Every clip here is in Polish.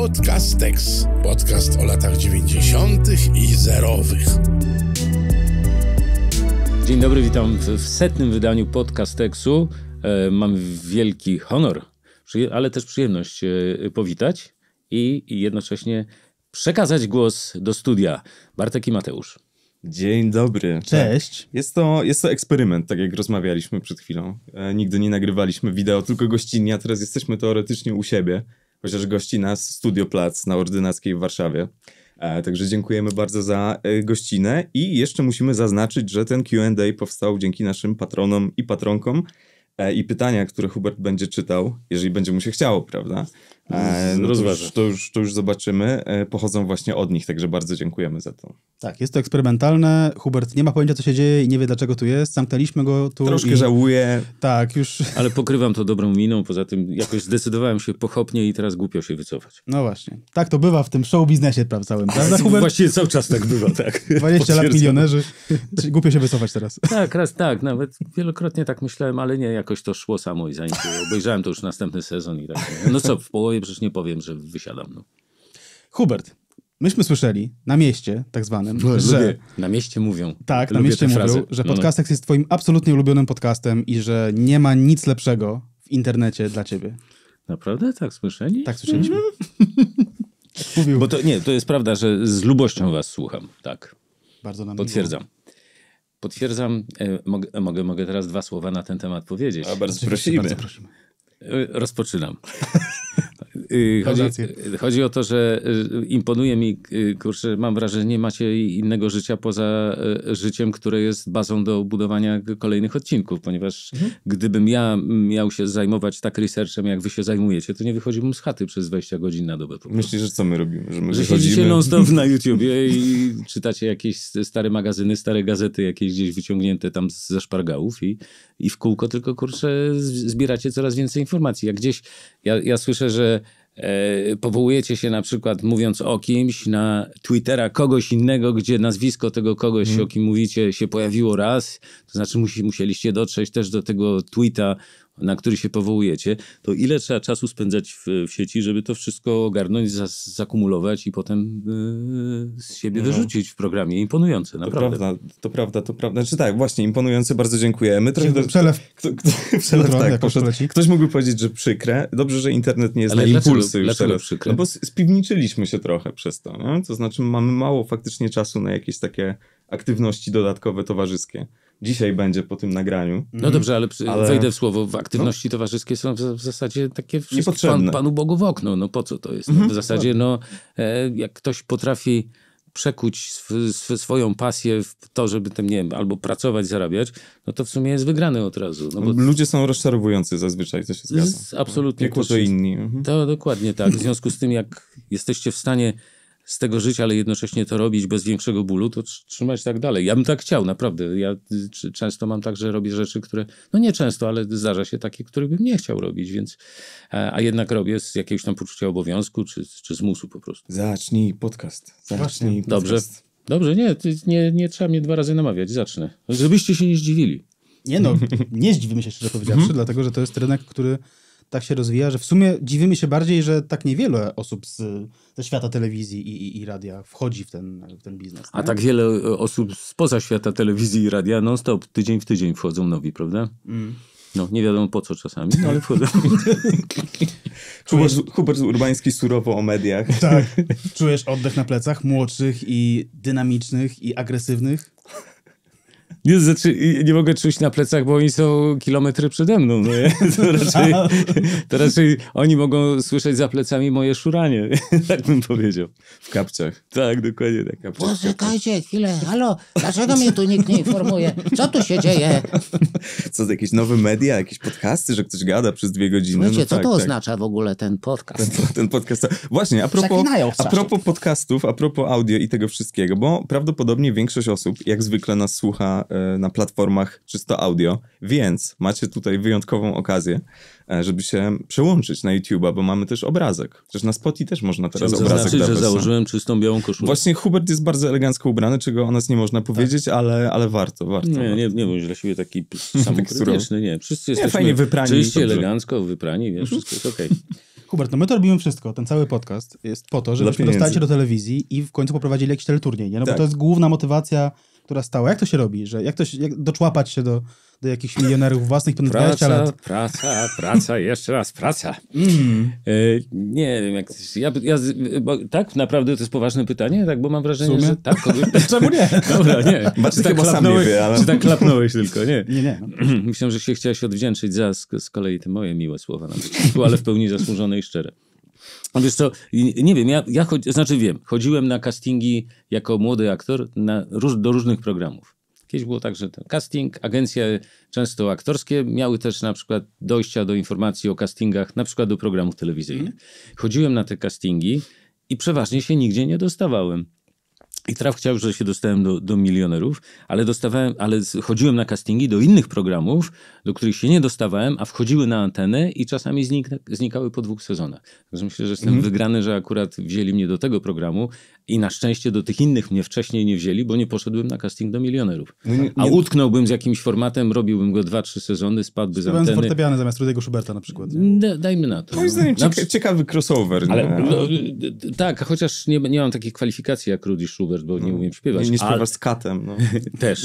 Podcast Podcast o latach 90. i zerowych. Dzień dobry, witam w, w setnym wydaniu Podcast E, mam wielki honor, ale też przyjemność e, powitać i, i jednocześnie przekazać głos do studia. Bartek i Mateusz. Dzień dobry. Tak. Cześć. Jest to, jest to eksperyment, tak jak rozmawialiśmy przed chwilą. E, nigdy nie nagrywaliśmy wideo, tylko gościnnie, a teraz jesteśmy teoretycznie u siebie chociaż gości nas Studio Plac na Ordynackiej w Warszawie. E, także dziękujemy bardzo za e, gościnę i jeszcze musimy zaznaczyć, że ten Q&A powstał dzięki naszym patronom i patronkom e, i pytania, które Hubert będzie czytał, jeżeli będzie mu się chciało, prawda? E, no Rozważę. To, to, już, zobaczymy. E, pochodzą właśnie od nich, także bardzo dziękujemy za to. Tak, jest to eksperymentalne. Hubert nie ma pojęcia, co się dzieje i nie wie, dlaczego tu jest. Zamknęliśmy go tu. Troszkę i... żałuję. Tak, już. Ale pokrywam to dobrą miną. Poza tym jakoś zdecydowałem się pochopnie i teraz głupio się wycofać. No właśnie. Tak to bywa w tym show biznesie całym, prawda, Hubert? Właściwie cały czas tak bywa, tak. 20 lat milionerzy. głupio się wycofać teraz. Tak, raz tak. Nawet wielokrotnie tak myślałem, ale nie, jakoś to szło samo i zanim obejrzałem to już następny sezon i tak. No co, w połowie swoje przecież nie powiem, że wysiadam. No. Hubert, myśmy słyszeli na mieście tak zwanym, no, że... Lubię. Na mieście mówią. Tak, na mieście mówią, frazy. że podcast no. no. jest twoim absolutnie ulubionym podcastem i że nie ma nic lepszego w internecie dla ciebie. Naprawdę? Tak słyszeli? Tak słyszeliśmy. Mm. Bo to, nie, to jest prawda, że z lubością was słucham, tak. Bardzo nam Potwierdzam. Miło. Potwierdzam, e, mogę, mogę, mogę teraz dwa słowa na ten temat powiedzieć. A bardzo prosimy. bardzo prosimy. E, rozpoczynam. Y, chodzi, y, chodzi, o to, że y, imponuje mi, kurczę, mam wrażenie, nie macie innego życia poza życiem, które jest bazą do budowania kolejnych odcinków, ponieważ mhm. gdybym ja miał się zajmować tak researchem, jak wy się zajmujecie, to nie wychodziłbym z chaty przez 20 godzin na dobę. Myślisz, że co my robimy? Że, my że siedzicie non-stop na YouTubie i czytacie jakieś stare magazyny, stare gazety, jakieś gdzieś wyciągnięte tam ze szpargałów i, i w kółko, tylko kurczę, zbieracie coraz więcej informacji. Jak gdzieś, ja, ja słyszę, że E, powołujecie się na przykład mówiąc o kimś na Twittera kogoś innego, gdzie nazwisko tego kogoś, mm. o kim mówicie, się pojawiło raz, to znaczy musi, musieliście dotrzeć też do tego tweeta na który się powołujecie, to ile trzeba czasu spędzać w, w sieci, żeby to wszystko ogarnąć, zas, zakumulować i potem yy, z siebie no. wyrzucić w programie. Imponujące, naprawdę. To prawda, to prawda, to prawda. Znaczy tak, właśnie, imponujące, bardzo dziękujemy. Trochę do... Przelew. Kto, kto, przelew, tak, poszedł. Ktoś mógłby powiedzieć, że przykre. Dobrze, że internet nie jest Ale na impulsy już dlaczego Przykre? No bo spiwniczyliśmy się trochę przez to, nie? No. To znaczy mamy mało faktycznie czasu na jakieś takie aktywności dodatkowe, towarzyskie dzisiaj będzie po tym nagraniu. No mhm. dobrze, ale, przy, ale... wejdę w słowo. W aktywności no. towarzyskie są w, w zasadzie takie wszystkie pan, Panu Bogu w okno. No po co to jest? No, w mhm. zasadzie tak. no, e, jak ktoś potrafi przekuć sw sw swoją pasję w to, żeby tam, nie wiem, albo pracować, zarabiać, no to w sumie jest wygrany od razu. No bo... No, ludzie są rozczarowujący zazwyczaj, to się zgadza. Z, absolutnie. Jak to, to inni. Mhm. To dokładnie tak. W związku z tym, jak jesteście w stanie z tego żyć, ale jednocześnie to robić bez większego bólu, to trzymać tak dalej. Ja bym tak chciał, naprawdę. Ja y, często mam tak, że robię rzeczy, które, no nie często, ale zdarza się takie, których bym nie chciał robić, więc, a jednak robię z jakiegoś tam poczucia obowiązku, czy, czy zmusu po prostu. Zacznij podcast. Zacznij podcast. Dobrze. Dobrze, nie, nie, nie trzeba mnie dwa razy namawiać, zacznę. Żebyście się nie zdziwili. Nie no, nie zdziwimy się szczerze powiedziawszy, mhm. dlatego że to jest rynek, który tak się rozwija, że w sumie dziwimy się bardziej, że tak niewiele osób z, ze świata telewizji i, i, i radia wchodzi w ten, w ten biznes. A tak wiele e, osób spoza świata telewizji i radia non-stop, tydzień w tydzień wchodzą nowi, prawda? Mm. No, nie wiadomo po co czasami, no ale wchodzą. Czujesz... Hubert Urbański surowo o mediach. Tak. Czujesz oddech na plecach młodszych i dynamicznych i agresywnych? Nie, znaczy, nie mogę czuć na plecach, bo oni są kilometry przede mną. No to, raczej, to raczej oni mogą słyszeć za plecami moje szuranie, tak bym powiedział. W kapciach. Tak, dokładnie tak. Poczekajcie chwilę, halo, dlaczego mnie tu nikt nie informuje? Co tu się dzieje? Co, jakieś nowe media, jakieś podcasty, że ktoś gada przez dwie godziny? Wiecie, no co tak, to tak. oznacza w ogóle ten podcast? Ten, ten podcast. Właśnie, a propos, a propos podcastów, a propos audio i tego wszystkiego, bo prawdopodobnie większość osób, jak zwykle nas słucha E, na platformach czysto audio, więc macie tutaj wyjątkową okazję, e, żeby się przełączyć na YouTube'a, bo mamy też obrazek. też na Spotify też można teraz Chciałem obrazek zaznaczyć, że założyłem czystą białą koszulę. Właśnie Hubert jest bardzo elegancko ubrany, czego o nas nie można tak. powiedzieć, tak. ale, ale warto, warto. Nie, warto. nie, nie był źle siebie taki samokrytyczny, nie. Wszyscy jesteśmy nie, fajnie wyprani. Oczywiście elegancko, wyprani, wiesz, mhm. wszystko jest okej. Okay. Hubert, no my to robimy wszystko, ten cały podcast jest po to, żebyśmy dostali się do telewizji i w końcu poprowadzili jakiś teleturniej, nie? No tak. bo to jest główna motywacja która stała. Jak to się robi? Że jak to się, jak doczłapać się do, do jakichś milionerów własnych ponad praca, 20 lat? Praca, praca, jeszcze raz praca. Mm. E, nie wiem, jak... Ja, ja, tak naprawdę to jest poważne pytanie, tak, bo mam wrażenie, że tak. Kogoś... Czemu nie? Dobra, nie. Znaczy, tak chyba sam nie wie, ale... Czy tak klapnąłeś tylko, nie? Nie, nie. No. Myślałem, że się chciałeś odwdzięczyć za z, z kolei te moje miłe słowa na ale w pełni zasłużone i szczere. No wiesz co, nie wiem, ja, ja chodzi, znaczy wiem, chodziłem na castingi jako młody aktor na, do różnych programów. Kiedyś było tak, że casting, agencje często aktorskie miały też na przykład dojścia do informacji o castingach, na przykład do programów telewizyjnych. Mhm. Chodziłem na te castingi i przeważnie się nigdzie nie dostawałem. I traf chciał, że się dostałem do, do milionerów, ale dostawałem, ale chodziłem na castingi do innych programów, do których się nie dostawałem, a wchodziły na antenę i czasami znik, znikały po dwóch sezonach. Także myślę, że jestem mm wygrany, że akurat wzięli mnie do tego programu, i na szczęście do tych innych mnie wcześniej nie wzięli, bo nie poszedłem na casting do milionerów. nie, no nie. A utknąłbym z jakimś formatem, robiłbym go dwa, trzy sezony, spadłby za anteny. Byłem fortepiany zamiast Rudiego Schuberta na przykład. Da, dajmy na to. Moim no. zdaniem ciekawy crossover. Ale, no, tak, chociaż nie, nie mam takich kwalifikacji jak Rudy Schubert, bo no. nie umiem śpiewać. Nie, nie śpiewasz ale... z katem. No. Też.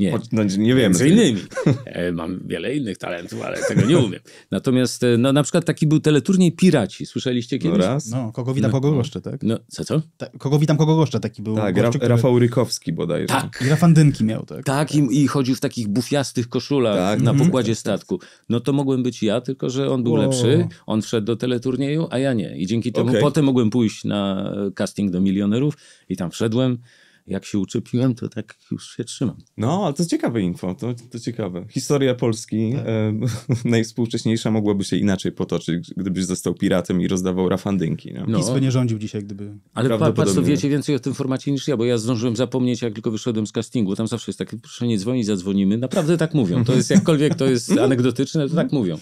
Nie. No, nie wiem. Z innymi. E, mam wiele innych talentów, ale tego nie umiem. Natomiast e, no, na przykład taki był teleturniej Piraci. Słyszeliście kiedyś? No raz. No, kogo widać, no, kogo jeszcze? tak? No, co, co? Ta, kogo Witam Kogo Goszcza taki był. Tak, gościu, który... Rafał Rykowski bodajże. Tak. I Rafandynki miał, tak. Tak, i, i chodził w takich bufiastych koszulach tak. na mhm. pokładzie statku. No to mogłem być ja, tylko że on był wow. lepszy, on wszedł do teleturnieju, a ja nie. I dzięki temu okay. potem mogłem pójść na casting do milionerów i tam wszedłem jak się uczepiłem, to tak już się trzymam. No, ale to ciekawe info, to, to ciekawe. Historia Polski tak. e, najwspółcześniejsza mogłaby się inaczej potoczyć, gdybyś został piratem i rozdawał rafandynki. No. No. PiS by nie rządził dzisiaj, gdyby... Ale pa, patrz, to wiecie więcej o tym formacie niż ja, bo ja zdążyłem zapomnieć, jak tylko wyszedłem z castingu. Tam zawsze jest tak, proszę nie dzwonić, zadzwonimy. Naprawdę tak mówią. To jest jakkolwiek to jest anegdotyczne, to tak mówią.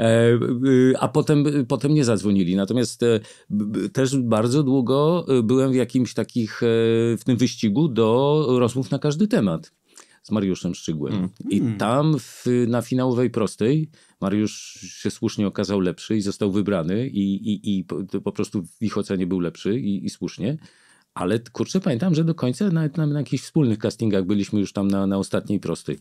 E, e, a potem, potem nie zadzwonili. Natomiast e, też bardzo długo byłem w jakimś takich, w tym wyścigu do rozmów na każdy temat z Mariuszem Szczygłem. Mm. I mm. tam w, na finałowej prostej Mariusz się słusznie okazał lepszy i został wybrany i, i, i po, po prostu w ich ocenie był lepszy i, i słusznie. Ale kurczę, pamiętam, że do końca nawet na, na jakichś wspólnych castingach byliśmy już tam na, na ostatniej prostej.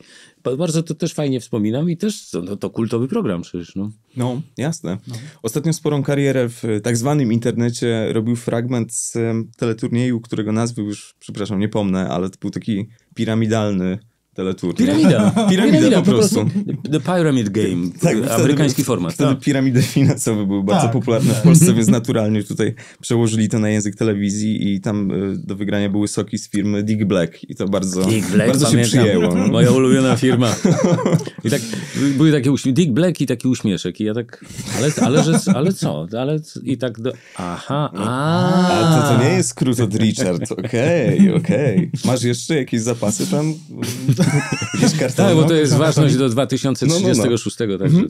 Bardzo to też fajnie wspominam i też no, to kultowy program przecież. No, no jasne. No. Ostatnio sporą karierę w y, tak zwanym internecie robił fragment z teleturnieju, którego nazwy już, przepraszam, nie pomnę, ale to był taki piramidalny teleturniej. Piramida. Piramida, piramida po, prostu. po, prostu. The Pyramid Game. Tak, amerykański wtedy, format. Wtedy tak. piramidy finansowe były bardzo tak, popularne tak. w Polsce, więc naturalnie tutaj przełożyli to na język telewizji i tam e, do wygrania były soki z firmy Dick Black i to bardzo, Black, bardzo się przyjęło. No. Moja ulubiona firma. I tak były takie uśmiechy. Dick Black i taki uśmieszek i ja tak, ale, ale, że, ale co? Ale i tak do... Aha, a. to, to nie jest skrót od Richard. Okej, okay, okej. Okay. Masz jeszcze jakieś zapasy tam? Wiesz, tak, bo to jest no, no, no. ważność do 2036,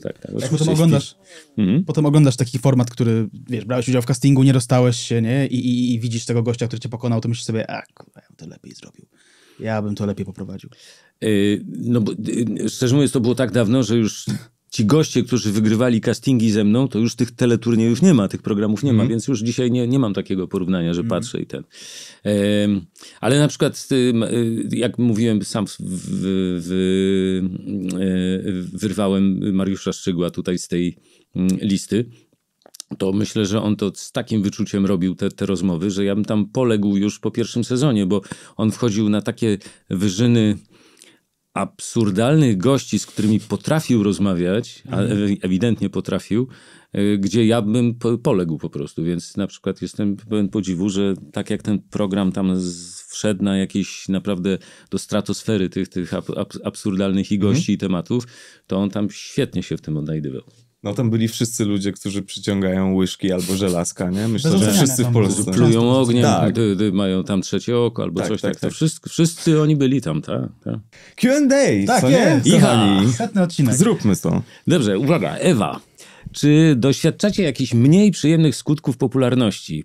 tak. tak potem mhm. tak, oglądasz, mhm. potem oglądasz taki format, który, wiesz, brałeś udział w castingu, nie rozstałeś się, nie? I, i, i widzisz tego gościa, który cię pokonał, to myślisz sobie, a, kurwa, ja bym to lepiej zrobił. Ja bym to lepiej poprowadził. Y, no bo y, szczerze mówiąc, to było tak dawno, że już ci goście, którzy wygrywali castingi ze mną, to już tych teleturniejów nie ma, tych programów nie ma, mhm. więc już dzisiaj nie, nie mam takiego porównania, że mm. patrzę i ten. E, ale na przykład, y, y, jak mówiłem, sam w, w, y, wyrwałem Mariusza Szczygła tutaj z tej mm, listy, to myślę, że on to z takim wyczuciem robił te, te rozmowy, że ja bym tam poległ już po pierwszym sezonie, bo on wchodził na takie wyżyny absurdalnych gości, z którymi potrafił rozmawiać, a mhm. ewidentnie potrafił, e, gdzie ja bym poległ po prostu. Więc na przykład jestem pełen podziwu, że tak jak ten program tam wszedł na jakieś naprawdę do stratosfery tych, tych absurdalnych i mhm. gości i tematów, to on tam świetnie się w tym odnajdywał. No tam byli wszyscy ludzie, którzy przyciągają łyżki albo żelazka, nie? Myślę, że wszyscy w Polsce. Plują ogniem, tak. dy, mają tam trzecie oko albo tak, coś tak, tak. tak. Wszyscy, wszyscy, oni byli tam, tak? tak. Q&A, tak co jest, nie? Setny odcinek. Zróbmy to. Dobrze, uwaga, Ewa. Czy doświadczacie jakichś mniej przyjemnych skutków popularności?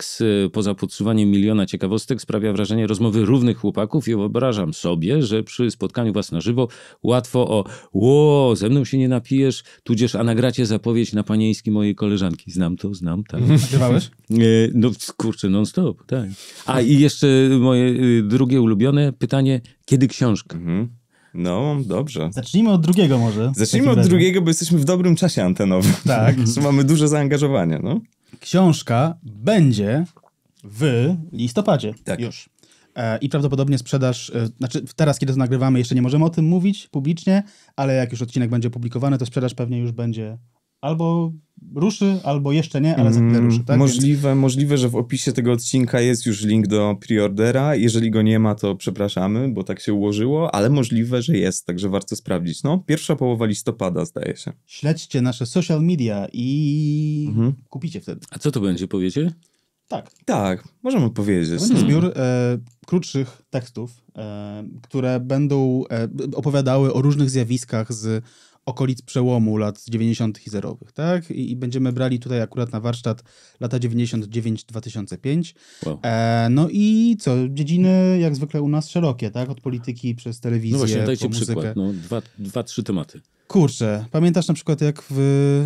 z e, poza podsuwaniem miliona ciekawostek, sprawia wrażenie rozmowy równych chłopaków i wyobrażam sobie, że przy spotkaniu was na żywo łatwo o ło, ze mną się nie napijesz, tudzież a nagracie zapowiedź na panieński mojej koleżanki. Znam to, znam, tak. Mhm. Grywałeś? E, no kurczę, non stop, tak. A i jeszcze moje y, drugie ulubione pytanie, kiedy książka? Mhm. No, dobrze. Zacznijmy od drugiego może. Zacznijmy od razie. drugiego, bo jesteśmy w dobrym czasie antenowym. Tak. mamy duże zaangażowanie, no. Książka będzie w listopadzie. Tak. Już. E, I prawdopodobnie sprzedaż, e, znaczy teraz, kiedy to nagrywamy, jeszcze nie możemy o tym mówić publicznie, ale jak już odcinek będzie opublikowany, to sprzedaż pewnie już będzie albo ruszy, albo jeszcze nie, ale za chwilę mm, ruszy. Tak? Możliwe, Więc... możliwe, że w opisie tego odcinka jest już link do preordera. Jeżeli go nie ma, to przepraszamy, bo tak się ułożyło, ale możliwe, że jest, także warto sprawdzić. No, pierwsza połowa listopada zdaje się. Śledźcie nasze social media i mhm. kupicie wtedy. A co to będzie, powiecie? Tak. Tak, możemy powiedzieć. Hmm. zbiór e, krótszych tekstów, e, które będą e, opowiadały o różnych zjawiskach z okolic przełomu lat 90. i zerowych, tak? I, I, będziemy brali tutaj akurat na warsztat lata 99-2005. Wow. E, no i co, dziedziny jak zwykle u nas szerokie, tak? Od polityki przez telewizję, no właśnie, dajcie po muzykę. przykład, no, dwa, dwa, trzy tematy. Kurczę, pamiętasz na przykład jak w...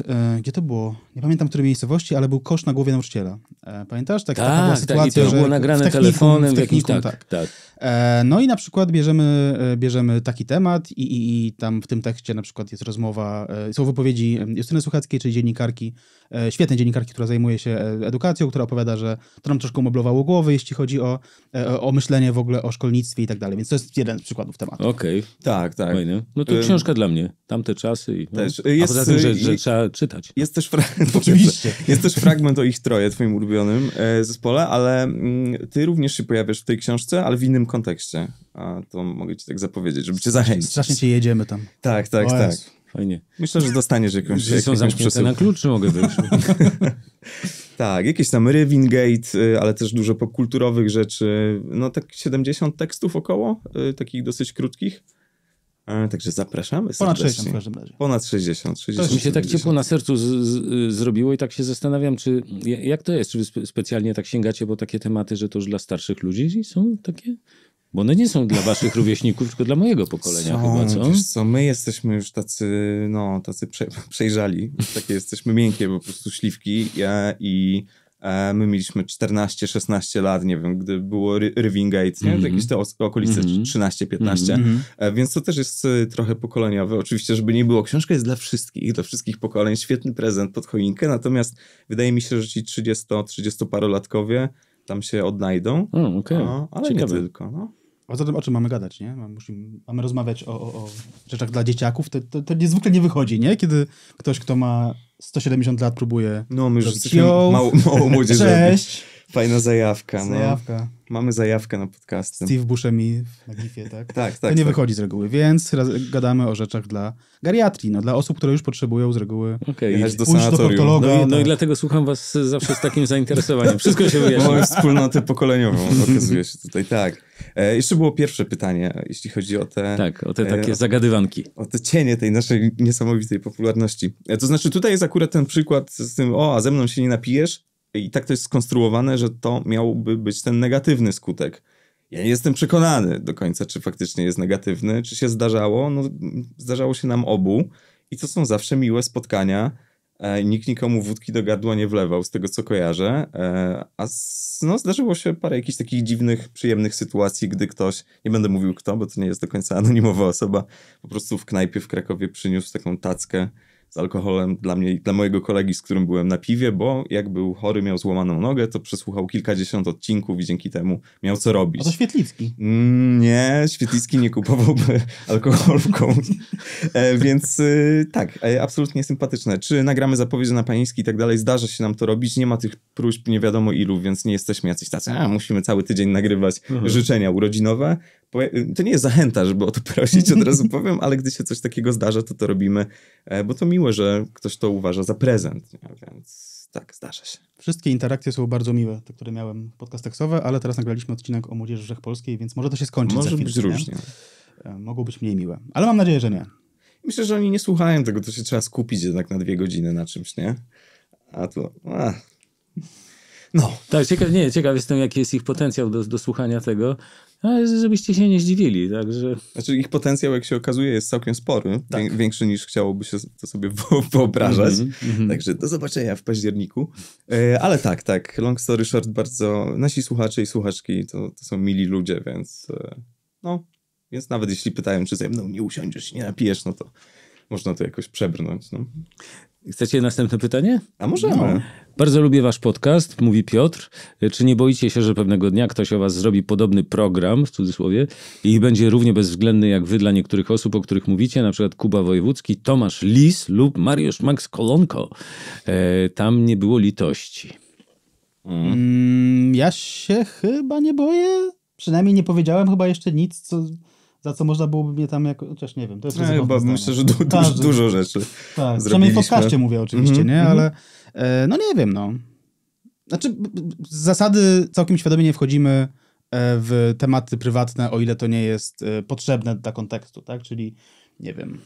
E, gdzie to było? Nie pamiętam, której miejscowości, ale był kosz na głowie nauczyciela. E, pamiętasz? Tak, tak, taka była sytuacja, tak, i to było nagrane w technikum, telefonem. W technikum, jakimś, tak, tak. E, no i na przykład bierzemy, e, bierzemy taki temat i, i, i tam w tym tekście na przykład jest rozmowa, e, są wypowiedzi Justyny Słuchackiej, czyli dziennikarki, e, świetnej dziennikarki, która zajmuje się edukacją, która opowiada, że to nam troszkę umeblowało głowy, jeśli chodzi o, o myślenie w ogóle o szkolnictwie i tak dalej. Więc to jest jeden z przykładów tematu. Okej. Okay. Tak, tak. Fajne. No to książka dla mnie. Tamte czasy. I, no. Też, jest, A poza tym, że, y, że i, trzeba czytać. No. Jest też, Oczywiście. jest też fragment o ich troje, twoim ulubionym e, zespole, ale mm, ty również się pojawiasz w tej książce, ale w innym kontekście. A to mogę ci tak zapowiedzieć, żeby cię zachęcić. Strasznie cię jedziemy tam. Tak, tak, o, tak. Fajnie. Myślę, że dostaniesz jakąś, że są jakąś przesyłkę. na klucz, mogę wyjść? tak, jakieś tam Rivingate, y, ale też dużo popkulturowych rzeczy. No tak 70 tekstów około, y, takich dosyć krótkich. E, także zapraszamy Ponad 60 w każdym razie. Ponad 60. 60 mi się tak ciepło na sercu z, z, zrobiło i tak się zastanawiam, czy jak to jest, czy wy specjalnie tak sięgacie, bo takie tematy, że to już dla starszych ludzi są takie? Bo one nie są dla waszych rówieśników, tylko dla mojego pokolenia są, chyba, co? Wiesz co, my jesteśmy już tacy, no, tacy prze, przejrzali. Takie jesteśmy miękkie po prostu śliwki ja, i E, my mieliśmy 14-16 lat, nie wiem, gdy było Rivingate, nie? Mm -hmm. jakieś te okolice mm -hmm. 13-15, mm -hmm. więc to też jest y, trochę pokoleniowe. Oczywiście, żeby nie było, książka jest dla wszystkich, dla wszystkich pokoleń, świetny prezent pod choinkę, natomiast wydaje mi się, że ci 30-30 parolatkowie tam się odnajdą, mm, okay. no, ale Ciekawe. nie tylko. No. Poza tym o czym mamy gadać, nie? Musimy, mamy rozmawiać o, o, o, rzeczach dla dzieciaków. To, to, to niezwykle nie wychodzi, nie? Kiedy ktoś, kto ma 170 lat próbuje... No, my już jesteśmy mało, mało młodzieżowi. Cześć! Fajna zajawka. No. Zajawka. No. Mamy zajawkę na podcasty. Steve Buscemi na gifie, tak? tak, tak. To nie tak. wychodzi z reguły, więc gadamy o rzeczach dla geriatrii, no, dla osób, które już potrzebują z reguły okay, jechać do sanatorium. Do no, i, no i tak. dlatego słucham was zawsze z takim zainteresowaniem. Wszystko się wyjaśnia. Mamy wspólnotę pokoleniową, okazuje się tutaj, tak. E, jeszcze było pierwsze pytanie, jeśli chodzi o te... Tak, o te e, takie e, zagadywanki. O te cienie tej naszej niesamowitej popularności. E, to znaczy tutaj jest akurat ten przykład z tym, o, a ze mną się nie napijesz, i tak to jest skonstruowane, że to miałby być ten negatywny skutek. Ja nie jestem przekonany do końca, czy faktycznie jest negatywny, czy się zdarzało. No, zdarzało się nam obu i to są zawsze miłe spotkania. E, nikt nikomu wódki do gardła nie wlewał, z tego co kojarzę. E, a z, no, zdarzyło się parę jakichś takich dziwnych, przyjemnych sytuacji, gdy ktoś, nie będę mówił kto, bo to nie jest do końca anonimowa osoba, po prostu w knajpie w Krakowie przyniósł taką tackę z alkoholem dla mnie dla mojego kolegi, z którym byłem na piwie, bo jak był chory, miał złamaną nogę, to przesłuchał kilkadziesiąt odcinków i dzięki temu miał co robić. A to Świetlicki. Mm, nie, Świetlicki nie kupowałby alkoholu e, Więc y, tak, e, absolutnie sympatyczne. Czy nagramy zapowiedzi na pański i tak dalej, zdarza się nam to robić, nie ma tych próśb nie wiadomo ilu, więc nie jesteśmy jacyś tacy, a musimy cały tydzień nagrywać mhm. życzenia urodzinowe to nie jest zachęta, żeby o to prosić, od razu powiem, ale gdy się coś takiego zdarza, to to robimy, e, bo to miłe, że ktoś to uważa za prezent, więc tak, zdarza się. Wszystkie interakcje są bardzo miłe, te, które miałem podcast tekstowe, ale teraz nagraliśmy odcinek o Młodzieży Rzech Polskiej, więc może to się skończyć Może chwilę, być nie? różnie. E, mogą być mniej miłe, ale mam nadzieję, że nie. Myślę, że oni nie słuchają tego, to się trzeba skupić jednak na dwie godziny na czymś, nie? A tu... No. Tak, ciekaw, nie, ciekaw jestem, jaki jest ich potencjał do, do słuchania tego. Ale żebyście się nie zdziwili, także... Znaczy ich potencjał, jak się okazuje, jest całkiem spory. Tak. Większy niż chciałoby się to sobie wyobrażać. Mm -hmm, Także do zobaczenia w październiku. E, ale tak, tak, long story short, bardzo... Nasi słuchacze i słuchaczki to, to są mili ludzie, więc e, no... Więc nawet jeśli pytają, czy ze mną nie usiądziesz, nie napijesz, no to można to jakoś przebrnąć. No. Chcecie następne pytanie? A możemy. No. Bardzo lubię wasz podcast, mówi Piotr. Czy nie boicie się, że pewnego dnia ktoś o was zrobi podobny program, w cudzysłowie, i będzie równie bezwzględny jak wy dla niektórych osób, o których mówicie, na przykład Kuba Wojewódzki, Tomasz Lis lub Mariusz Max Kolonko. E, tam nie było litości. Mm. Ja się chyba nie boję. Przynajmniej nie powiedziałem chyba jeszcze nic, co za co można byłoby mnie tam jako, chociaż nie wiem, to jest no, chyba Myślę, że du du dużo rzeczy tak. Przynajmniej w podcaście mówię oczywiście, mm -hmm. nie? Mhm. Ale e, no nie wiem, no. Znaczy z zasady całkiem świadomie nie wchodzimy e, w tematy prywatne, o ile to nie jest e, potrzebne dla kontekstu, tak? Czyli nie wiem,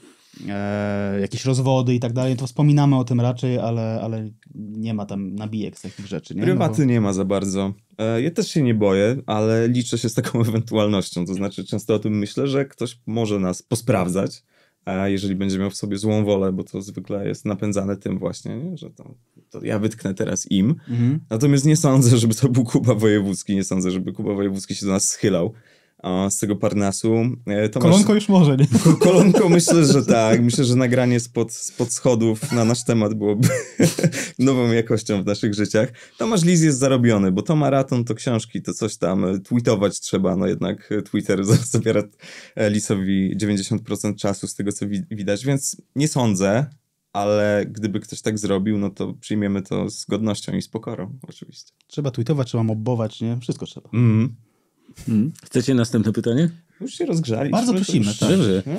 e, jakieś rozwody i tak dalej, to wspominamy o tym raczej, ale, ale nie ma tam nabijek z takich rzeczy. Nie? Prywaty no bo... nie ma za bardzo. E, ja też się nie boję, ale liczę się z taką ewentualnością. To znaczy, często o tym myślę, że ktoś może nas posprawdzać, a jeżeli będzie miał w sobie złą wolę, bo to zwykle jest napędzane tym właśnie, nie? że to, to, ja wytknę teraz im. Mhm. Natomiast nie sądzę, żeby to był Kuba Wojewódzki, nie sądzę, żeby Kuba Wojewódzki się do nas schylał z tego Parnasu. E, Tomasz, Kolonko już może, nie? Kolonko myślę, że tak. Myślę, że nagranie spod, spod schodów na nasz temat byłoby nową jakością w naszych życiach. Tomasz Liz jest zarobiony, bo to maraton, to książki, to coś tam. E, tweetować trzeba, no jednak e, Twitter zabiera Lisowi 90% czasu z tego, co wi widać, więc nie sądzę, ale gdyby ktoś tak zrobił, no to przyjmiemy to z godnością i z pokorą, oczywiście. Trzeba tweetować, trzeba mobbować, nie? Wszystko trzeba. Mm. Hmm. Chcecie następne pytanie? Już się rozgrzali. Bardzo prosimy. Tak. Dobrze. No.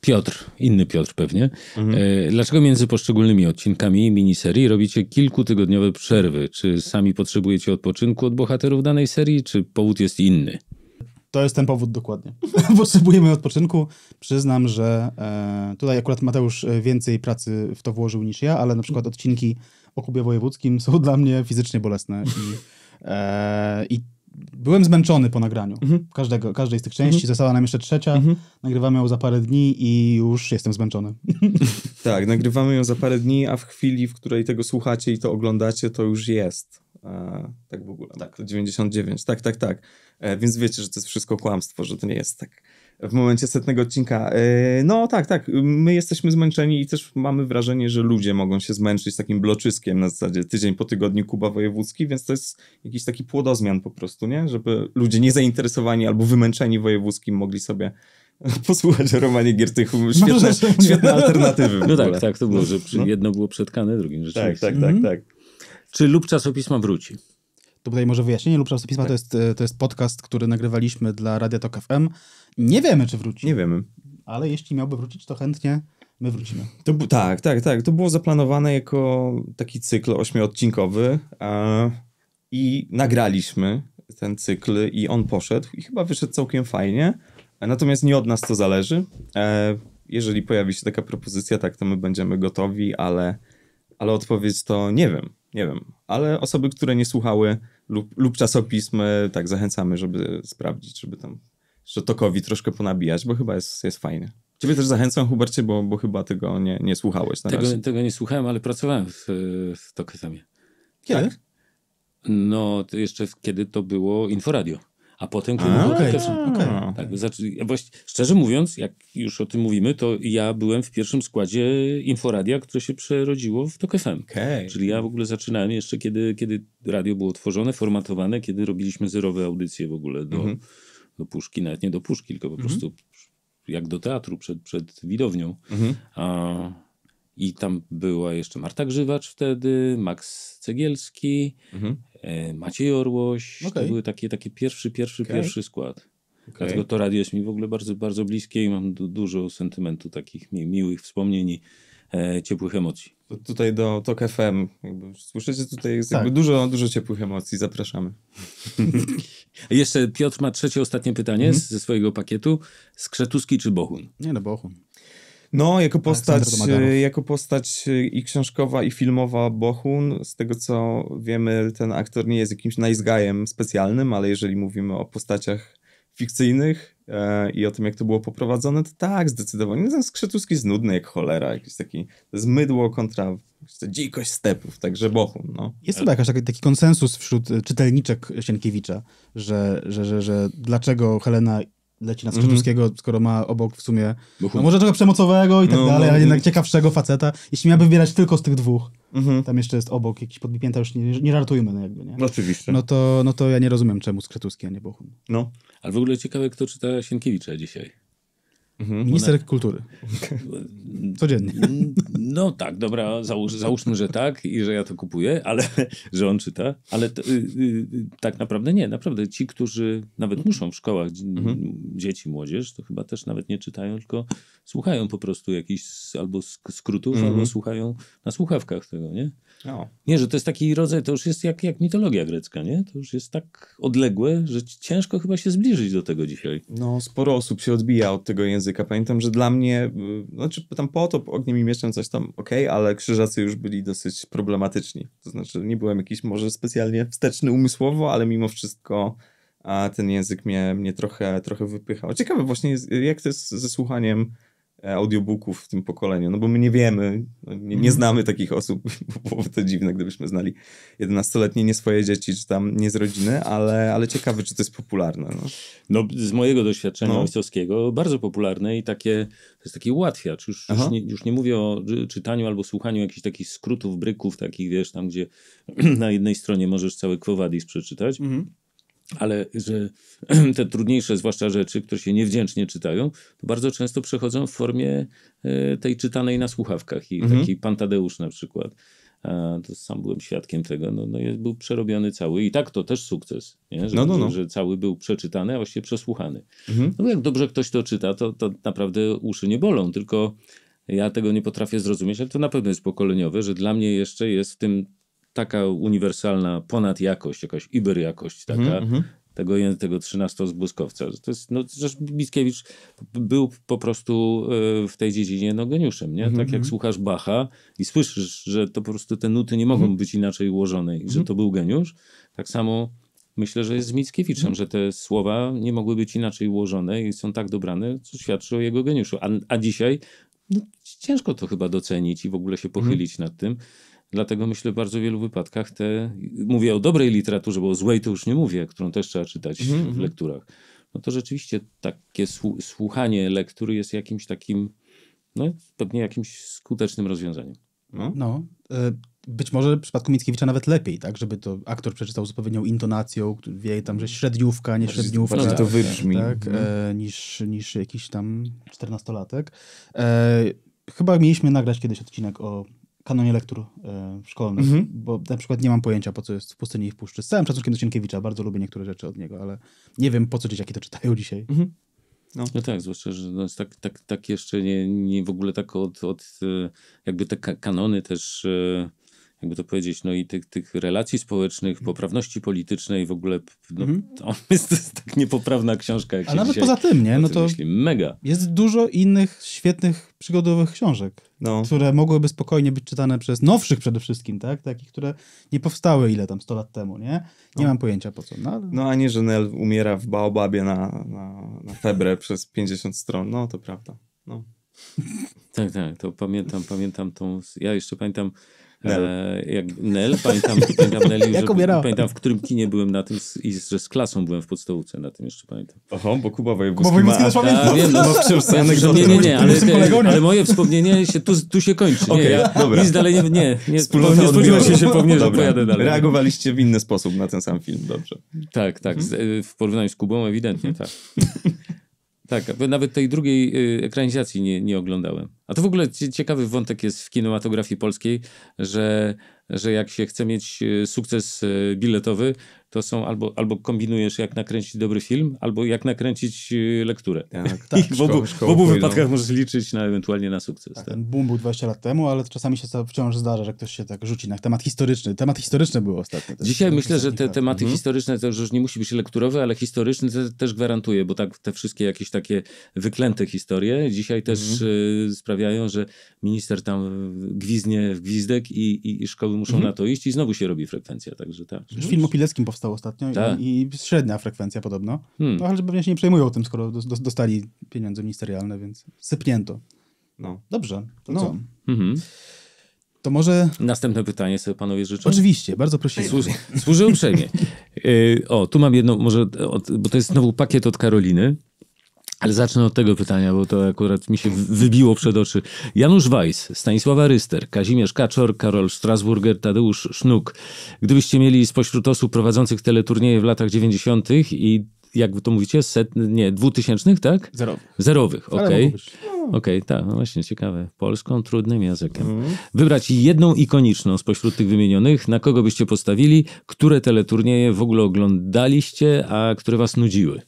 Piotr, inny Piotr pewnie. Mhm. E, dlaczego między poszczególnymi odcinkami miniserii robicie kilkutygodniowe przerwy? Czy sami potrzebujecie odpoczynku od bohaterów danej serii, czy powód jest inny? To jest ten powód dokładnie. Potrzebujemy odpoczynku. Przyznam, że e, tutaj akurat Mateusz e, więcej pracy w to włożył niż ja, ale na przykład odcinki o Kubie Wojewódzkim są dla mnie fizycznie bolesne. I, i byłem zmęczony po nagraniu mhm. każdego, każdej z tych części. Mhm. Została nam jeszcze trzecia. Mhm. Nagrywamy ją za parę dni i już jestem zmęczony. tak, nagrywamy ją za parę dni, a w chwili, w której tego słuchacie i to oglądacie, to już jest. E, tak w ogóle. Tak. To 99. Tak, tak, tak. E, więc wiecie, że to jest wszystko kłamstwo, że to nie jest tak w momencie setnego odcinka. E, no tak, tak, my jesteśmy zmęczeni i też mamy wrażenie, że ludzie mogą się zmęczyć takim bloczyskiem na zasadzie tydzień po tygodniu Kuba Wojewódzki, więc to jest jakiś taki płodozmian po prostu, nie? Żeby ludzie niezainteresowani albo wymęczeni Wojewódzkim mogli sobie posłuchać o Romanie Giertychu. No świetne, znaczy, świetne alternatywy. No tak, tak, to było, że no. jedno było przetkane drugim rzeczywiście. Tak, tak, tak, tak. Mhm. Czy lub czasopisma wróci? tutaj może wyjaśnienie lub pisma tak. to, jest, e, to jest podcast, który nagrywaliśmy dla Radia Tok FM. Nie wiemy, czy wróci. Nie wiemy. Ale jeśli miałby wrócić, to chętnie my wrócimy. To, tak, tak, tak. To było zaplanowane jako taki cykl ośmiodcinkowy a, i nagraliśmy ten cykl i on poszedł i chyba wyszedł całkiem fajnie. Natomiast nie od nas to zależy. E, jeżeli pojawi się taka propozycja, tak, to my będziemy gotowi, ale, ale odpowiedź to nie wiem, nie wiem. Ale osoby, które nie słuchały lub, lub czasopism, e, tak, zachęcamy, żeby sprawdzić, żeby tam jeszcze tokowi troszkę ponabijać, bo chyba jest, jest fajnie. Ciebie też zachęcam, Hubercie, bo, bo chyba tego nie, nie słuchałeś na tego, razie. Tego nie słuchałem, ale pracowałem w, w Tokesamie. Kiedy? Tak? No, to jeszcze kiedy to było Inforadio a potem klubową okay. też. właśnie, szczerze mówiąc, jak już o tym mówimy, to ja byłem w pierwszym składzie Inforadia, które się przerodziło w Tok FM. Okay. Czyli ja w ogóle zaczynałem jeszcze, kiedy, kiedy radio było tworzone, formatowane, kiedy robiliśmy zerowe audycje w ogóle do, mm -hmm. do puszki, nawet nie do puszki, tylko po mm -hmm. prostu jak do teatru przed, przed widownią. Mm -hmm. a, I tam była jeszcze Marta Grzywacz wtedy, Max Cegielski, mhm. E, Maciej Orłoś, okay. to był taki, taki pierwszy, pierwszy, okay. pierwszy skład. Okay. Dlatego to radio jest mi w ogóle bardzo, bardzo bliskie i mam du dużo sentymentu takich mi miłych wspomnień i e, ciepłych emocji. To tutaj do TOK FM, słyszycie, tutaj jest tak. dużo, dużo ciepłych emocji, zapraszamy. Jeszcze Piotr ma trzecie, ostatnie pytanie mm ze swojego pakietu. Skrzetuski czy Bohun? Nie, no Bohun. No, jako postać, y, jako postać y, i książkowa, i filmowa Bohun, z tego co wiemy, ten aktor nie jest jakimś nice guyem specjalnym, ale jeżeli mówimy o postaciach fikcyjnych e, i o tym, jak to było poprowadzone, to tak, zdecydowanie. No, ten Skrzetuski jest nudny jak cholera, jakiś taki, zmydło kontra dzikość stepów, także Bohun, no. Jest chyba jakiś taki, taki konsensus wśród e, czytelniczek Sienkiewicza, że, że, że, że dlaczego Helena leci na mhm. Skrzytuskiego, mm -hmm. skoro ma obok w sumie, no może czegoś przemocowego i tak no, dalej, no, ale jednak no. ciekawszego faceta. Jeśli miałby wybierać tylko z tych dwóch, mm -hmm. tam jeszcze jest obok jakiś podbipięta, już nie, nie żartujmy, no jakby, nie? Oczywiście. No to, no to ja nie rozumiem, czemu Skrzytuski, a nie Bochum. No, ale w ogóle ciekawe, kto czyta Sienkiewicza dzisiaj. Mhm, Minister kultury. Codziennie. No tak, dobra, załóż, załóżmy, że tak i że ja to kupuję, ale że on czyta. Ale to, y, y, tak naprawdę nie. Naprawdę ci, którzy nawet muszą w szkołach, mhm. dzieci, młodzież, to chyba też nawet nie czytają, tylko słuchają po prostu jakichś albo skrótów, mhm. albo słuchają na słuchawkach tego, nie? No. Nie, że to jest taki rodzaj, to już jest jak, jak mitologia grecka, nie? To już jest tak odległe, że ciężko chyba się zbliżyć do tego dzisiaj. No, sporo osób się odbija od tego języka. Pamiętam, że dla mnie, y, znaczy tam potop, ogniem i mieczem coś tam ok, ale krzyżacy już byli dosyć problematyczni. To znaczy nie byłem jakiś może specjalnie wsteczny umysłowo, ale mimo wszystko a ten język mnie, mnie trochę, trochę wypychał. Ciekawe właśnie, jak to jest ze słuchaniem E, audiobooków w tym pokoleniu, no bo my nie wiemy, no nie, nie mhm. znamy takich osób, bo byłoby to dziwne, gdybyśmy znali 11-letnie nie swoje dzieci, czy tam nie z rodziny, ale, ale ciekawe, czy to jest popularne. No, no z mojego doświadczenia no. ojcowskiego bardzo popularne i takie, to jest taki ułatwiacz, już, już nie, już, nie, mówię o czytaniu albo słuchaniu jakichś takich skrótów, bryków, takich wiesz, tam gdzie na jednej stronie możesz cały Quo przeczytać, mhm ale że te trudniejsze, zwłaszcza rzeczy, które się niewdzięcznie czytają, to bardzo często przechodzą w formie e, tej czytanej na słuchawkach. I mhm. taki Pantadeusz na przykład, to sam byłem świadkiem tego, no, no był przerobiony cały i tak to też sukces, nie? Że, no, no, no. że cały był przeczytany, a właściwie przesłuchany. Mhm. No jak dobrze ktoś to czyta, to, to naprawdę uszy nie bolą, tylko ja tego nie potrafię zrozumieć, ale to na pewno jest pokoleniowe, że dla mnie jeszcze jest w tym taka uniwersalna jakość, jakaś iberjakość taka, mm -hmm. tego, tego 13 Błyskowca. To jest, no, Mickiewicz był po prostu e, w tej dziedzinie no, geniuszem, nie? Mm -hmm. Tak jak mhm. słuchasz Bacha i słyszysz, że to po prostu te nuty nie mogą mm -hmm. być inaczej ułożone i że mhm. to był geniusz, tak samo myślę, że jest z Mickiewiczem, mhm. że te słowa nie mogły być inaczej ułożone i są tak dobrane, co świadczy o jego geniuszu. A, a dzisiaj no, ciężko to chyba docenić i w ogóle się pochylić nad tym. Dlatego myślę, w bardzo wielu wypadkach te, mówię o dobrej literaturze, bo o złej to już nie mówię, którą też trzeba czytać mm-hmm. w mhm. lekturach. No to rzeczywiście takie słuchanie lektury jest jakimś takim, no pewnie jakimś skutecznym rozwiązaniem. No. no e, być może w przypadku Mickiewicza nawet lepiej, tak? Żeby to aktor przeczytał z odpowiednią intonacją, wie tam, że średniówka, nie średniówka. no to wybrzmi. Tak, e, mhm. niż, niż jakiś tam czternastolatek. E, chyba mieliśmy nagrać kiedyś odcinek o kanonie lektur e, szkolnych, mm -hmm. bo na przykład nie mam pojęcia, po co jest w pustyni i w puszczy. Z całym szacunkiem do Sienkiewicza, bardzo lubię niektóre rzeczy od niego, ale nie wiem, po co dzieciaki to czytają dzisiaj. Mm -hmm. No. no. tak, zwłaszcza, że no, tak, tak, tak jeszcze nie, nie w ogóle tak od, od e, jakby te kanony też e, jakby to powiedzieć, no i tych, tych relacji społecznych, mhm. poprawności politycznej w ogóle, no, mhm. to jest, to jest tak niepoprawna książka, jak A nawet poza tym, nie? No to myśli. Mega. Jest dużo innych świetnych, przygodowych książek, no. które mogłyby spokojnie być czytane przez nowszych przede wszystkim, tak? Takich, które nie powstały ile tam, 100 lat temu, nie? Nie no. mam pojęcia po co. No, ale... no a nie, że Nel umiera w Baobabie na, na, na febrę przez 50 stron, no to prawda, no. Tak, tak, to pamiętam, pamiętam tą, ja jeszcze pamiętam Nel. E, jak Nel, pamiętam, pamiętam Nel, jak pamiętam w którym kinie byłem na tym i z, z klasą byłem w podstawówce na tym jeszcze pamiętam. Oho, bo Kuba Wojewódzki Kuba ma... Wojewódzki pamiętam. Tak, no, w tak, Nie, nie, nie, ale, ale, ale moje wspomnienie się tu, tu się kończy. Nie, okay, ja, dobra. Nic dalej nie, nie, nie, Wspólnota nie się, się po że pojadę dalej. Reagowaliście w inny sposób na ten sam film, dobrze. Tak, tak, z, y, w porównaniu z Kubą ewidentnie, tak. Tak, nawet tej drugiej y, ekranizacji nie, nie oglądałem. A to w ogóle ciekawy wątek jest w kinematografii polskiej, że, że jak się chce mieć y, sukces y, biletowy, to są albo, albo kombinujesz, jak nakręcić dobry film, albo jak nakręcić y, lekturę. Tak, tak. w obu, w obu wypadkach możesz liczyć na ewentualnie na sukces. Tak, tak. Ten boom był 20 lat temu, ale czasami się to wciąż zdarza, że ktoś się tak rzuci na temat historyczny. Temat historyczny był ostatnio. Dzisiaj myślę, że te tematy mhm. historyczne to już nie musi być lekturowe, ale historyczny te, też gwarantuje, bo tak te wszystkie jakieś takie wyklęte historie dzisiaj też mhm. y, sprawiają, że minister tam gwizdnie w gwizdek i, i, i szkoły muszą mhm. na to iść i znowu się robi frekwencja. Także tak. film o Pileckim powstał powstał ostatnio tak. i, i, średnia frekwencja podobno. Hmm. No ale pewnie się nie przejmują tym, skoro do, do, dostali pieniądze ministerialne, więc sypnięto. No. Dobrze, to no. co? Mhm. To może... Następne pytanie sobie panowie życzę? Oczywiście, bardzo prosimy. Służ, służę uprzejmie. Y, o, tu mam jedno, może, bo to jest znowu pakiet od Karoliny. Ale zacznę od tego pytania, bo to akurat mi się wybiło przed oczy. Janusz Weiss, Stanisława Ryster, Kazimierz Kaczor, Karol Strasburger, Tadeusz Sznuk. Gdybyście mieli spośród osób prowadzących teleturnieje w latach 90. i jak to mówicie, set, nie, dwutysięcznych, tak? Zerowych. Zerowych, okej. Okay. Okej, tak, no właśnie, ciekawe. Polską trudnym językiem. Mm. Wybrać jedną ikoniczną spośród tych wymienionych, na kogo byście postawili, które teleturnieje w ogóle oglądaliście, a które was nudziły?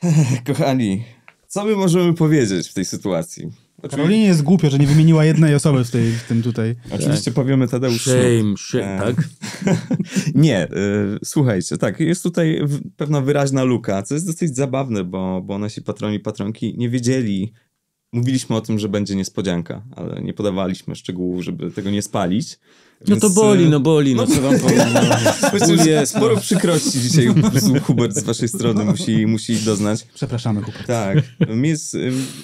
Kochani, co my możemy powiedzieć w tej sytuacji? Oczywiście... nie jest głupio, że nie wymieniła jednej osoby w, tej, w tym tutaj. Oczywiście tak. powiemy Tadeusz. Shame, shame, e, tak? nie, y, słuchajcie, tak, jest tutaj pewna wyraźna luka, co jest dosyć zabawne, bo, bo nasi patroni, patronki nie wiedzieli, mówiliśmy o tym, że będzie niespodzianka, ale nie podawaliśmy szczegółów, żeby tego nie spalić. No to boli, e, no boli, no, no co wam powiem. No. no. sporo przykrości dzisiaj Hubert z waszej strony musi, musi doznać. Przepraszamy Hubert. Tak, mi jest,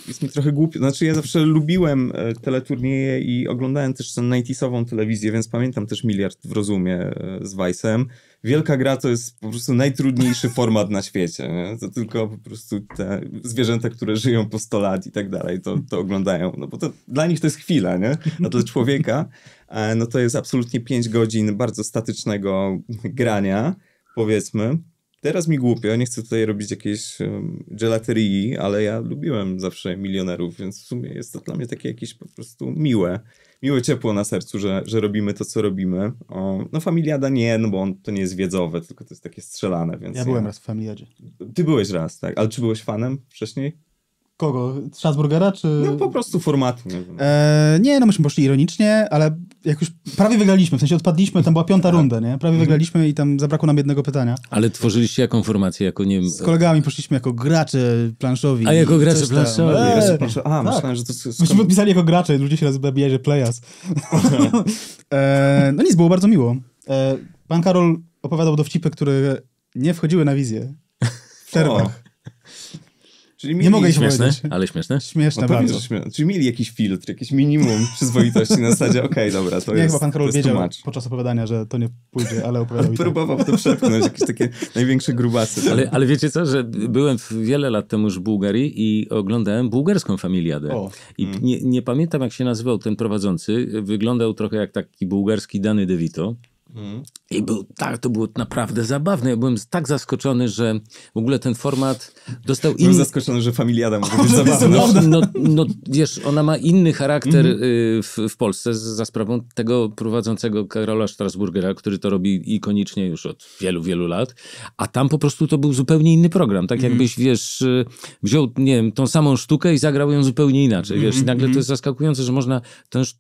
jest mi trochę głupio, znaczy ja zawsze lubiłem e, teleturnieje i oglądałem też tę najtisową telewizję, więc pamiętam też Miliard w Rozumie e, z Weissem Wielka gra to jest po prostu najtrudniejszy format na świecie. Nie? To tylko po prostu te zwierzęta, które żyją po 100 lat i tak dalej, to, to oglądają. No bo to, dla nich to jest chwila, nie? A dla człowieka E, no to jest absolutnie 5 godzin bardzo statycznego grania, powiedzmy. Teraz mi głupio, nie chcę tutaj robić jakiejś um, gelaterii, ale ja lubiłem zawsze milionerów, więc w sumie jest to dla mnie takie jakieś po prostu miłe, miłe ciepło na sercu, że, że robimy to, co robimy. O, no Familiada nie, no bo on, to nie jest wiedzowe, tylko to jest takie strzelane, więc... Ja byłem raz w Familiadzie. Ty byłeś raz, tak? Ale czy byłeś fanem wcześniej? Kogo? Strasburgera czy... No po prostu format. Nie, e, nie no myśmy poszli ironicznie, ale jak już prawie wygraliśmy, w sensie odpadliśmy, tam była piąta tak. runda, nie? Prawie mhm. wygraliśmy i tam zabrakło nam jednego pytania. Ale tworzyliście jaką formację? Jako, nie Z kolegami poszliśmy jako gracze planszowi. A jako gracze planszowi. Eee, A, tak. myślałem, że to... Skąd... Myśmy podpisali jako gracze, ludzie się raz że playas. e, no nic, było bardzo miło. E, pan Karol opowiadał dowcipy, które nie wchodziły na wizję. W przerwach. Czyli mieli... Nie mogę się śmieszne, powiedzieć. ale śmieszne. Śmieszne no, bardzo. Śmieszne. Czyli mieli jakiś filtr, jakiś minimum przyzwoitości na zasadzie, okej, okay, dobra, to nie, jest chyba pan Karol wiedział tłumacz. podczas opowiadania, że to nie pójdzie, ale opowiadał. próbował tak. to przepchnąć jakieś takie największe grubasy. Ale, ale wiecie co, że byłem wiele lat temu już w Bułgarii i oglądałem bułgarską familiadę. O. I mhm. nie, nie, pamiętam, jak się nazywał ten prowadzący. Wyglądał trochę jak taki bułgarski Dany DeVito. Mhm. I był, tak, to było naprawdę zabawne. Ja byłem tak zaskoczony, że w ogóle ten format dostał inny... Byłem zaskoczony, że Familiada może być zabawna. No, no, no, no, wiesz, ona ma inny charakter mm -hmm. w, w, Polsce za sprawą tego prowadzącego Karola Strasburgera, który to robi ikonicznie już od wielu, wielu lat. A tam po prostu to był zupełnie inny program. Tak mhm. jakbyś, mm -hmm. wiesz, y, wziął, nie wiem, tą samą sztukę i zagrał ją zupełnie inaczej. Wiesz, mm -hmm. I mhm. nagle to jest mhm. zaskakujące, że można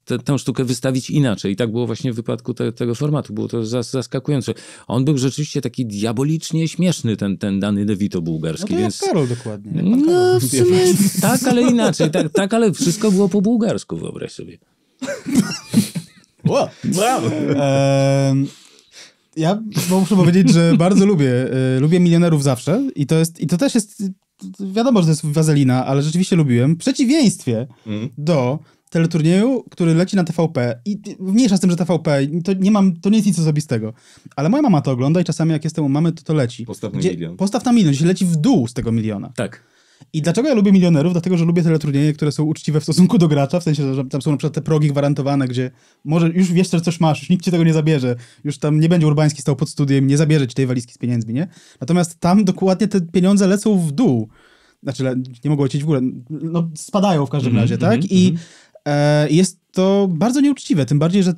tę, tę sztukę wystawić inaczej. I tak było właśnie w wypadku te, tego formatu. Było to za, za zaskakujące. On był rzeczywiście taki diabolicznie śmieszny, ten, ten dany Devito no bułgarski. No Karol dokładnie. no w sumie tak, ale inaczej. Tak, tak, ale wszystko było po bułgarsku, wyobraź sobie. wow. wow. Um... Ja muszę powiedzieć, że bardzo lubię. Y, lubię milionerów zawsze i to jest, i to też jest, wiadomo, że to jest wazelina, ale rzeczywiście lubiłem. W przeciwieństwie mm. do teleturnieju, który leci na TVP i mniejsza z tym, że TVP, to nie mam, to nie jest nic osobistego, ale moja mama to ogląda i czasami jak jestem u mamy, to to leci. Postaw na gdzie, milion. Postaw na milion, gdzie leci w dół z tego miliona. Tak. I dlaczego ja lubię milionerów? Dlatego, że lubię teleturnieje, które są uczciwe w stosunku do gracza, w sensie, że tam są na przykład te progi gwarantowane, gdzie może już wiesz, że coś masz, już nikt ci tego nie zabierze, już tam nie będzie Urbański stał pod studiem, nie zabierze ci tej walizki z pieniędzmi, nie? Natomiast tam dokładnie te pieniądze lecą w dół znaczy nie mogą lecieć w górę, no spadają w każdym mm -hmm, razie, tak? Mm -hmm. I mhm. E, jest to bardzo nieuczciwe, tym bardziej, że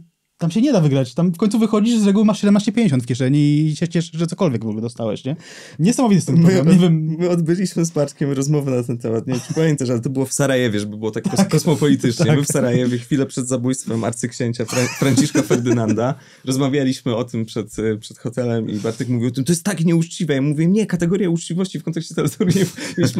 tam się nie da wygrać. Tam w końcu wychodzisz, z reguły masz 17,50 w kieszeni i się cieszysz, że cokolwiek w ogóle dostałeś, nie? Niesamowity jest ten program. My, nie wiem... my odbyliśmy z Paczkiem rozmowę na ten temat. Nie wiem, czy pamiętasz, ale to było w Sarajewie, żeby było tak, tak kosmopolitycznie. Tak. My w Sarajewie chwilę przed zabójstwem arcyksięcia Fra Franciszka Ferdynanda rozmawialiśmy o tym przed, e, przed hotelem i Bartek mówił o tym, to jest tak nieuczciwe. Ja mówię, nie, kategoria uczciwości w kontekście terytorium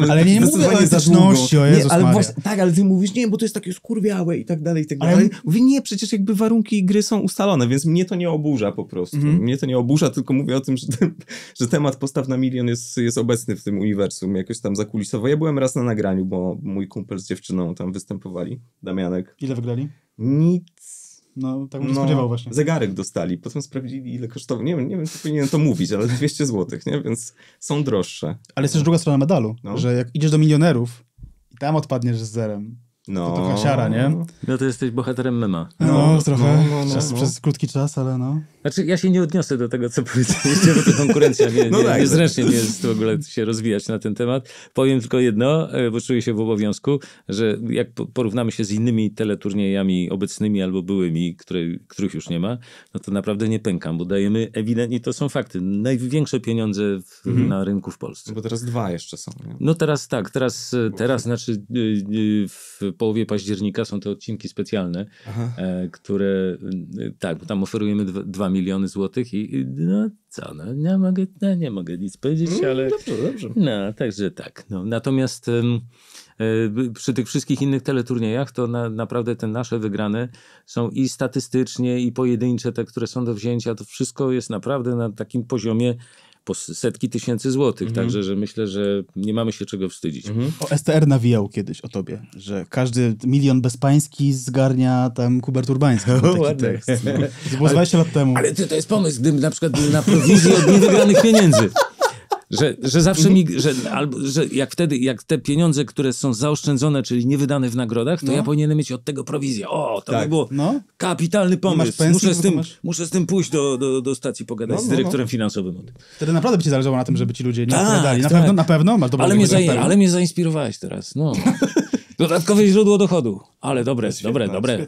Ale nie mówię o zaczności, o Jezus nie, ale Właśnie, Tak, ale ty mówisz, nie, bo to jest takie skurwiałe i tak dalej, i tak dalej. Ale... Mówię, nie, przecież jakby warunki gry są są ustalone, więc mnie to nie oburza po prostu. Mm -hmm. Mnie to nie oburza, tylko mówię o tym, że, ten, że temat postaw na milion jest, jest obecny w tym uniwersum, jakoś tam zakulisowo. Ja byłem raz na nagraniu, bo mój kumpel z dziewczyną tam występowali, Damianek. Ile wygrali? Nic. No, tak bym no, spodziewał właśnie. Zegarek dostali, potem sprawdzili ile kosztował. Nie, wiem, nie wiem, czy powinienem to mówić, ale 200 zł, nie? Więc są droższe. Ale jest też druga strona medalu, no. że jak idziesz do milionerów i tam odpadniesz z zerem, no. To, taka siara, nie? No to jesteś bohaterem mema. No, no, no trochę. No, no, przez, no. przez, krótki czas, ale no. Znaczy, ja się nie odniosę do tego, co powiedzieliście, bo to konkurencja nie, no nie, tak, niezręcznie tak. jest w ogóle się rozwijać na ten temat. Powiem tylko jedno, e, bo czuję się w obowiązku, że jak porównamy się z innymi teleturniejami obecnymi albo byłymi, które, których już nie ma, no to naprawdę nie pękam, bo dajemy ewidentnie, to są fakty, największe pieniądze w, mhm. na rynku w Polsce. Bo teraz dwa jeszcze są. Nie? No teraz tak, teraz, e, teraz znaczy e, w połowie października są te odcinki specjalne, e, które e, tak, bo tam oferujemy 2 miliony złotych i, no co, no, nie, mogę, no, nie mogę nic powiedzieć, mm, ale... Dobrze, dobrze. No, także tak. No. Natomiast e, przy tych wszystkich innych teleturniejach to na, naprawdę te nasze wygrane są i statystycznie, i pojedyncze, te, które są do wzięcia, to wszystko jest naprawdę na takim poziomie po setki tysięcy złotych, mhm. także że myślę, że nie mamy się czego wstydzić. Mhm. O STR nawijał kiedyś o tobie, że każdy milion bezpański zgarnia tam Kubert Urbański. O, taki tekst. To było 20 lat temu. Ale to jest pomysł, gdybym na przykład na prowizji od niewygranych pieniędzy. Że, że zawsze mi, że, albo, że jak wtedy, jak te pieniądze, które są zaoszczędzone, czyli niewydane w nagrodach, to no. ja powinienem mieć od tego prowizję. O, to tak. by było no. kapitalny pomysł. Pensji, muszę, no z tym, masz... muszę z tym pójść do, do, do stacji pogadać no, z no, dyrektorem no. finansowym. Wtedy naprawdę by ci zależało na tym, żeby ci ludzie nie tak, Na tak. pewno, na pewno masz dobrą ale mnie, zaje, ale mnie zainspirowałeś teraz, no. Dodatkowe źródło dochodu. Ale dobre, dobre, dobre.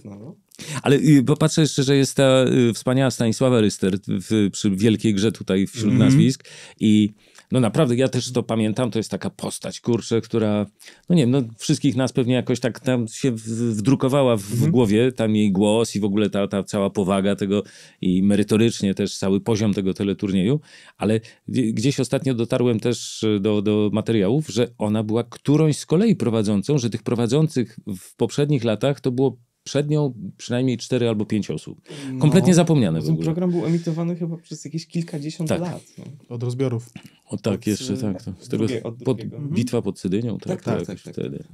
Ale popatrzę y, jeszcze, że jest ta y, wspaniała Stanisława Ryster w, przy wielkiej grze tutaj wśród mm -hmm. nazwisk i no naprawdę, ja też to pamiętam, to jest taka postać, kurczę, która, no nie wiem, no wszystkich nas pewnie jakoś tak tam się wdrukowała w, mhm. głowie, tam jej głos i w ogóle ta, ta cała powaga tego i merytorycznie też cały poziom tego teleturnieju, ale gdzieś ostatnio dotarłem też e, do, do materiałów, że ona była którąś z kolei prowadzącą, że tych prowadzących w poprzednich latach to było przed nią przynajmniej 4 albo 5 osób. No, Kompletnie no, zapomniane Ten program był emitowany chyba przez jakieś kilkadziesiąt tak. lat. No. Od rozbiorów. O tak, od, jeszcze e, tak. To, z drugie, tego, pod, mhm. bitwa pod Sydynią. Tak, tak, tak. tak, tak, tak wtedy. tak,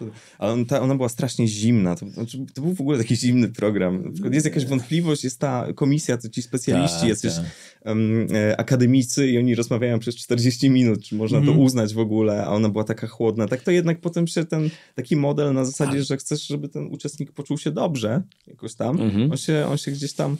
no. Ale ta, ona była strasznie zimna. To, znaczy, to, był w ogóle taki zimny program. Jest jakaś wątpliwość, jest ta komisja, to ci specjaliści, tak, tak. Um, akademicy i oni rozmawiają przez 40 minut, czy można mhm. to uznać w ogóle, a ona była taka chłodna. Tak to jednak potem się ten taki model na zasadzie, tak. że chcesz, żeby ten uczestnik poczuł się dobrze jakoś tam. Mhm. On, się, on się gdzieś tam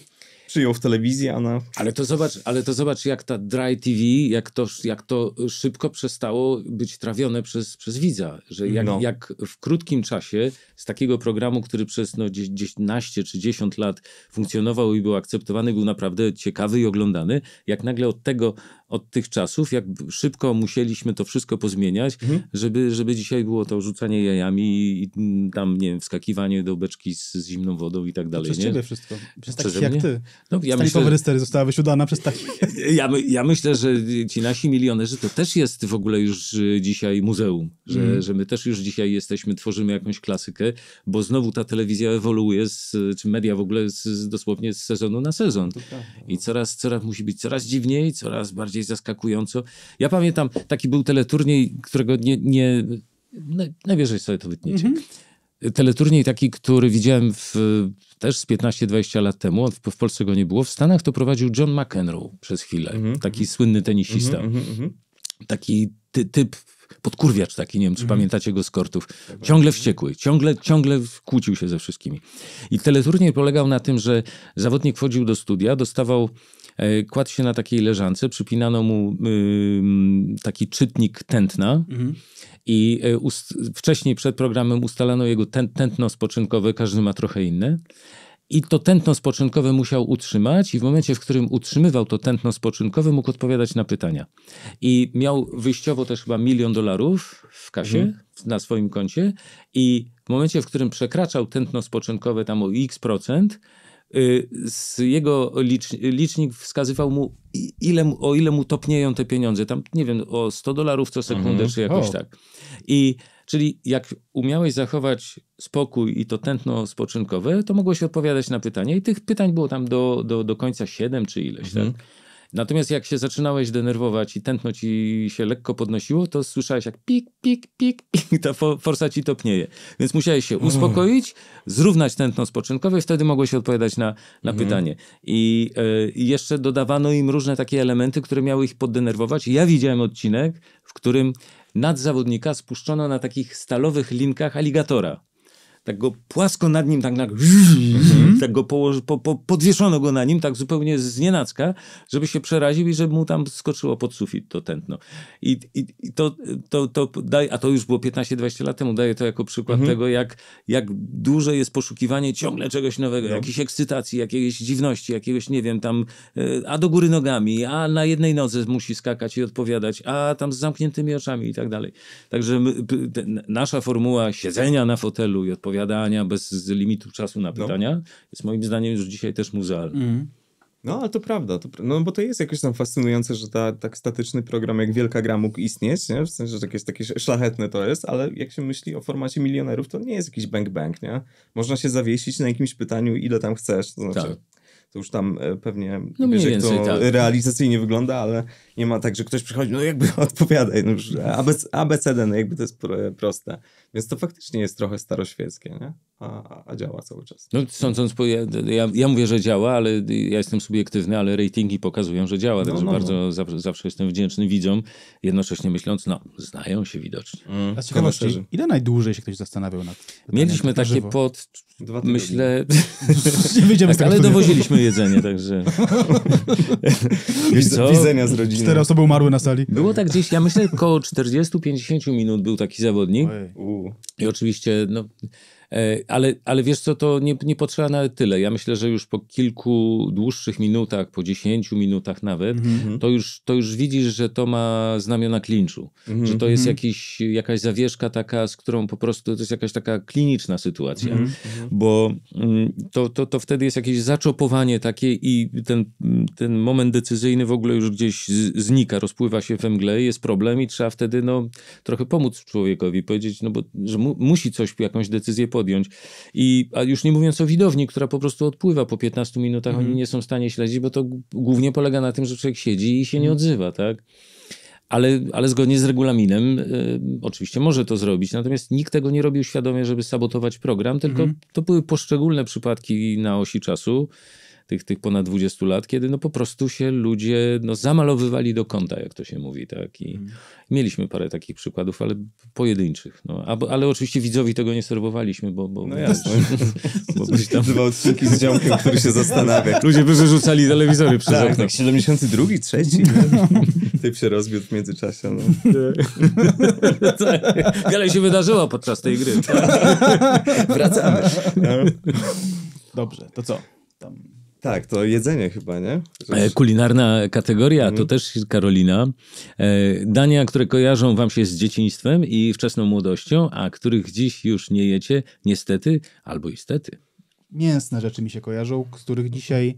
przyjął w telewizji, a na... Ale to zobacz, ale to zobacz jak ta Dry TV, jak to, jak to szybko przestało być trawione przez, przez widza, że jak, no. jak w krótkim czasie z takiego programu, który przez no, 10 czy 10 lat funkcjonował i był akceptowany, był naprawdę ciekawy i oglądany, jak nagle od tego, od tych czasów, jak szybko musieliśmy to wszystko pozmieniać, mhm. żeby, żeby dzisiaj było to rzucanie jajami i tam, nie wiem, wskakiwanie do beczki z, z zimną wodą i tak dalej. Przez nie? ciebie wszystko. Przez, przez takich jak ty. No, ja myślę, została wysiudana przez takich. Ja, my, ja myślę, że ci nasi milionerzy to też jest w ogóle już y, dzisiaj muzeum, że, mm. że my też już dzisiaj jesteśmy, tworzymy jakąś klasykę, bo znowu ta telewizja ewoluuje, z, czy media w ogóle z, dosłownie z sezonu na sezon. No. I coraz, coraz musi być coraz dziwniej, coraz bardziej zaskakująco. Ja pamiętam, taki był teleturniej, którego nie, nie najwyżej sobie to wytniecie. Mm -hmm teleturniej taki, który widziałem w też z 15-20 lat temu, w Polsce go nie było, w Stanach to prowadził John McEnroe przez chwilę, mm -hmm. taki słynny tenisista. Mm -hmm, taki ty typ podkurwiacz taki, nie wiem, czy mm. pamiętacie go z kortów. Ciągle wściekły, ciągle, ciągle kłócił się ze wszystkimi. I teleturniej polegał na tym, że zawodnik wchodził do studia, dostawał E, kładł się na takiej leżance, przypinano mu taki czytnik tętna mhm. i e, wcześniej przed programem ustalano jego tętno spoczynkowe, każdy ma trochę inne. I to tętno spoczynkowe musiał utrzymać, i w momencie, w którym utrzymywał to tętno spoczynkowe, mógł odpowiadać na pytania. I miał wyjściowo też chyba milion dolarów w kasie, mhm. na swoim koncie, i w momencie, w którym przekraczał tętno spoczynkowe tam o x procent, Y, z jego licznik wskazywał mu, ile, o ile mu topnieją te pieniądze. Tam, nie wiem, o 100 dolarów co sekundę, mhm. czy jakoś tak. I czyli jak umiałeś zachować spokój i to tętno spoczynkowe, to mogłeś odpowiadać na pytania. I tych pytań było tam do, do, do końca 7 czy ileś, mhm. tak? Natomiast jak się zaczynałeś denerwować i tętno ci się lekko podnosiło, to słyszałeś jak pik, pik, pik i ta forsa ci topnieje. Więc musiałeś się mm. uspokoić, zrównać tętno spoczynkowe i wtedy mogłeś odpowiadać na, na mhm. pytanie. I y, jeszcze dodawano im różne takie elementy, które miały ich poddenerwować. Ja widziałem odcinek, w którym nad zawodnika spuszczono na takich stalowych linkach aligatora tak go płasko nad nim, tak, tak, tak go położy, po, po, podwieszono go na nim, tak zupełnie z nienacka, żeby się przeraził i żeby mu tam skoczyło pod sufit to tętno. I, i, i to, to, to daje, a to już było 15-20 lat temu, daję to jako przykład mhm. tego, jak, jak duże jest poszukiwanie ciągle czegoś nowego, no. jakiejś ekscytacji, jakiejś dziwności, jakiegoś, nie wiem, tam, e, a do góry nogami, a na jednej nodze musi skakać i odpowiadać, a tam z zamkniętymi oczami i tak dalej. Także my, nasza formuła siedzenia na fotelu i odpowiadania odpowiadania, bez limitu czasu na no. pytania, no. jest moim zdaniem już dzisiaj też muzealny. Mm. No, ale to prawda, to, no bo to jest jakoś tam fascynujące, że ta, tak statyczny program jak Wielka Gra mógł istnieć, nie? w sensie, że jakieś takie szlachetne to jest, ale jak się myśli o formacie milionerów, to nie jest jakiś bank bank nie? Można się zawiesić na jakimś pytaniu, ile tam chcesz, to znaczy... Tak to już tam e, pewnie no wiesz, więcej, to tak. realizacyjnie wygląda, ale nie ma tak, że ktoś przychodzi, no jakby odpowiadaj, no już ABC, ABCD, no jakby to jest proste. Więc to faktycznie jest trochę staroświeckie, nie? A, a działa cały czas. No, sądząc, po, ja, ja, ja, mówię, że działa, ale ja jestem subiektywny, ale ratingi pokazują, że działa, no, także no, bardzo no. Zawsze, zawsze, jestem wdzięczny widzom, jednocześnie myśląc, no, znają się widocznie. Mm. A ciekawości, ile najdłużej się ktoś zastanawiał nad Mieliśmy takie żywo. pod, myślę... nie wyjdziemy tak, ale dowoziliśmy jedzenie, także... Wiesz co? Widzenia z rodziną. Cztery osoby umarły na sali. Było tak gdzieś, ja myślę, około 40-50 minut był taki zawodnik. Ojej. I oczywiście no, E, ale, ale wiesz co, to nie, nie potrzeba nawet tyle. Ja myślę, że już po kilku dłuższych minutach, po dziesięciu minutach nawet, mm-hmm. to, już, to już widzisz, że to ma znamiona klinczu. Mm-hmm. Że to jest mhm. jakiś, jakaś zawieszka taka, z którą po prostu, to jest jakaś taka kliniczna sytuacja. Mm-hmm. Bo mm, to, to, to wtedy jest jakieś zaczopowanie takie i ten, ten moment decyzyjny w ogóle już gdzieś z, znika, rozpływa się we mgle, jest problem i trzeba wtedy no, trochę pomóc człowiekowi, powiedzieć, no bo, że mu, musi coś, jakąś decyzję podjąć podjąć. I a już nie mówiąc o widowni, która po prostu odpływa po 15 minutach, mm. oni nie są w stanie śledzić, bo to głównie polega na tym, że człowiek siedzi i się nie mhm. odzywa, tak? Ale, ale zgodnie z regulaminem y, oczywiście może to zrobić. Natomiast nikt tego nie robił świadomie, żeby sabotować program, tylko mm. to były poszczególne przypadki na osi czasu tych, tych ponad 20 lat, kiedy no po prostu się ludzie no, zamalowywali do kąta, jak to się mówi, tak? I mm. mieliśmy parę takich przykładów, ale pojedynczych. No. A, ale oczywiście widzowi tego nie serwowaliśmy, bo... bo no jasne. Bo byś tam... Dwa odcinki z działkiem, który się zastanawia. Ludzie by rzucali telewizory przez tak, okno. Tak, 72, 3. Typ się rozbił w międzyczasie. No. Tak. Wiele się wydarzyło podczas tej gry. Tak. Wracamy. No. Dobrze, to co? Tam tak, to jedzenie chyba, nie? E, kulinarna kategoria to mhm. też Karolina. E, dania, które kojarzą wam się z dzieciństwem i wczesną młodością, a których dziś już nie jecie, niestety albo istety. Mięsne rzeczy mi się kojarzą, których dzisiaj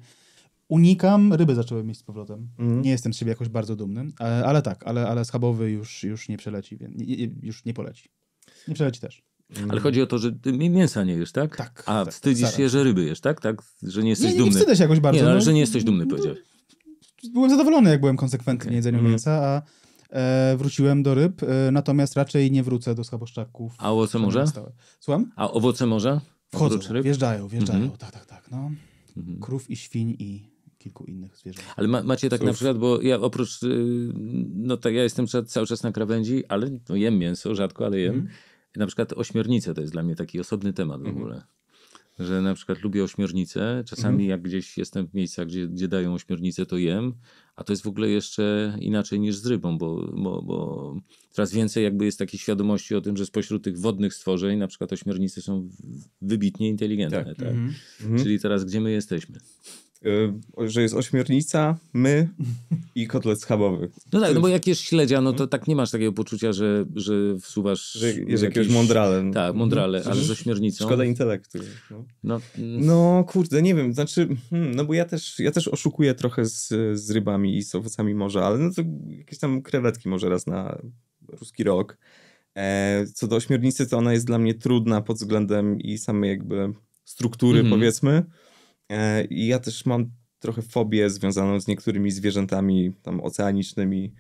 unikam. Ryby zaczęły mieć z powrotem. Mhm. Nie jestem z siebie jakoś bardzo dumny, ale, ale tak, ale, ale schabowy już, już nie przeleci, więc, już nie poleci. Nie przeleci też. Ale chodzi o to, że ty mięsa nie jesz, tak? Tak. A tak, wstydzisz się, że ryby jesz, tak? tak? Że nie jesteś nie, nie, dumny. Nie, wstydzę się jakoś bardzo. Nie, no, no, że nie jesteś dumny, powiedziałeś. Byłem zadowolony, jak byłem konsekwentny okay. w jedzeniu mm. mięsa, a e, wróciłem do ryb, e, natomiast raczej nie wrócę do schaboszczaków. A owoce morza? Słucham? A owoce morza? Wchodzą, ryb? wjeżdżają, wjeżdżają, mm -hmm. tak, tak, tak. No. Mm -hmm. Krów i świń i kilku innych zwierząt. Ale ma, macie tak na przykład, bo ja oprócz, y, no tak ja jestem cały czas na krawędzi, ale no, jem mięso, rzadko, ale jem. Mm na przykład ośmiornice to jest dla mnie taki osobny temat w mhm. ogóle. Mhm. Że na przykład lubię ośmiornice. Czasami mhm. jak gdzieś jestem w miejscach, gdzie, gdzie dają ośmiornice, to jem. A to jest w ogóle jeszcze inaczej niż z rybą, bo, bo, bo coraz więcej jakby jest takiej świadomości o tym, że spośród tych wodnych stworzeń na przykład ośmiornice są wybitnie inteligentne. Tak. tak? Mhm. mhm. Czyli teraz gdzie my jesteśmy? Y, że jest ośmiornica, my i kotlet schabowy. No tak, no bo jak jesz śledzia, no to mhm. tak nie masz takiego poczucia, że, że wsuwasz... Że jest jakiegoś Tak, mądrale, no, ale z ośmiornicą. Szkoda intelektu. No. No. Mm. no. kurde, nie wiem, znaczy, hmm, no bo ja też, ja też oszukuję trochę z, z rybami i z owocami morza, ale no to jakieś tam krewetki może raz na ruski rok. E, co do ośmiornicy, to ona jest dla mnie trudna pod względem i samej jakby struktury, mm -hmm. powiedzmy. E, I ja też mam trochę fobię związaną z niektórymi zwierzętami tam oceanicznymi,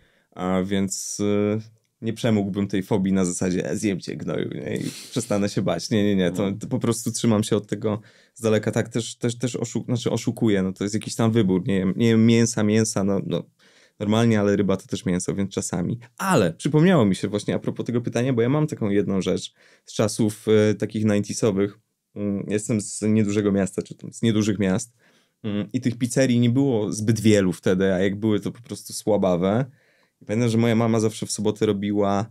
więc e, nie przemógłbym tej fobii na zasadzie e, zjem cię gnoju nie? i przestanę się bać. Nie, nie, nie, to, to, po prostu trzymam się od tego z daleka. Tak też, też, też oszu znaczy oszukuję, no to jest jakiś tam wybór. Nie, nie wiem, mięsa, mięsa, no, no normalnie, ale ryba to też mięso, więc czasami. Ale przypomniało mi się właśnie a propos tego pytania, bo ja mam taką jedną rzecz z czasów y, takich 90 Mm, jestem z niedużego miasta, czy tam z niedużych miast. Mm, I tych pizzerii nie było zbyt wielu wtedy, a jak były, to po prostu słabawe. pamiętam, że moja mama zawsze w sobotę robiła.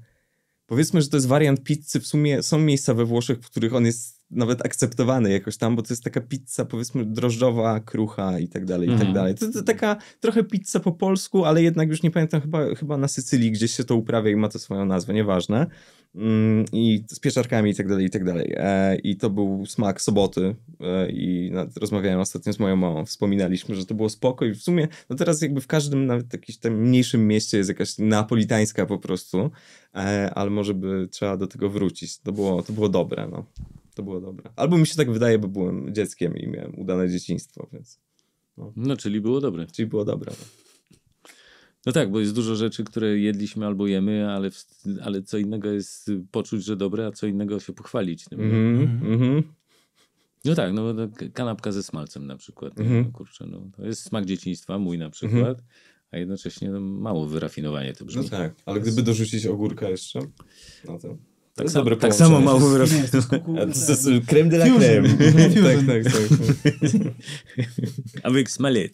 Powiedzmy, że to jest wariant pizzy. W sumie są miejsca we Włoszech, w których on jest nawet akceptowany jakoś tam, bo to jest taka pizza, powiedzmy, drożdżowa, krucha i tak dalej, i tak mhm. dalej. To, to taka trochę pizza po polsku, ale jednak już nie pamiętam, chyba, chyba na Sycylii gdzieś się to uprawia i ma to swoją nazwę, nieważne. Mm, i z pieczarkami i tak dalej, i tak dalej. E, I to był smak soboty e, i rozmawiałem ostatnio z moją mamą, wspominaliśmy, że to było spoko i w sumie, no teraz jakby w każdym nawet jakimś tam mniejszym mieście jest jakaś napolitańska po prostu, e, ale może by trzeba do tego wrócić. To było, to było dobre, no. To było dobre. Albo mi się tak wydaje, bo byłem dzieckiem i miałem udane dzieciństwo, więc... No, no czyli było dobre. Czyli było dobre. No. No tak, bo jest dużo rzeczy, które jedliśmy albo jemy, ale, w, ale co innego jest poczuć, że dobre, a co innego się pochwalić tym. Mm -hmm. No tak, no kanapka ze smalcem na przykład. Mm -hmm. no, kurczę, no, to jest smak dzieciństwa, mój na mhm. przykład, mm -hmm. a jednocześnie no, mało wyrafinowanie to brzmi. No tak, ale gdyby dorzucić ogórka jeszcze na to. Tak, sam, dobry tak samo mało wyraz. Krem de la creme. tak, tak, tak. Avec tak. smalec.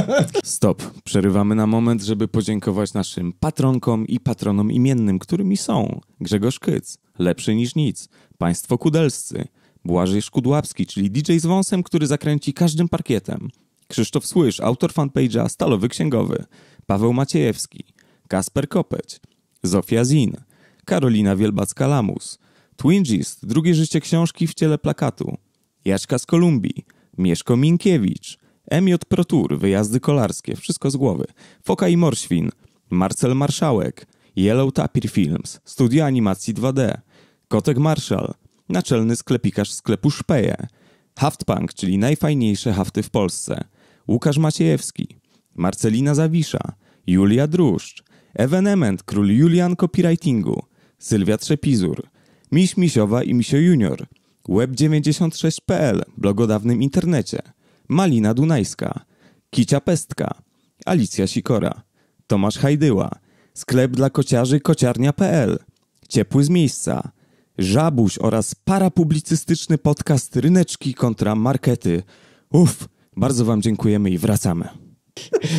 Stop. Przerywamy na moment, żeby podziękować naszym patronkom i patronom imiennym, którymi są Grzegorz Kyc, Lepszy niż nic, Państwo Kudelscy, Błażej Szkudłapski, czyli DJ z wąsem, który zakręci każdym parkietem, Krzysztof Słysz, autor fanpage'a Stalowy Księgowy, Paweł Maciejewski, Kasper Kopeć, Zofia Zin, Karolina Wielbacka-Lamus, Twingist, drugie życie książki w ciele plakatu, Jaśka z Kolumbii, Mieszko Minkiewicz, Emiot Protur, wyjazdy kolarskie, wszystko z głowy, Foka i Morświn, Marcel Marszałek, Yellow Tapir Films, studio animacji 2D, Kotek Marszal, naczelny sklepikarz sklepu Szpeje, Haftpunk, czyli najfajniejsze hafty w Polsce, Łukasz Maciejewski, Marcelina Zawisza, Julia Druszcz, Evenement, król Julian copywritingu, Sylwia Trzepizur, Miś Misiowa i Misio Junior, Web96.pl, blog o dawnym internecie, Malina Dunajska, Kicia Pestka, Alicja Sikora, Tomasz Hajdyła, sklep dla kociarzy kociarnia.pl, Ciepły z miejsca, Żabuś oraz parapublicystyczny podcast Ryneczki kontra Markety. Uff, bardzo Wam dziękujemy i wracamy.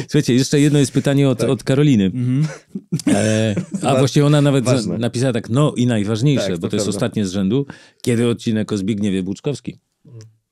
Słuchajcie, jeszcze jedno jest pytanie od, tak. od Karoliny. Mhm. E, a właściwie ona nawet napisała tak, no i najważniejsze, tak, bo to, to jest ostatnie z rzędu, kiedy odcinek o Zbigniewie Buczkowskim.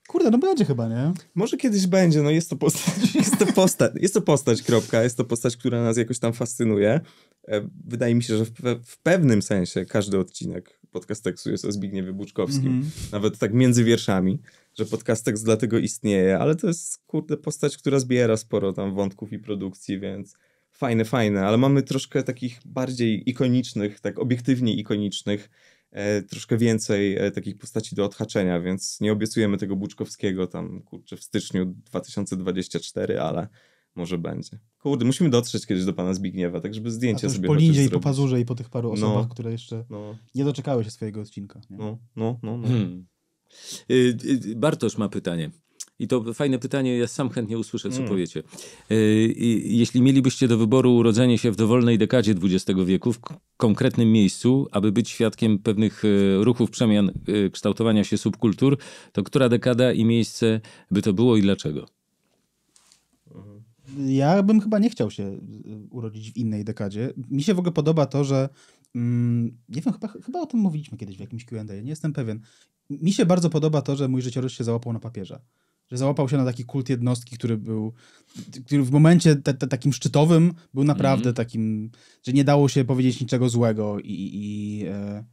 Kurde, no będzie chyba, nie? Może kiedyś będzie, no jest to postać, jest to postać, jest to postać, kropka, jest to postać, która nas jakoś tam fascynuje. E, wydaje mi się, że w, w pewnym sensie każdy odcinek podcast jest o Zbigniewie Buczkowskim, mhm. nawet tak między wierszami że podcastek dlatego istnieje, ale to jest, kurde, postać, która zbiera sporo tam wątków i produkcji, więc fajne, fajne, ale mamy troszkę takich bardziej ikonicznych, tak obiektywnie ikonicznych, e, troszkę więcej e, takich postaci do odhaczenia, więc nie obiecujemy tego Buczkowskiego tam, kurczę, w styczniu 2024, ale może będzie. Kurde, musimy dotrzeć kiedyś do pana Zbigniewa, tak żeby zdjęcie sobie po Lindzie i po Pazurze i po tych paru no. osobach, no, które jeszcze no. nie doczekały się swojego odcinka. Nie? No, no, no. no. Hmm. Y, y, Bartosz ma pytanie. I to fajne pytanie, ja sam chętnie usłyszę, co mm. powiecie. Y, jeśli mielibyście do wyboru urodzenie się w dowolnej dekadzie XX wieku, w konkretnym miejscu, aby być świadkiem pewnych ruchów, przemian, kształtowania się subkultur, to która dekada i miejsce by to było i dlaczego? Ja bym chyba nie chciał się urodzić w innej dekadzie. Mi się w ogóle podoba to, że Mm, nie wiem, chyba, chyba o tym mówiliśmy kiedyś w jakimś Q&A, nie jestem pewien. Mi się bardzo podoba to, że mój życiorys się załapał na papierze. Że załapał się na taki kult jednostki, który był, który w momencie te, te, takim szczytowym był naprawdę mm. takim, że nie dało się powiedzieć niczego złego i, i, e,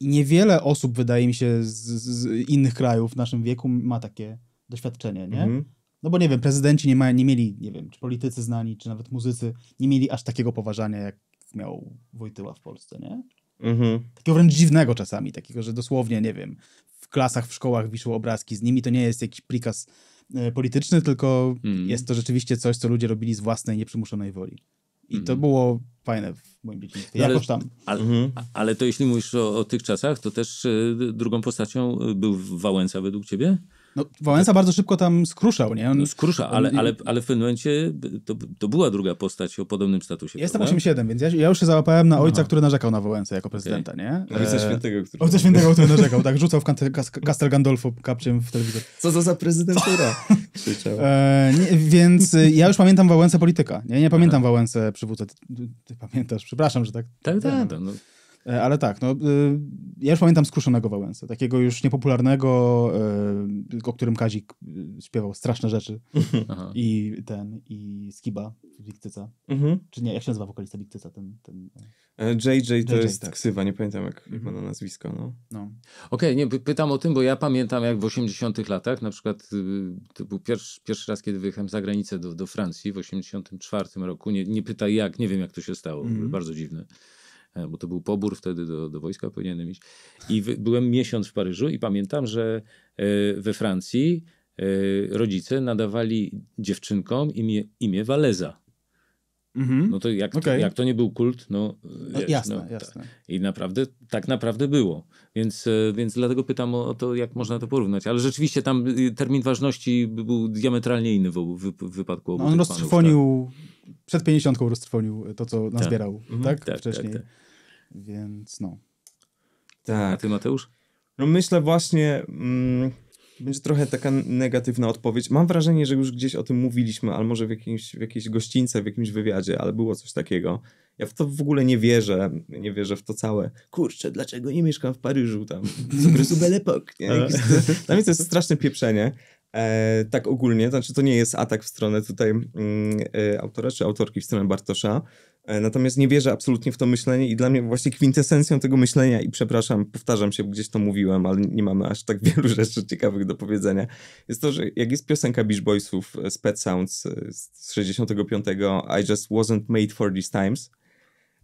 i niewiele osób, wydaje mi się, z, z, innych krajów w naszym wieku ma takie doświadczenie, nie? Mm. No bo nie wiem, prezydenci nie, ma, nie mieli, nie wiem, czy politycy znani, czy nawet muzycy, nie mieli aż takiego poważania, jak, miał Wojtyła w Polsce, nie? Mhm. Takiego wręcz dziwnego czasami, takiego, że dosłownie, nie wiem, w klasach, w szkołach wiszą obrazki z nimi, to nie jest jakiś prikaz e, polityczny, tylko mhm. jest to rzeczywiście coś, co ludzie robili z własnej, nieprzymuszonej woli. I to mhm. było fajne w moim dzieciństwie. Ale, Jakoś tam. Ale, mhm. ale to jeśli mówisz o, o, tych czasach, to też y, drugą postacią e, był Wałęsa według ciebie? No, Wałęsa bardzo szybko tam skruszał, nie? On, no skrusza, ale, ale, ale w pewnym momencie to, to była druga postać o podobnym statusie. Jestem 87, więc ja, ja, już się załapałem na ojca, Aha. który narzekał na Wałęsę jako prezydenta, okay. nie? Ojca e, Świętego, który... Ojca Świętego, który narzekał, tak, rzucał w Castel Gandolfo kapciem w telewizor. Co to za prezydentura? E, nie, więc y, ja już pamiętam Wałęsę polityka, nie? Nie pamiętam Aha. Wałęsę przywódcę. Ty, ty, pamiętasz, przepraszam, że tak... Tak, tak. tak no. no. E, ale tak, no, y, ja już pamiętam skruszonego Wałęsę, takiego już niepopularnego, e, o którym Kazik y, śpiewał straszne rzeczy. Aha. I ten, i Skiba, Wiktyca. Mhm. Czy nie, jak się nazywa wokalista Wiktyca? Ten, ten... JJ e, to jest tak. ksywa, nie pamiętam jak, mhm. ma na nazwisko. No. No. Okej, okay, nie, pytam o tym, bo ja pamiętam jak w 80 latach, na przykład y, to był pierwszy, pierwszy raz, kiedy wyjechałem za granicę do, do Francji w 84 roku. Nie, nie pytaj jak, nie wiem jak to się stało, mhm. bardzo dziwne E, bo to był pobór wtedy do, do wojska powinienem iść. I byłem miesiąc w Paryżu i pamiętam, że e, we Francji e, rodzice nadawali dziewczynkom imię, imię Waleza. Mhm. No to jak, okay. jak to nie był kult, no, no wiesz, jasne, no, jasne. I naprawdę, tak naprawdę było. Więc, więc dlatego pytam o to, jak można to porównać. Ale rzeczywiście tam y, termin ważności był diametralnie inny w, w wypadku obu no On tak. roztrwonił, tak? przed pięćdziesiątką roztrwonił to, co tak. nazbierał, mhm. tak? tak? tak? Wcześniej. Tak, więc no. Tak. A ty Mateusz? No myślę właśnie... Mm, będzie trochę taka negatywna odpowiedź. Mam wrażenie, że już gdzieś o tym mówiliśmy, ale może w, jakimś, w jakiejś gościńce, w jakimś wywiadzie, ale było coś takiego. Ja w to w ogóle nie wierzę, nie wierzę w to całe. Kurczę, dlaczego nie mieszkam w Paryżu tam? Po prostu belepok. Tam jest to jest straszne pieprzenie. E, tak ogólnie, znaczy to nie jest atak w stronę tutaj mm, e, autora czy autorki, w stronę Bartosza, E, natomiast nie wierzę absolutnie w to myślenie i dla mnie właśnie kwintesencją tego myślenia i przepraszam, powtarzam się, gdzieś to mówiłem, ale nie mamy aż tak wielu rzeczy ciekawych do powiedzenia, jest to, że jak jest piosenka Beach Boysów e, e, z Pet Sounds z 65 I Just Wasn't Made For These Times,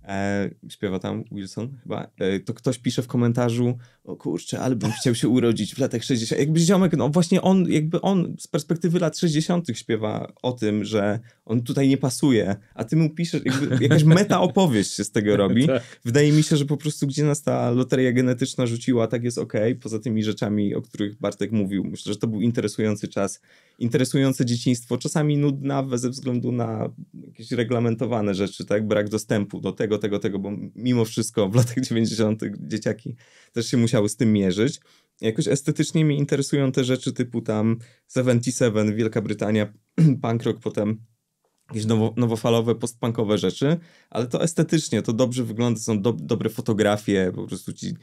E, śpiewa tam Wilson chyba, e, to ktoś pisze w komentarzu, o kurczę, ale bym chciał się urodzić w latach 60. Jakby ziomek, no właśnie on, jakby on z perspektywy lat 60. śpiewa o tym, że on tutaj nie pasuje, a ty mu piszesz, jakby jakaś meta opowieść się z tego robi. Tak. Wydaje mi się, że po prostu gdzie nas ta loteria genetyczna rzuciła, tak jest ok. Poza tymi rzeczami, o których Bartek mówił, myślę, że to był interesujący czas interesujące dzieciństwo, czasami nudna ze względu na jakieś reglamentowane rzeczy, tak? Brak dostępu do tego, tego, tego, bo mimo wszystko w latach 90. dzieciaki też się musiały z tym mierzyć. Jakoś estetycznie mnie interesują te rzeczy typu tam 77, Wielka Brytania, punk rock, potem jakieś nowo, nowofalowe, postpunkowe rzeczy, ale to estetycznie, to dobrze wygląda, są do, dobre fotografie, po prostu ci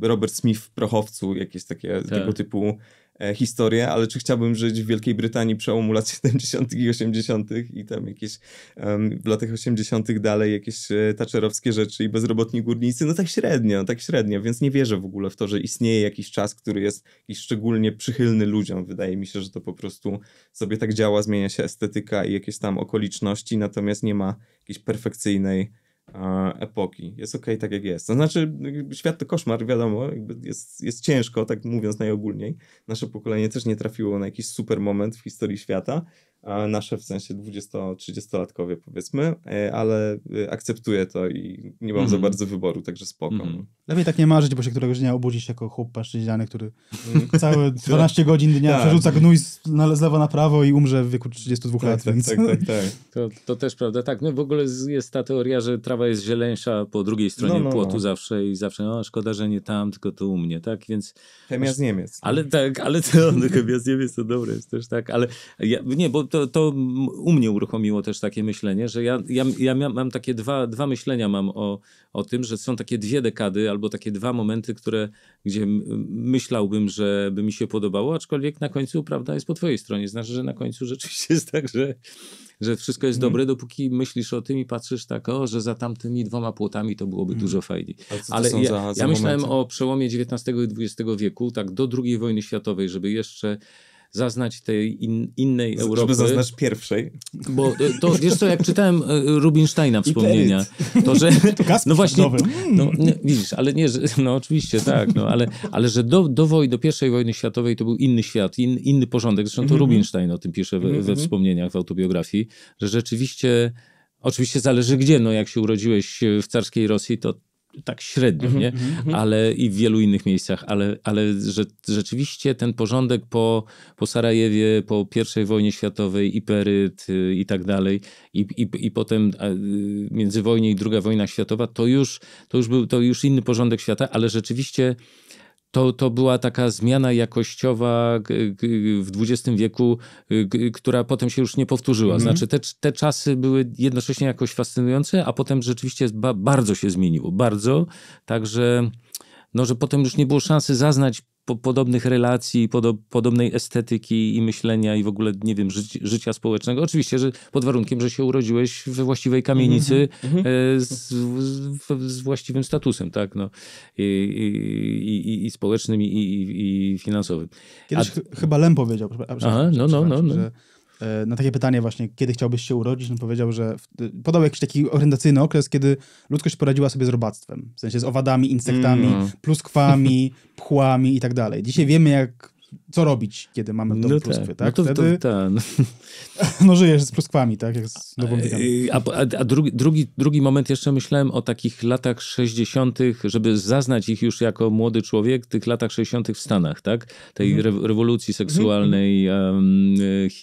Robert Smith w prochowcu, jakieś takie tak. tego typu E, historię, ale czy chciałbym żyć w Wielkiej Brytanii przełomu lat 70. i 80. i tam jakieś um, w latach 80. dalej jakieś e, taczerowskie rzeczy i bezrobotni górnicy? No tak średnio, no tak średnio, więc nie wierzę w ogóle w to, że istnieje jakiś czas, który jest jakiś szczególnie przychylny ludziom. Wydaje mi się, że to po prostu sobie tak działa, zmienia się estetyka i jakieś tam okoliczności, natomiast nie ma jakiejś perfekcyjnej E, epoki. Jest okej okay, tak, jak jest. To znaczy, świat to koszmar, wiadomo, jest, jest ciężko, tak mówiąc najogólniej. Nasze pokolenie też nie trafiło na jakiś super moment w historii świata, nasze w sensie 20-30-latkowie powiedzmy, e, ale e, akceptuję to i nie mam mm. za mhm. bardzo wyboru, także spoko. Mm. Lepiej tak nie marzyć, bo się któregoś dnia obudzisz jako chłop paszczyźniany, który mm. całe 12 tak. godzin dnia tak. przerzuca gnój z, na, z lewa na prawo i umrze w wieku 32 tak, lat. Tak, więc... tak, tak, tak. To, to, też prawda. Tak, no w ogóle jest ta teoria, że trawa jest zieleńsza po drugiej stronie no, no, płotu no. zawsze i zawsze, no szkoda, że nie tam, tylko tu u mnie, tak, więc... Chemia z Niemiec. Ale no. tak, ale to, no, chemia z Niemiec to dobre jest też tak, ale ja, nie, bo to, to u mnie uruchomiło też takie myślenie, że ja, ja, ja mam takie dwa, dwa myślenia mam o, o tym, że są takie dwie dekady albo takie dwa momenty, które, gdzie myślałbym, że by mi się podobało, aczkolwiek na końcu prawda jest po twojej stronie. Znaczy, że na końcu rzeczywiście jest tak, że, że wszystko jest dobre, mhm. dopóki myślisz o tym i patrzysz tak, o, że za tamtymi dwoma płotami to byłoby mhm. dużo fajniej. Ale ja, za, za ja myślałem o przełomie XIX i XX wieku, tak do II wojny światowej, żeby jeszcze zaznać tej in, innej Żeby Europy. Żeby zaznać pierwszej. Bo e, to, wiesz co, jak czytałem e, Rubinsteina wspomnienia, to że... no właśnie, no, widzisz, ale nie, że, no oczywiście, tak, no, ale, ale że do, do, do pierwszej wojny światowej to był inny świat, in, inny porządek. Zresztą to mhm. Rubinstein o tym pisze we, we mhm. wspomnieniach, w autobiografii, że rzeczywiście... Oczywiście zależy gdzie, no jak się urodziłeś w carskiej Rosji, to tak średnio, mhm, nie? Mhm, mhm. Ale i w wielu innych miejscach, ale, ale że rzeczywiście ten porządek po, po Sarajewie, po I wojnie światowej, Iperyt y, i tak dalej, i, i, i potem y, międzywojnie i II wojna światowa, to już, to, już był, to już inny porządek świata, ale rzeczywiście to, to była taka zmiana jakościowa w XX wieku, która potem się już nie powtórzyła. Mhm. Znaczy, te, te czasy były jednocześnie jakoś fascynujące, a potem rzeczywiście ba bardzo się zmieniło. Bardzo. Także, no, że potem już nie było szansy zaznać po, podobnych relacji, podo, podobnej estetyki i myślenia i w ogóle, nie wiem, ży, życia społecznego. Oczywiście, że pod warunkiem, że się urodziłeś we właściwej kamienicy mm -hmm. z, z, właściwym statusem, tak? No. I, i, i, i społecznym, i, i, finansowym. Kiedyś A... chyba Lem powiedział, Aha, no, no, no, no. Że E, na takie pytanie właśnie, kiedy chciałbyś się urodzić, on powiedział, że w, podał jakiś taki orientacyjny okres, kiedy ludzkość poradziła sobie z robactwem. W sensie z owadami, insektami, mm. pluskwami, pchłami i tak dalej. Dzisiaj wiemy, jak co robić, kiedy mamy tą no pluskwy, tak? tak? No, to, Wtedy... to, to, no żyjesz z pluskwami, tak? Jak z e, a, a, a drugi, drugi, drugi moment jeszcze myślałem o takich latach 60., żeby zaznać ich już jako młody człowiek, tych latach 60. w Stanach, tak? Tej mhm. re rewolucji seksualnej, mhm. um,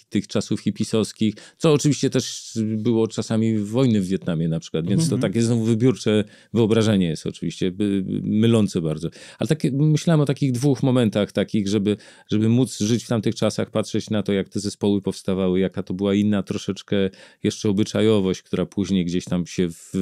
tych czasów hipisowskich, co oczywiście też było czasami wojny w Wietnamie na przykład, więc mhm. to takie znowu wybiórcze wyobrażenie jest oczywiście, mylące bardzo. Ale takie, myślałem o takich dwóch momentach takich, żeby żeby móc żyć w tamtych czasach, patrzeć na to, jak te zespoły powstawały, jaka to była inna troszeczkę jeszcze obyczajowość, która później gdzieś tam się w,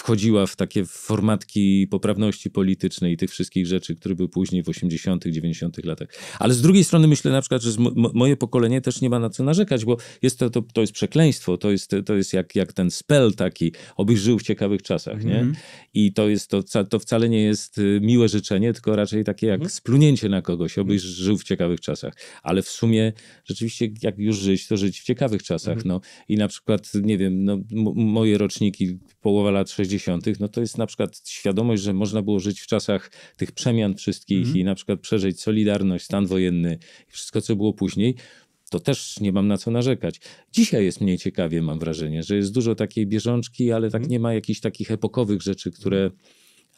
wchodziła w takie formatki poprawności politycznej i tych wszystkich rzeczy, które były później w 80., 90. latach. Ale z drugiej strony myślę na przykład, że moje pokolenie też nie ma na co narzekać, bo jest to, to, to jest przekleństwo, to jest, to jest jak, jak ten spell taki, obyś żył w ciekawych czasach, nie? Mm I to jest, to, to wcale nie jest y, miłe życzenie, tylko raczej takie jak mm splunięcie na kogoś, obyś mm żył w ciekawych czasach. Ale w sumie rzeczywiście jak już żyć, to żyć w ciekawych czasach, mhm. no. I na przykład, nie wiem, no, moje roczniki połowa lat 60., no to jest na przykład świadomość, że można było żyć w czasach tych przemian wszystkich mm. i na przykład przeżyć Solidarność, stan wojenny i wszystko, co było później to też nie mam na co narzekać. Dzisiaj jest mniej ciekawie, mam wrażenie, że jest dużo takiej bieżączki, ale tak mhm. nie ma jakichś takich epokowych rzeczy, które mhm.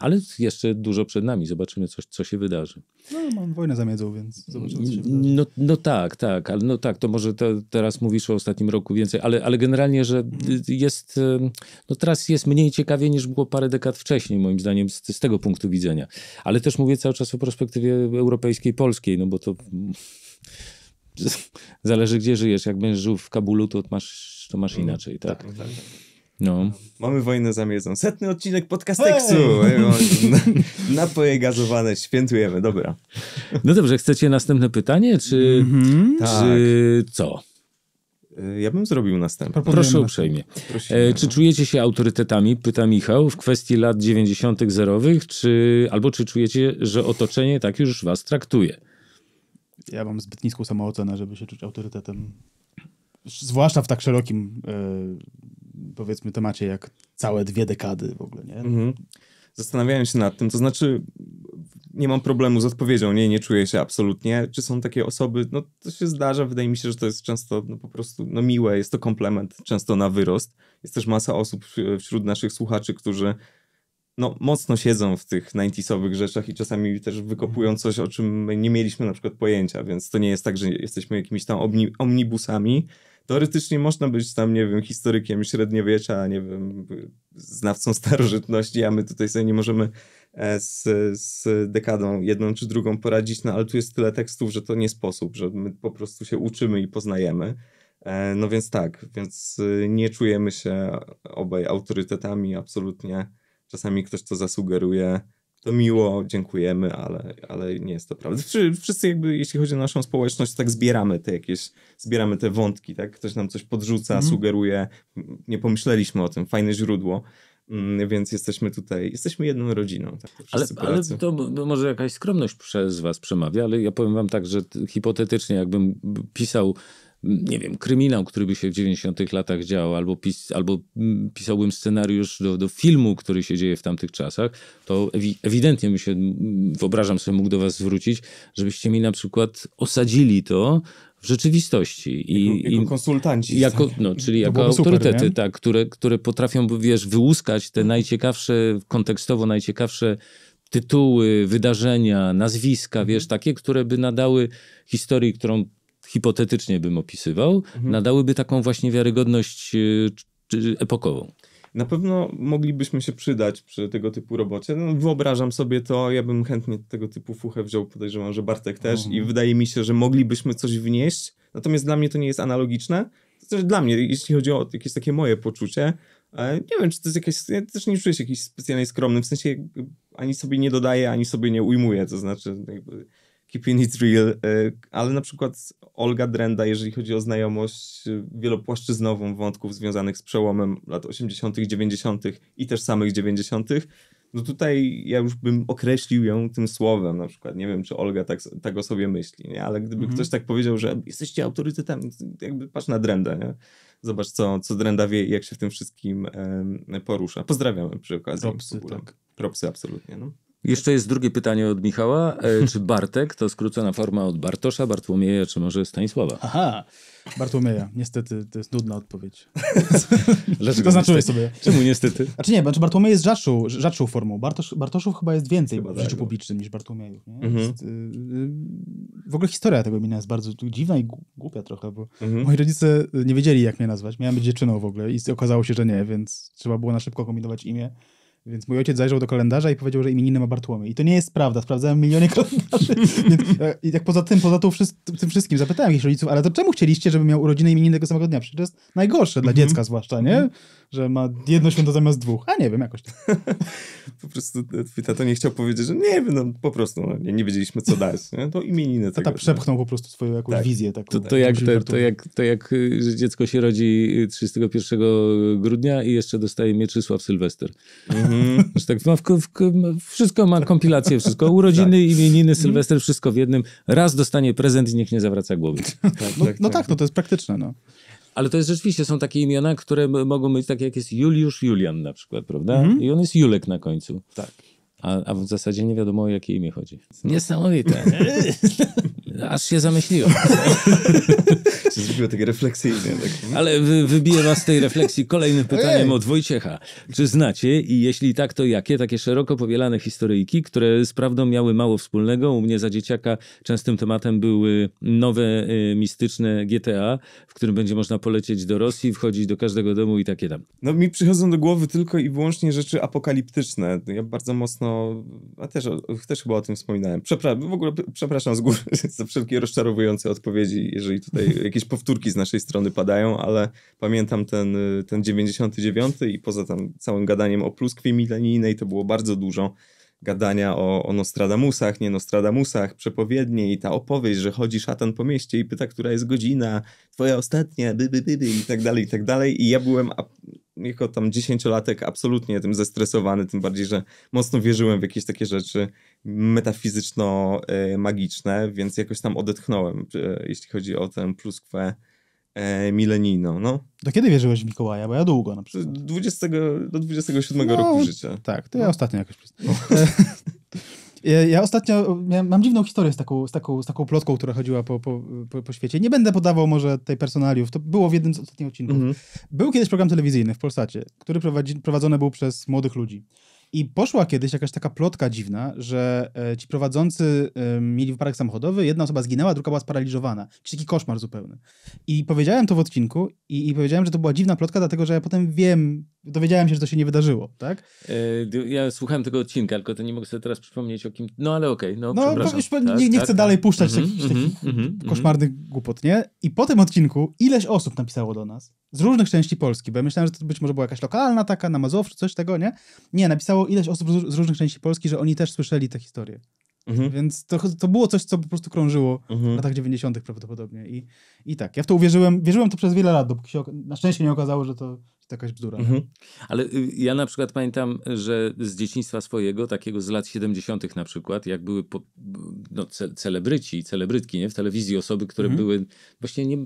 Ale jeszcze dużo przed nami, zobaczymy, co, co się wydarzy. No, mam wojnę za miedzą, więc zobaczymy, co się wydarzy. No, no tak, tak, ale no tak, to może te, teraz mówisz o ostatnim roku więcej, ale, ale generalnie, że mhm. jest, no teraz jest mniej ciekawie niż było parę dekad wcześniej, moim zdaniem, z, z tego punktu widzenia. Ale też mówię cały czas o perspektywie europejskiej, polskiej, no bo to zależy gdzie żyjesz. Jak będziesz żył w Kabulu, to masz, to masz mhm. inaczej, tak? tak, tak, tak. No. Mamy wojnę za miedzą. Setny odcinek podcasteksu. Napoje gazowane, świętujemy, dobra. No dobrze, chcecie następne pytanie, czy, mm-hmm. czy tak. co? Y, ja bym zrobił następne. Proszę uprzejmie. E, czy czujecie się autorytetami, pyta Michał, w kwestii lat 90. zerowych, czy, albo czy czujecie, że otoczenie tak już was traktuje? Ja mam zbyt niską samoocenę, żeby się czuć autorytetem. Zwłaszcza w tak szerokim yy powiedzmy temacie jak całe dwie dekady w ogóle, nie? Mhm. Zastanawiałem się nad tym, to znaczy nie mam problemu z odpowiedzią, nie, nie czuję się absolutnie. Czy są takie osoby, no to się zdarza, wydaje mi się, że to jest często no, po prostu no, miłe, jest to komplement często na wyrost. Jest też masa osób wśród naszych słuchaczy, którzy no, mocno siedzą w tych 90sowych rzeczach i czasami też wykopują mhm. coś, o czym my nie mieliśmy na przykład pojęcia, więc to nie jest tak, że jesteśmy jakimiś tam omnibusami, teoretycznie można być tam, nie wiem, historykiem średniowiecza, nie wiem, znawcą starożytności, a my tutaj sobie nie możemy e, z, z dekadą jedną czy drugą poradzić, no ale tu jest tyle tekstów, że to nie sposób, że my po prostu się uczymy i poznajemy. E, no więc tak, więc y, nie czujemy się obaj autorytetami absolutnie. Czasami ktoś to zasugeruje, to miło, dziękujemy, ale, ale nie jest to prawda. Wszyscy jakby, jeśli chodzi o naszą społeczność, tak zbieramy te jakieś, zbieramy te wątki, tak? Ktoś nam coś podrzuca, mhm. sugeruje, nie pomyśleliśmy o tym, fajne źródło. Mm, więc jesteśmy tutaj, jesteśmy jedną rodziną. Tak, ale, ale to, to może jakaś skromność przez was przemawia, ale ja powiem wam tak, że hipotetycznie jakbym pisał nie wiem, kryminał, który by się w 90-tych latach działo, albo, pis, albo mm, pisałbym scenariusz do, do filmu, który się dzieje w tamtych czasach, to ewidentnie bym się, wyobrażam sobie, mógł do was zwrócić, żebyście mi na przykład osadzili to w rzeczywistości. I, jako, jako konsultanci. Jako, tak. no, czyli jako autorytety, tak, które, które potrafią, wiesz, wyłuskać te tak. najciekawsze, kontekstowo najciekawsze tytuły, wydarzenia, nazwiska, mhm. wiesz, takie, które by nadały historii, którą hipotetycznie bym opisywał, mhm. nadałyby taką właśnie wiarygodność e, epokową. Na pewno moglibyśmy się przydać przy tego typu robocie. No, wyobrażam sobie to, ja bym chętnie tego typu fuchę wziął, podejrzewam, że Bartek też mhm. i wydaje mi się, że moglibyśmy coś wnieść. Natomiast dla mnie to nie jest analogiczne. To znaczy, też dla mnie, jeśli chodzi o jakieś takie moje poczucie, e, nie wiem, czy to jest jakieś, Ja też nie czuję się jakiś specjalnie skromny, w sensie ani sobie nie dodaję, ani sobie nie ujmuję. To znaczy, jakby, Keeping It Real, e, ale na przykład Olga Drenda, jeżeli chodzi o znajomość e, wielopłaszczyznową wątków związanych z przełomem lat 80., 90. i też samych 90. No tutaj ja już bym określił ją tym słowem, na przykład. Nie wiem, czy Olga tak, tak o sobie myśli, nie? ale gdyby mhm. ktoś tak powiedział, że jesteście autorytetami, jakby patrz na Drenda, nie? Zobacz, co, co Drenda wie i jak się w tym wszystkim e, porusza. Pozdrawiamy przy okazji. Propsy, tak. Propsy, absolutnie. No. Jeszcze jest drugie pytanie od Michała. E, czy Bartek to skrócona forma od Bartosza, Bartłomieja, czy może Stanisława? Aha, Bartłomieja. Niestety to jest nudna odpowiedź. Dlaczego Zaznaczyłeś sobie. Czemu niestety? A czy nie, znaczy Bartłomiej jest rzadszą, rzadszą formą. Bartosz, Bartoszów chyba jest więcej chyba w życiu tak, no. publicznym niż Bartłomiejów. Mhm. Jest, y, y, w ogóle historia tego imienia jest bardzo dziwna i głupia trochę, bo mhm. moi rodzice y, nie wiedzieli jak mnie nazwać. Miałem być dziewczyną w ogóle i okazało się, że nie, więc trzeba było na szybko kombinować imię. Więc mój ojciec zajrzał do kalendarza i powiedział, że imieniny ma Bartłomiej. I to nie jest prawda, sprawdzałem miliony kalendarzy. Więc, e, I tak poza tym, poza tym wszystkim zapytałem ich rodziców, ale to czemu chcieliście, żeby miał urodziny imieniny tego samego dnia? Przecież to jest najgorsze dla mhm. dziecka zwłaszcza, nie? Mhm że ma jedno święto zamiast dwóch. A nie wiem, jakoś tak. po prostu twój tato nie chciał powiedzieć, że nie wiem, no, po prostu no, nie, nie wiedzieliśmy co dać. Nie? To imieniny tego. Tata przepchnął po prostu swoją jakąś tak. wizję. Taką, to, to, tak, jak, to, to, jak, to jak y, dziecko się rodzi 31 y, grudnia i jeszcze dostaje Mieczysław Sylwester. Mhm. tak, ma no, w, w, wszystko ma kompilację, wszystko. Urodziny, tak. imieniny, mhm. Sylwester, wszystko w jednym. Raz dostanie prezent i niech nie zawraca głowy. Tak, no, tak, no tak, no to jest praktyczne. No. Ale to jest rzeczywiście, są takie imiona, które mogą być takie, jak jest Juliusz Julian na przykład, prawda? Mhm. I on jest Julek na końcu. Tak. A, a w zasadzie nie wiadomo, o jakie imię chodzi. Niesamowite. Aż się zamyśliłem. się zrobiło takie refleksyjne. Tak. Ale wy, wybiję was z tej refleksji kolejnym pytaniem Ojej. od Wojciecha. Czy znacie i jeśli tak, to jakie takie szeroko powielane historyjki, które z prawdą miały mało wspólnego? U mnie za dzieciaka częstym tematem były nowe y, mistyczne GTA, w którym będzie można polecieć do Rosji, wchodzić do każdego domu i takie tam. No mi przychodzą do głowy tylko i wyłącznie rzeczy apokaliptyczne. Ja bardzo mocno no, a też, też chyba o tym wspominałem. Przepra- w ogóle przepraszam z góry za wszelkie rozczarowujące odpowiedzi, jeżeli tutaj jakieś powtórki z naszej strony padają, ale pamiętam ten, ten 99 i poza tam całym gadaniem o pluskwie milenijnej to było bardzo dużo gadania o, o Nostradamusach, nie Nostradamusach, przepowiednie i ta opowieść, że chodzi szatan po mieście i pyta, która jest godzina, twoja ostatnia, by, by, by, by i tak dalej, i tak dalej. I ja byłem jako tam dziesięciolatek absolutnie tym zestresowany, tym bardziej, że mocno wierzyłem w jakieś takie rzeczy metafizyczno-magiczne, więc jakoś tam odetchnąłem, e, jeśli chodzi o tę pluskwę e, milenijną. No. Do kiedy wierzyłeś w Mikołaja? Bo ja długo na przykład. 20, do 27 no, roku życia. Tak, to ja no. ostatnio jakoś. No. Ja ostatnio miałem, mam dziwną historię z taką, z taką, z taką plotką, która chodziła po, po, po, po świecie. Nie będę podawał może tej personaliów, to było w jednym z ostatnich odcinków. Mm -hmm. Był kiedyś program telewizyjny w Polsacie, który prowadzi, prowadzony był przez młodych ludzi. I poszła kiedyś jakaś taka plotka dziwna, że e, ci prowadzący mieli wypadek samochodowy, jedna osoba zginęła, druga była sparaliżowana. czyli taki koszmar zupełny. I powiedziałem to w odcinku i, i powiedziałem, że to była dziwna plotka, dlatego że ja potem wiem, dowiedziałem się, że to się nie wydarzyło, tak? E, ja słuchałem tego odcinka, tylko to nie mogę sobie teraz przypomnieć o kim. No ale okej, okay, no, no przepraszam. Już tak, nie, nie tak, chcę tak. dalej puszczać mm -hmm, takich, mm -hmm, mm -hmm. koszmarnych głupot, nie? I po tym odcinku ileś osób napisało do nas z różnych części Polski, bo ja myślałem, że to być może była jakaś lokalna taka, na Mazowszu, coś tego, nie? Nie, napisało ileś osób z różnych części Polski, że oni też słyszeli te historie. Mhm. Więc to, to było coś, co po prostu krążyło mhm. w latach 90. prawdopodobnie. I, I tak, ja w to uwierzyłem, wierzyłem to przez wiele lat, dopóki się, na szczęście nie okazało, że to jakaś bzdura. No. Mhm. Ale y, ja na przykład pamiętam, że z dzieciństwa swojego, takiego z lat 70. na przykład, jak były po, no, ce celebryci i celebrytki nie? w telewizji, osoby, które mhm. były właśnie nie,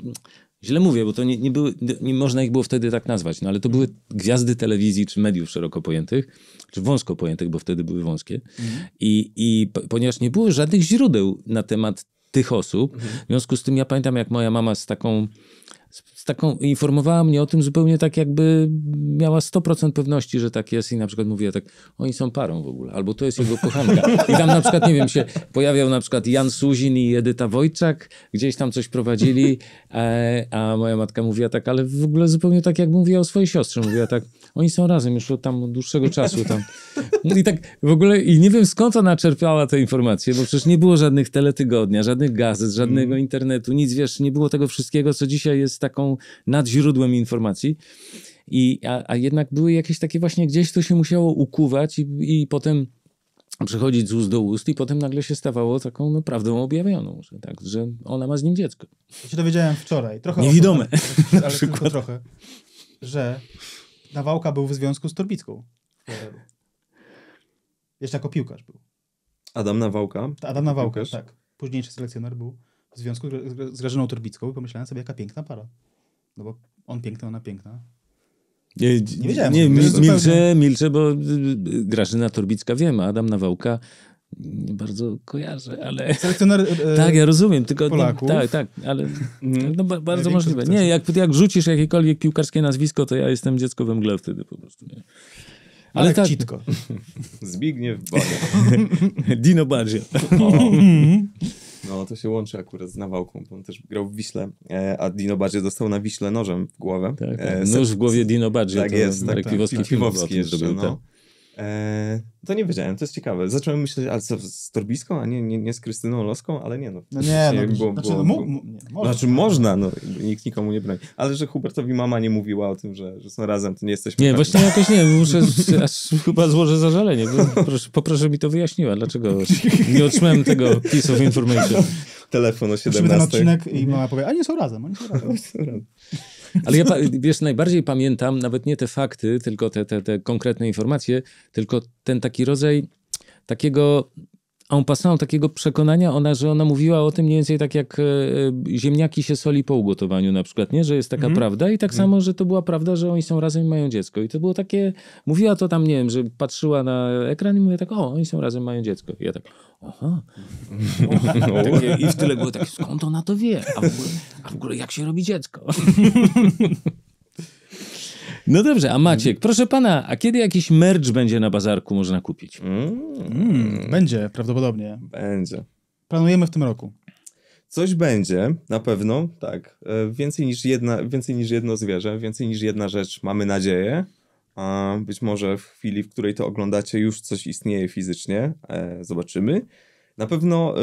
źle mówię, bo to nie, nie były, nie można ich było wtedy tak nazwać, no ale to były gwiazdy telewizji czy mediów szeroko pojętych, czy wąsko pojętych, bo wtedy były wąskie. Mhm. I, i ponieważ nie było żadnych źródeł na temat tych osób, mhm. w związku z tym ja pamiętam, jak moja mama z taką taką, informowała mnie o tym zupełnie tak, jakby miała 100% pewności, że tak jest i na przykład mówiła tak, oni są parą w ogóle, albo to jest jego kochanka. I tam na przykład, nie wiem, się pojawiał na przykład Jan Suzin i Edyta Wojczak, gdzieś tam coś prowadzili, e, a moja matka mówiła tak, ale w ogóle zupełnie tak, jak mówiła o swojej siostrze, mówiła tak, oni są razem już od tam dłuższego czasu tam. No I tak w ogóle, i nie wiem skąd ona czerpiała te informacje, bo przecież nie było żadnych teletygodnia, żadnych gazet, żadnego mhm. internetu, nic, wiesz, nie było tego wszystkiego, co dzisiaj jest taką nad źródłem informacji. I, a, a jednak były jakieś takie właśnie gdzieś to się musiało ukuwać i, i potem przechodzić z ust do ust i potem nagle się stawało taką no, prawdą objawioną, że, tak, że ona ma z nim dziecko. Ja się dowiedziałem wczoraj, trochę Niewidome. Tym, ale tylko trochę, że Nawałka był w związku z Torbicką. Jeszcze jako piłkarz był. Adam Nawałka? Adam Nawałka, piłkarz. tak. Późniejszy selekcjoner był w związku z Grażyną Torbicką i pomyślałem sobie, jaka piękna para. No bo on piękny, ona piękna. Nie, nie wiedziałem. Nie, mil, milczę, zupełnie... milczę, bo y, y, Grażyna Torbicka wiem, Adam Nawałka nie bardzo kojarzę, ale... Selekcjoner e, Tak, ja rozumiem, tylko... Polaków. tak, tak, ale mhm. no, bardzo możliwe. Nie, jak, jak rzucisz jakiekolwiek piłkarskie nazwisko, to ja jestem dziecko we mgle wtedy po prostu. Nie? Ale tak, citko. Zbigniew Bagia. Dino Bagia. No, to się łączy akurat z nawałką, bo on też grał w Wiśle, e, a Dino Badzie dostał na Wiśle nożem w głowę. Tak, E, tak. Nóż w głowie Dino Badzie. Tak to jest. Tak, tak. Piwowski, Piwowski jeszcze, no. Tak. E, to nie wiedziałem, to jest ciekawe. Zacząłem myśleć, ale co, z Torbiską, a nie, nie, nie z Krystyną Loską, ale nie no. No nie, no, było, znaczy, było, no, nie, można. Znaczy tak. można, no, nikt nikomu nie broni. Ale że Hubertowi mama nie mówiła o tym, że, że są razem, to nie jesteśmy Nie, pewni. właśnie jakoś nie, muszę, aż chyba złożę zażalenie. Proszę, poproszę mi to wyjaśniła, dlaczego nie otrzymałem tego piece of information. Telefon o 17. ten odcinek i mama powie, a nie są razem, oni są razem. Ale ja, wiesz, najbardziej pamiętam nawet nie te fakty, tylko te, te, te konkretne informacje, tylko ten taki rodzaj takiego en passant takiego przekonania ona, że ona mówiła o tym mniej więcej tak jak e, e, ziemniaki się soli po ugotowaniu na przykład, nie? Że jest taka mm. prawda i tak mm. samo, że to była prawda, że oni są razem i mają dziecko. I to było takie, mówiła to tam, nie wiem, że patrzyła na ekran i mówiła tak, o, oni są razem, mają dziecko. I ja tak, aha. O, takie, I w tyle było tak, skąd ona to wie? A w ogóle, a w ogóle jak się robi dziecko? No dobrze, a Maciek, mm. proszę pana, a kiedy jakiś merch będzie na bazarku można kupić? Mm, będzie, prawdopodobnie. Będzie. Planujemy w tym roku. Coś będzie, na pewno, tak. E, więcej niż, jedna, więcej niż jedno zwierzę, więcej niż jedna rzecz, mamy nadzieję. Być może w chwili, w której to oglądacie, już coś istnieje fizycznie. E, zobaczymy. Na pewno y,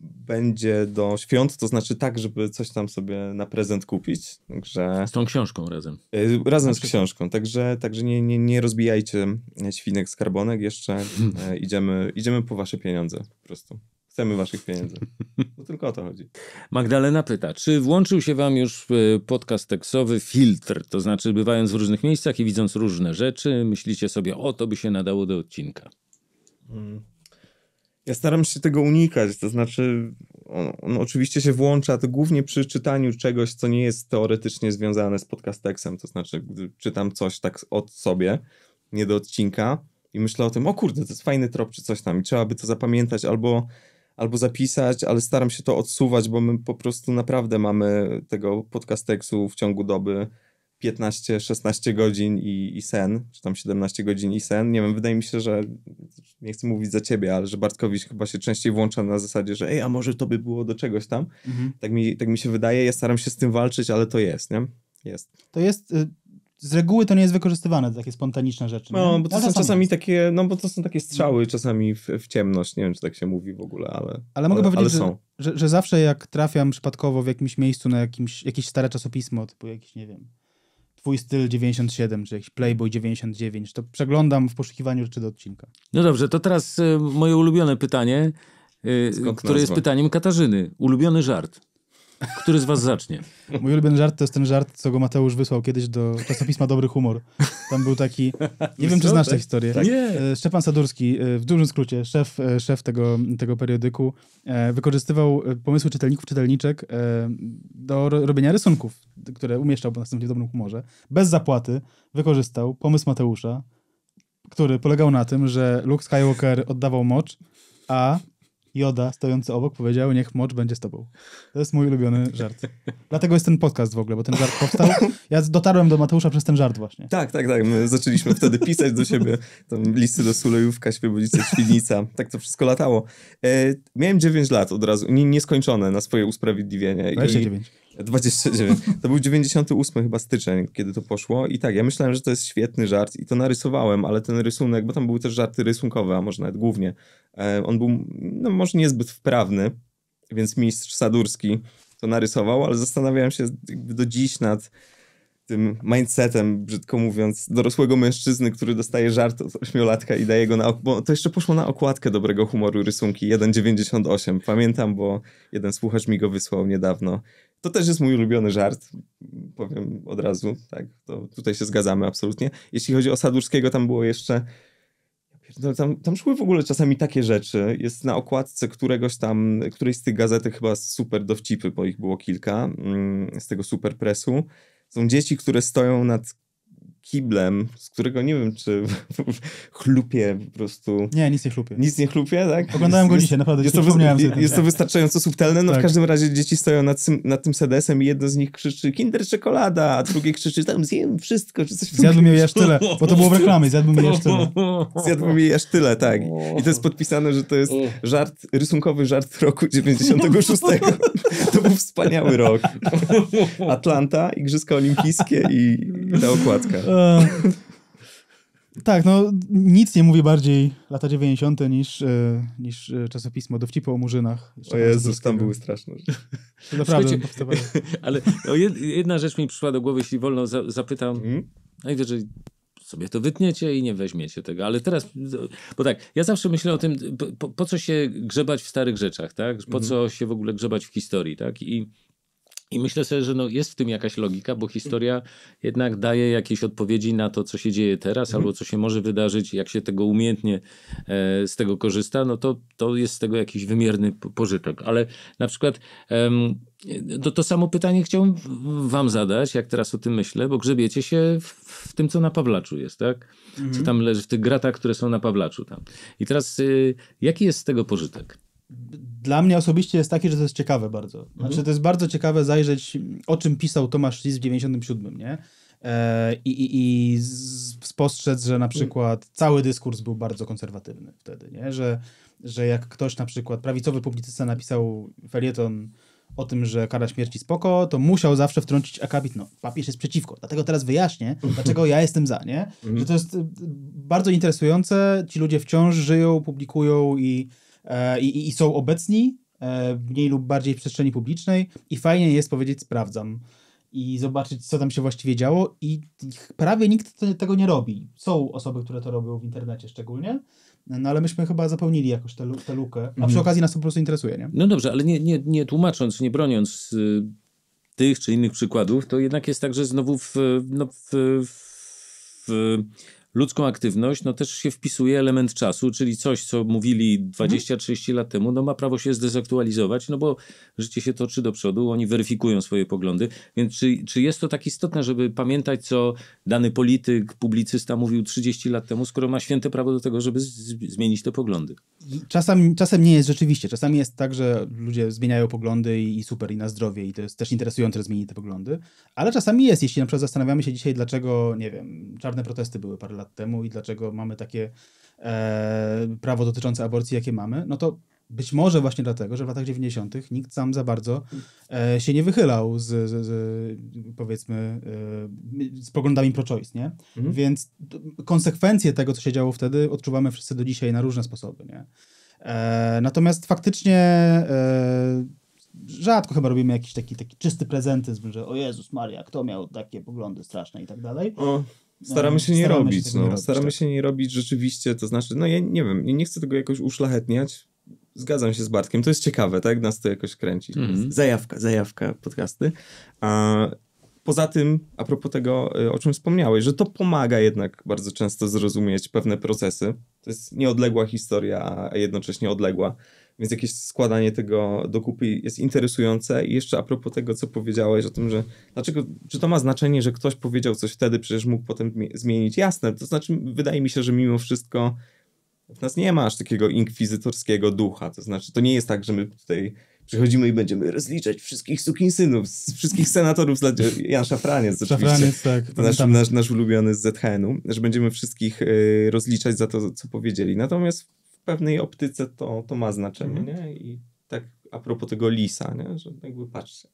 będzie do świąt, to znaczy tak, żeby coś tam sobie na prezent kupić. Także, z tą książką razem. Y, razem znaczy... z książką, także, także nie, nie, nie rozbijajcie świnek z karbonek jeszcze y, idziemy, idziemy po wasze pieniądze po prostu chcemy waszych pieniędzy. No tylko o to chodzi. Magdalena pyta, czy włączył się wam już y, podcast teksowy filtr? To znaczy, bywając w różnych miejscach i widząc różne rzeczy, myślicie sobie, o to by się nadało do odcinka. Hmm. Ja staram się tego unikać, to znaczy on, on, oczywiście się włącza to głównie przy czytaniu czegoś, co nie jest teoretycznie związane z podcasteksem, to znaczy gdy czytam coś tak od sobie, nie do odcinka i myślę o tym, o kurde, to jest fajny trop czy coś tam i trzeba by to zapamiętać albo, albo zapisać, ale staram się to odsuwać, bo my po prostu naprawdę mamy tego podcasteksu w ciągu doby 15-16 godzin i, i sen, czy tam 17 godzin i sen. Nie wiem, wydaje mi się, że nie chcę mówić za ciebie, ale że Bartkowicz chyba się częściej włącza na zasadzie, że ej, a może to by było do czegoś tam. Mhm. Tak, mi, tak mi się wydaje, ja staram się z tym walczyć, ale to jest, nie? Jest. To jest... Y z reguły to nie jest wykorzystywane, to takie spontaniczne rzeczy. No, bo to są czasami jest. takie, no bo to są takie strzały czasami w, w, ciemność, nie wiem, czy tak się mówi w ogóle, ale Ale mogę powiedzieć, ale że, że, że, zawsze jak trafiam przypadkowo w jakimś miejscu na jakimś, jakieś stare czasopismo, typu jakieś, nie wiem, twój styl 97, czy jakiś Playboy 99, to przeglądam w poszukiwaniu rzeczy do odcinka. No dobrze, to teraz y, moje ulubione pytanie, y, Skąd które nazwa? jest pytaniem Katarzyny. Ulubiony żart. Który z was zacznie? Mój ulubiony żart to jest ten żart, co go Mateusz wysłał kiedyś do czasopisma Dobry Humor. Tam był taki, nie wiem czy znasz tę historię. Tak? Nie. E, Szczepan Sadurski, e, w dużym skrócie, szef, e, szef tego, tego periodyku, wykorzystywał pomysły czytelników, czytelniczek do robienia rysunków, które umieszczał następnie w Dobrym Humorze. Bez zapłaty wykorzystał pomysł Mateusza, który polegał na tym, że Luke Skywalker oddawał mocz, a Joda stojący obok powiedział, niech mocz będzie z tobą. To jest mój ulubiony żart. Dlatego jest ten podcast w ogóle, bo ten żart powstał. Ja dotarłem do Mateusza przez ten żart właśnie. Tak, tak, tak. My zaczęliśmy wtedy pisać do siebie tam listy do Sulejówka, Świebodzice, Świdnica. Tak to wszystko latało. E, miałem 9 lat od razu, nie, nieskończone na swoje usprawiedliwienie. 29. I... 29. To był 98 chyba styczeń, kiedy to poszło. I tak, ja myślałem, że to jest świetny żart i to narysowałem, ale ten rysunek, bo tam były też żarty rysunkowe, a może nawet głównie, e, on był no, może niezbyt wprawny, więc mistrz Sadurski to narysował, ale zastanawiałem się do dziś nad tym mindsetem, brzydko mówiąc, dorosłego mężczyzny, który dostaje żart od ośmiolatka i daje go na... Bo to jeszcze poszło na okładkę dobrego humoru rysunki 1,98. Pamiętam, bo jeden słuchacz mi go wysłał niedawno. To też jest mój ulubiony żart, powiem od razu, tak, to tutaj się zgadzamy absolutnie. Jeśli chodzi o Sadurskiego, tam było jeszcze... Tam, tam szły w ogóle czasami takie rzeczy. Jest na okładce któregoś tam, którejś z tych gazety chyba super dowcipy, bo ich było kilka, mm, z tego super presu są dzieci, które stoją nad kiblem, z którego nie wiem, czy chlupie po prostu. Nie, nic nie chlupie. Nic nie chlupie, tak? Oglądałem go dzisiaj, naprawdę. Jest, to, jest to wystarczająco subtelne. No tak. w każdym razie dzieci stoją nad, tym, nad tym CDS-em i jedno z nich krzyczy Kinder czekolada, a drugie krzyczy tam zjem wszystko, czy coś. Zjadłbym jej aż tyle, bo to było w reklamie, zjadłbym jej aż tyle. Zjadłbym jej aż tyle, tak. I to jest podpisane, że to jest mm. żart, rysunkowy żart roku 96. to był wspaniały rok. Atlanta, Igrzyska Olimpijskie i, i ta okładka. E, tak, no nic nie mówi bardziej lata 90. niż, e, niż e, czasopismo dowcipu o murzynach. O Jezus, tam były straszne rzeczy. naprawdę. Ale no, jedna rzecz mi przyszła do głowy, jeśli wolno za, zapytam. Hmm? Najwyżej no sobie to wytniecie i nie weźmiecie tego. Ale teraz, bo tak, ja zawsze myślę o tym, po, po co się grzebać w starych rzeczach, tak? Po mhm. co się w ogóle grzebać w historii, tak? I i myślę sobie, że no jest w tym jakaś logika, bo historia jednak daje jakieś odpowiedzi na to, co się dzieje teraz, mhm. albo co się może wydarzyć, jak się tego umiejętnie e, z tego korzysta, no to, to jest z tego jakiś wymierny pożytek. Ale na przykład em, to, to samo pytanie chciałbym wam zadać, jak teraz o tym myślę, bo grzebiecie się w, w tym, co na Pawlaczu jest, tak? Co mhm. tam leży, w tych gratach, które są na Pawlaczu tam. I teraz y, jaki jest z tego pożytek? dla mnie osobiście jest taki, że to jest ciekawe bardzo. Znaczy, mhm. to jest bardzo ciekawe zajrzeć, o czym pisał Tomasz Lis w 97, nie? E, I, i, i spostrzec, że na przykład cały dyskurs był bardzo konserwatywny wtedy, nie? Że, że jak ktoś na przykład, prawicowy publicysta napisał felieton o tym, że kara śmierci spoko, to musiał zawsze wtrącić akapit, no papież jest przeciwko, dlatego teraz wyjaśnię, dlaczego ja jestem za, nie? Mhm. Że to jest bardzo interesujące, ci ludzie wciąż żyją, publikują i E, i, i są obecni e, mniej lub bardziej w przestrzeni publicznej i fajnie jest powiedzieć sprawdzam i zobaczyć, co tam się właściwie działo i prawie nikt tego nie robi. Są osoby, które to robią w internecie szczególnie, no ale myśmy chyba zapełnili jakoś tę, tę lukę, a przy mhm. okazji nas to po prostu interesuje, nie? No dobrze, ale nie, nie, nie tłumacząc, nie broniąc y, tych czy innych przykładów, to jednak jest tak, że znowu w, no, w, w, w ludzką aktywność, no też się wpisuje element czasu, czyli coś, co mówili 20-30 lat temu, no ma prawo się zdezaktualizować, no bo życie się toczy do przodu, oni weryfikują swoje poglądy. Więc czy, czy jest to tak istotne, żeby pamiętać, co dany polityk, publicysta mówił 30 lat temu, skoro ma święte prawo do tego, żeby zmienić te poglądy? Czasem, czasem nie jest rzeczywiście. Czasami jest tak, że ludzie zmieniają poglądy i, i super, i na zdrowie, i to jest też interesujące, że zmieni te poglądy. Ale czasami jest, jeśli na przykład zastanawiamy się dzisiaj, dlaczego, nie wiem, czarne protesty były parę lat lat temu i dlaczego mamy takie e, prawo dotyczące aborcji, jakie mamy, no to być może właśnie dlatego, że w latach 90. nikt sam za bardzo e, się nie wychylał z, z, z powiedzmy, e, z poglądami pro-choice, nie? Mhm. Więc konsekwencje tego, co się działo wtedy, odczuwamy wszyscy do dzisiaj na różne sposoby, nie? E, natomiast faktycznie e, rzadko chyba robimy jakiś taki, taki czysty prezentyzm, że o Jezus Maria, kto miał takie poglądy straszne i tak dalej. O. Staramy no, się nie staramy robić, się no. robić, staramy tak. się nie robić rzeczywiście, to znaczy, no ja nie wiem, nie chcę tego jakoś uszlachetniać, zgadzam się z Bartkiem, to jest ciekawe, tak, nas to jakoś kręci. Mm-hmm. Zajawka, zajawka podcasty. A poza tym, a propos tego, y, o czym wspomniałeś, że to pomaga jednak bardzo często zrozumieć pewne procesy, to jest nieodległa historia, a jednocześnie odległa, więc jakieś składanie tego do kupy jest interesujące. I jeszcze a propos tego, co powiedziałeś o tym, że dlaczego, znaczy, czy to ma znaczenie, że ktoś powiedział coś wtedy, przecież mógł potem zmienić? Jasne, to znaczy, wydaje mi się, że mimo wszystko w nas nie ma aż takiego inkwizytorskiego ducha. To znaczy, to nie jest tak, że my tutaj przychodzimy i będziemy rozliczać wszystkich sukinsynów, z wszystkich senatorów, z Jan Szafraniec oczywiście. Szafraniec, tak. To nasz, nasz, nasz ulubiony z ZHN-u, że będziemy wszystkich y, rozliczać za to, co powiedzieli. Natomiast pewnej optyce to, to ma znaczenie, mhm. nie? I tak a propos tego lisa, nie? Że jakby patrzcie.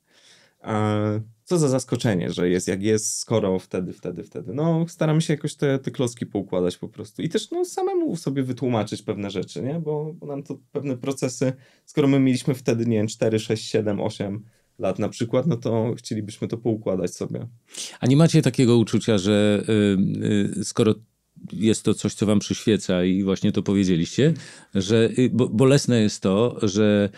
Co za zaskoczenie, że jest jak jest, skoro wtedy, wtedy, wtedy. No, staramy się jakoś te, te klocki poukładać po prostu i też no, samemu sobie wytłumaczyć pewne rzeczy, nie? Bo, bo nam to pewne procesy, skoro my mieliśmy wtedy, nie wiem, 4, 6, 7, 8 lat na przykład, no to chcielibyśmy to poukładać sobie. A nie macie takiego uczucia, że yy, skoro jest to coś, co wam przyświeca i właśnie to powiedzieliście, że y, bo, bolesne jest to, że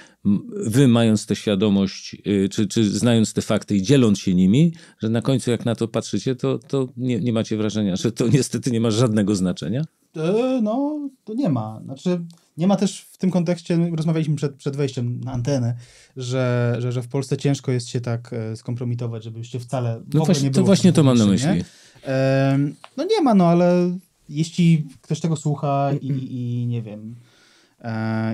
wy mając tę świadomość, y, czy, czy znając te fakty i dzieląc się nimi, że na końcu jak na to patrzycie, to, to nie, nie macie wrażenia, że to niestety nie ma żadnego znaczenia? E, no, to nie ma. Znaczy, nie ma też w tym kontekście, no, rozmawialiśmy przed, przed wejściem na antenę, że, że, że w Polsce ciężko jest się tak e, skompromitować, żebyście już się wcale no ogóle właśnie, nie było. To właśnie to mam na myśli. Nie? no nie ma, no ale jeśli ktoś tego słucha i, i nie wiem,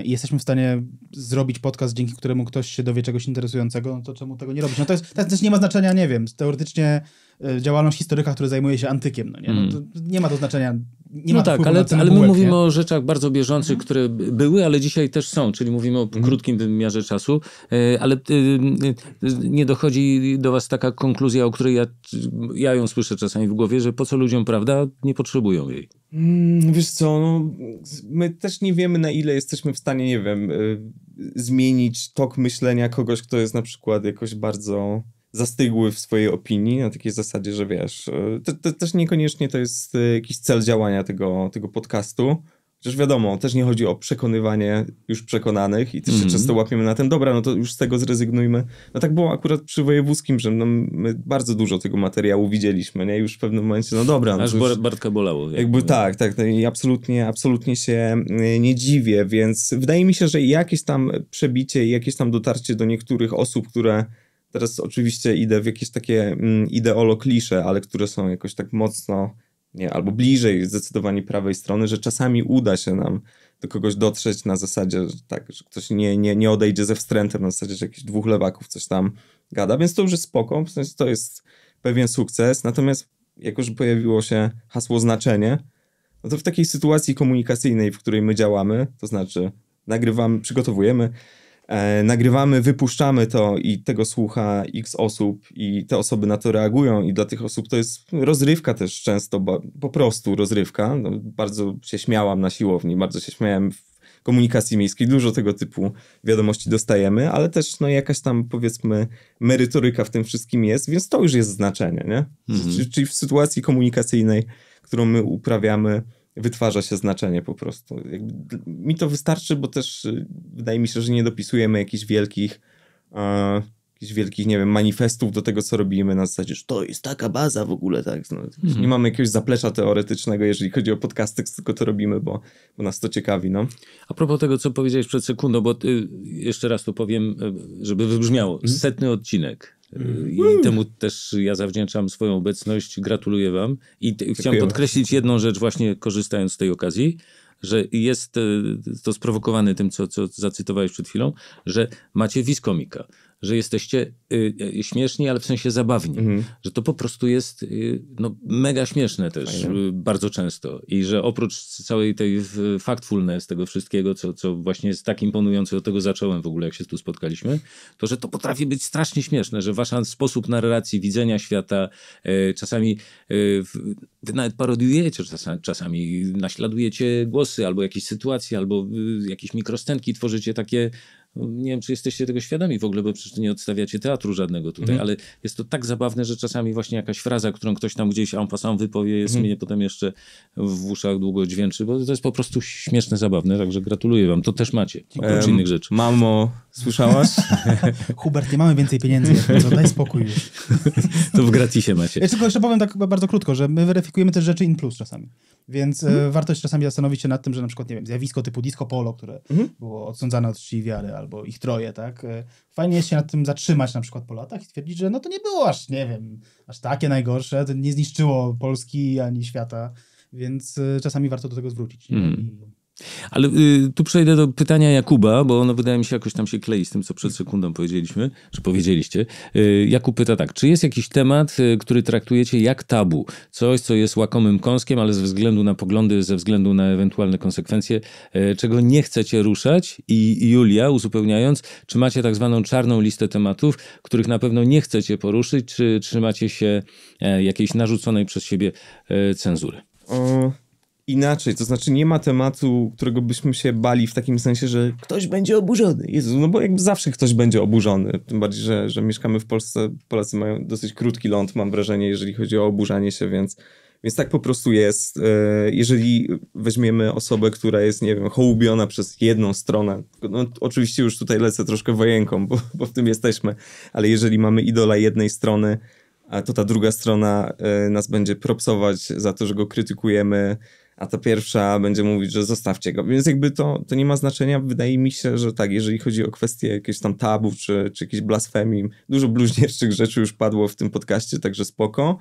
i e, jesteśmy w stanie zrobić podcast, dzięki któremu ktoś się dowie czegoś interesującego, no to czemu tego nie robić? No to, jest, to też nie ma znaczenia, nie wiem, teoretycznie e, działalność historyka, który zajmuje się antykiem, no nie? No mm. nie ma to znaczenia, nie ma No tak, ale, ale bułek, my mówimy nie? o rzeczach bardzo bieżących, mhm. które były, ale dzisiaj też są, czyli mówimy o mhm. krótkim wymiarze czasu, e, ale e, e, nie dochodzi do was taka konkluzja, o której ja, ja ją słyszę czasami w głowie, że po co ludziom prawda, nie potrzebują jej. Mm, wiesz co, no, my też nie wiemy na ile jesteśmy w stanie, nie wiem, zmienić tok myślenia kogoś, kto jest na przykład jakoś bardzo zastygły w swojej opinii na takiej zasadzie, że wiesz, e, to, też niekoniecznie to jest e, jakiś cel działania tego, tego podcastu, Chociaż wiadomo, też nie chodzi o przekonywanie już przekonanych i też mm -hmm. się mhm. często łapiemy na ten, dobra, no to już z tego zrezygnujmy. No tak było akurat przy wojewódzkim, że no, my bardzo dużo tego materiału widzieliśmy, nie? Już w pewnym momencie, no dobra. No Aż już, Bartka bolało. Jakby, jakby tak, tak. No I absolutnie, absolutnie się e, nie dziwię, więc wydaje mi się, że jakieś tam przebicie, jakieś tam dotarcie do niektórych osób, które Teraz oczywiście idę w jakieś takie mm, ideolo klisze, ale które są jakoś tak mocno, nie, albo bliżej zdecydowanie prawej strony, że czasami uda się nam do kogoś dotrzeć na zasadzie, że tak, że ktoś nie, nie, nie odejdzie ze wstrętem, na zasadzie, że jakiś dwóch lewaków coś tam gada, więc to już jest spoko, w sensie to jest pewien sukces, natomiast jak już pojawiło się hasło znaczenie, no to w takiej sytuacji komunikacyjnej, w której my działamy, to znaczy nagrywamy, przygotowujemy E, nagrywamy, wypuszczamy to i tego słucha x osób i te osoby na to reagują i dla tych osób to jest rozrywka też często, po prostu rozrywka. No, bardzo się śmiałam na siłowni, bardzo się śmiałem w komunikacji miejskiej, dużo tego typu wiadomości dostajemy, ale też no, jakaś tam powiedzmy merytoryka w tym wszystkim jest, więc to już jest znaczenie, nie? Mhm. Czyli w sytuacji komunikacyjnej, którą my uprawiamy, wytwarza się znaczenie po prostu. Jakby, mi to wystarczy, bo też y, wydaje mi się, że nie dopisujemy jakichś wielkich, e, jakichś wielkich, nie wiem, manifestów do tego, co robimy na zasadzie, że to jest taka baza w ogóle, tak. No, mhm. Nie mamy jakiegoś zaplecza teoretycznego, jeżeli chodzi o podcasty, tylko to robimy, bo, bo nas to ciekawi, no. A propos tego, co powiedziałeś przed sekundą, bo y, jeszcze raz to powiem, y, żeby wybrzmiało. Mhm. Setny odcinek Mm. I temu też ja zawdzięczam swoją obecność. Gratuluję Wam. I chciałem podkreślić jedną rzecz, właśnie korzystając z tej okazji, że jest e, to sprowokowane tym, co, co zacytowałeś przed chwilą, że macie Wiskomika że jesteście y, y, śmieszni, ale w sensie zabawni. Mhm. Że to po prostu jest y, no, mega śmieszne też y, bardzo często. I że oprócz całej tej y, factfulness, tego wszystkiego, co, co właśnie jest tak imponujące, od tego zacząłem w ogóle, jak się tu spotkaliśmy, to że to potrafi być strasznie śmieszne, że wasz sposób narracji, widzenia świata, y, czasami wy nawet parodiujecie, czasami, czasami naśladujecie głosy, albo jakieś sytuacje, albo jakieś mikroscenki tworzycie takie nie wiem, czy jesteście tego świadomi w ogóle, bo przecież nie odstawiacie teatru żadnego tutaj, mm. ale jest to tak zabawne, że czasami właśnie jakaś fraza, którą ktoś tam gdzieś en passant wypowie, jest mm. mnie potem jeszcze w uszach długo dźwięczy, bo to jest po prostu śmieszne, zabawne, także gratuluję wam. To też macie, oprócz um, innych rzeczy. Mamo, Słyszałaś? Hubert, nie mamy więcej pieniędzy, co, daj spokój już. to w gratisie macie. Ja tylko jeszcze powiem tak bardzo krótko, że my weryfikujemy też rzeczy in plus czasami. Więc e, mhm. warto się czasami zastanowić się nad tym, że na przykład, nie wiem, zjawisko typu disco polo, które mhm. było odsądzane od czci wiary, albo ich troje, tak? E, fajnie jest się nad tym zatrzymać na przykład po latach i stwierdzić, że no to nie było aż, nie wiem, aż takie najgorsze, to nie zniszczyło Polski ani świata, więc e, czasami warto do tego zwrócić. Mhm. I ale y, tu przejdę do pytania Jakuba, bo ono wydaje mi się jakoś tam się klei z tym, co przed sekundą powiedzieliśmy, czy powiedzieliście. Y, Jakub pyta tak, czy jest jakiś temat, y, który traktujecie jak tabu? Coś, co jest łakomym kąskiem, ale ze względu na poglądy, ze względu na ewentualne konsekwencje, y, czego nie chcecie ruszać? I Julia, uzupełniając, czy macie tak zwaną czarną listę tematów, których na pewno nie chcecie poruszyć, czy trzymacie się e, jakiejś narzuconej przez siebie e, cenzury? Mm inaczej. To znaczy, nie ma tematu, którego byśmy się bali w takim sensie, że ktoś będzie oburzony. Jezu, no bo jakby zawsze ktoś będzie oburzony. Tym bardziej, że, że mieszkamy w Polsce. Polacy mają dosyć krótki ląd, mam wrażenie, jeżeli chodzi o oburzanie się, więc. Więc tak po prostu jest. E, jeżeli weźmiemy osobę, która jest, nie wiem, hołubiona przez jedną stronę, no, oczywiście już tutaj lecę troszkę wojenką, bo, bo w tym jesteśmy, ale jeżeli mamy idola jednej strony, to ta druga strona e, nas będzie propsować za to, że go krytykujemy, a ta pierwsza będzie mówić, że zostawcie go. Więc jakby to, to nie ma znaczenia. Wydaje mi się, że tak, jeżeli chodzi o kwestie jakichś tam tabów czy, czy jakichś blasfemii, dużo bluźnierczych rzeczy już padło w tym podcaście, także spoko.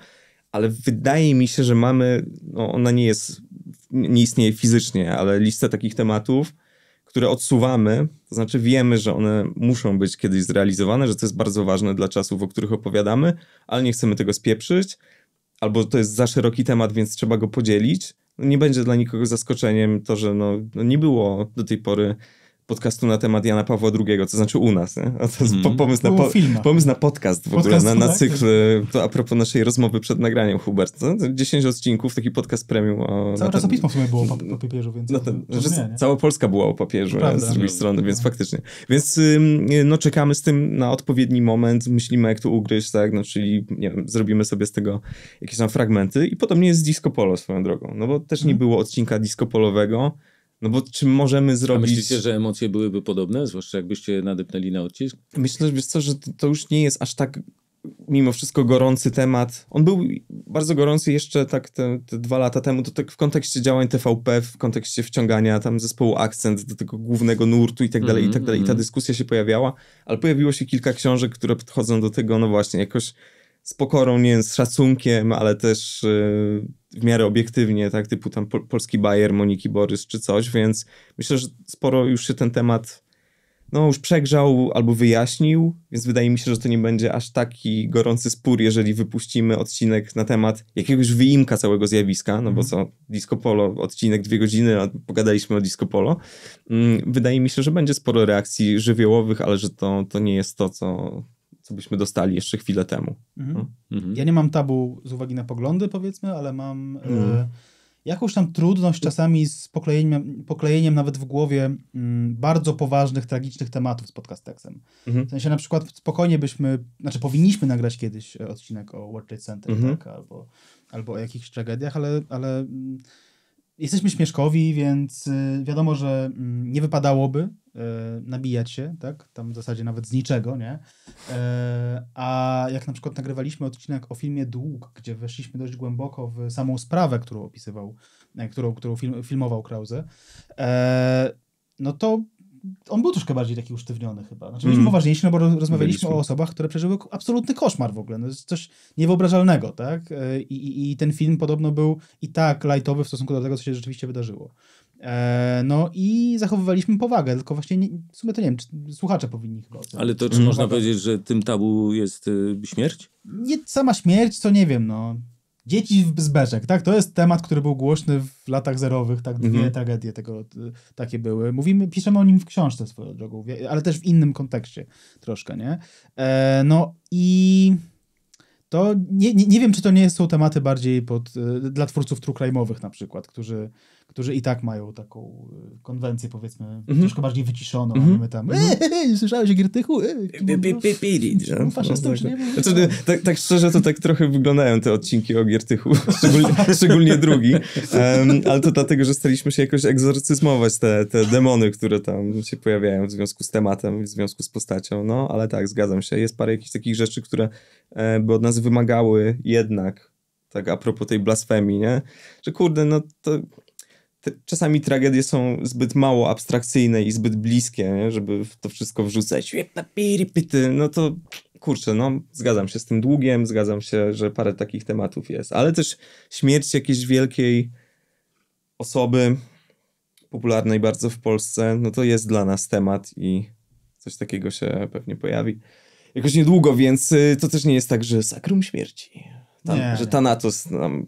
Ale wydaje mi się, że mamy, no ona nie jest, nie istnieje fizycznie, ale listę takich tematów, które odsuwamy, to znaczy wiemy, że one muszą być kiedyś zrealizowane, że to jest bardzo ważne dla czasów, o których opowiadamy, ale nie chcemy tego spieprzyć, albo to jest za szeroki temat, więc trzeba go podzielić, nie będzie dla nikogo zaskoczeniem to, że no, no nie było do tej pory podcastu na temat Jana Pawła II, to znaczy u nas. Nie? A to jest mm. pomysł, na po, pomysł na podcast w ogóle, na, na tak? cykl. To a propos naszej rozmowy przed nagraniem, Hubert. To 10 odcinków, taki podcast premium. O, Całe czasopismo w sumie było po papieżu, więc... ten, nie, nie? Cała Polska była o papieżu Prawda, z drugiej no, strony, tak. więc faktycznie. Więc y, no, czekamy z tym na odpowiedni moment, myślimy jak to ugryźć, tak? No, czyli nie wiem, zrobimy sobie z tego jakieś tam fragmenty i podobnie jest z Disco Polo swoją drogą, no bo też nie mhm. było odcinka disco polowego, no bo czy możemy zrobić... A myślicie, że emocje byłyby podobne, zwłaszcza jakbyście nadepnęli na odcisk? Myślę, że, wiesz co, że to już nie jest aż tak mimo wszystko gorący temat. On był bardzo gorący jeszcze tak te, te, dwa lata temu, to tak w kontekście działań TVP, w kontekście wciągania tam zespołu Akcent do tego głównego nurtu i tak dalej, i tak mhm, dalej. I ta mhm. dyskusja się pojawiała, ale pojawiło się kilka książek, które podchodzą do tego, no właśnie, jakoś z pokorą, nie wiem, z szacunkiem, ale też y, w miarę obiektywnie, tak, typu tam po, polski Bayer, Moniki Borys czy coś, więc myślę, że sporo już się ten temat no, już przegrzał albo wyjaśnił, więc wydaje mi się, że to nie będzie aż taki gorący spór, jeżeli wypuścimy odcinek na temat jakiegoś wyimka całego zjawiska, no bo mhm. co, disco polo, odcinek dwie godziny, a pogadaliśmy o disco polo. Mm, wydaje mi się, że będzie sporo reakcji żywiołowych, ale że to, to nie jest to, co, co byśmy dostali jeszcze chwilę temu. Mhm. No. Mhm. Ja nie mam tabu z uwagi na poglądy, powiedzmy, ale mam e, mhm. jakąś tam trudność czasami z poklejeniem, poklejeniem nawet w głowie mm, bardzo poważnych, tragicznych tematów z podcasteksem. Mhm. W sensie na przykład spokojnie byśmy, znaczy powinniśmy nagrać kiedyś odcinek o World Trade Center, mhm. tak, albo, albo o jakichś tragediach, ale, ale mm, jesteśmy śmieszkowi, więc y, wiadomo, że mm, nie wypadałoby y, nabijać się, tak? Tam w zasadzie nawet z niczego, nie? E, a jak na przykład nagrywaliśmy odcinek o filmie Dług, gdzie weszliśmy dość głęboko w samą sprawę, którą opisywał, e, którą, którą film, filmował Krause, e, no to on był troszkę bardziej taki usztywniony chyba. Znaczy, mm. byliśmy mm. poważniejsi, no bo rozmawialiśmy Byliśmy. o osobach, które przeżyły absolutny koszmar w ogóle. No, coś niewyobrażalnego, tak? E, I, i, I, ten film podobno był i tak lightowy w stosunku do tego, co się rzeczywiście wydarzyło. E, no i zachowywaliśmy powagę, tylko właśnie nie, w sumie to nie wiem, czy słuchacze powinni chyba. Ale to czy powagę. Mm. można powiedzieć, że tym tabu jest y, śmierć? Nie sama śmierć, to nie wiem, no. Dzieci w Zberzek, tak? To jest temat, który był głośny w latach zerowych, tak? Dwie mhm. tragedie tego, takie były. Mówimy, piszemy o nim w książce swoją drogą, ale też w innym kontekście troszkę, nie? E, no i to nie, nie, nie wiem, czy to nie są tematy bardziej pod, e, dla twórców trukrajmowych na przykład, którzy którzy i tak mają taką y, konwencję, powiedzmy, mm-hmm. troszkę bardziej wyciszoną, mm-hmm. my tam mhm. eee, eee słyszałeś o Giertychu? Eee, no, no, Faszystą, no, znaczy, tak, tak szczerze, to tak trochę wyglądają te odcinki o Giertychu, szczególnie, szczególnie drugi, um, ale to dlatego, że staliśmy się jakoś egzorcyzmować te, te demony, które tam się pojawiają w związku z tematem, w związku z postacią, no, ale tak, zgadzam się, jest parę jakichś takich rzeczy, które e, by od nas wymagały jednak tak a propos tej blasfemii, nie? Że kurde, no to czasami tragedie są zbyt mało abstrakcyjne i zbyt bliskie, nie? żeby w to wszystko wrzucać. No to kurczę, no zgadzam się z tym długiem, zgadzam się, że parę takich tematów jest, ale też śmierć jakiejś wielkiej osoby popularnej bardzo w Polsce, no to jest dla nas temat i coś takiego się pewnie pojawi. Jakoś niedługo, więc y, to też nie jest tak, że sakrum śmierci. Tam, nie, że Thanatos nam...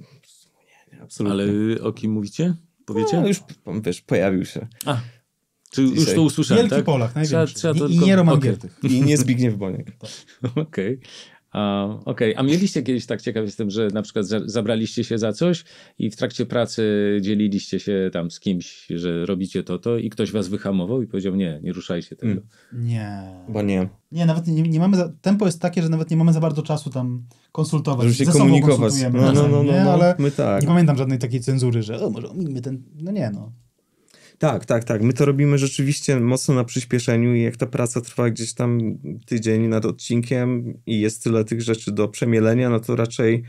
nie, absolutnie. Ale o kim mówicie? wiecie? No, już wiesz, pojawił się. A. Czy już to usłyszałem, Wielki tak? Polak, największy. Trzeba, trzeba I, to... I, nie Roman okay. I nie Zbigniew Boniek. Okej. Okay. Okej, okay. a mieliście kiedyś tak z tym, że na przykład zabraliście się za coś i w trakcie pracy dzieliliście się tam z kimś, że robicie to, to i ktoś was wyhamował i powiedział nie, nie ruszajcie tego. Mm. Nie. Bo nie. Nie, nawet nie, nie mamy, za... tempo jest takie, że nawet nie mamy za bardzo czasu tam konsultować. Żeby się ze komunikować. No, no, no, no, no, ale my tak. nie pamiętam żadnej takiej cenzury, że o, może ominimy ten, no nie no. Tak, tak, tak. My to robimy rzeczywiście mocno na przyspieszeniu i jak ta praca trwa gdzieś tam tydzień nad odcinkiem i jest tyle tych rzeczy do przemielenia, no to raczej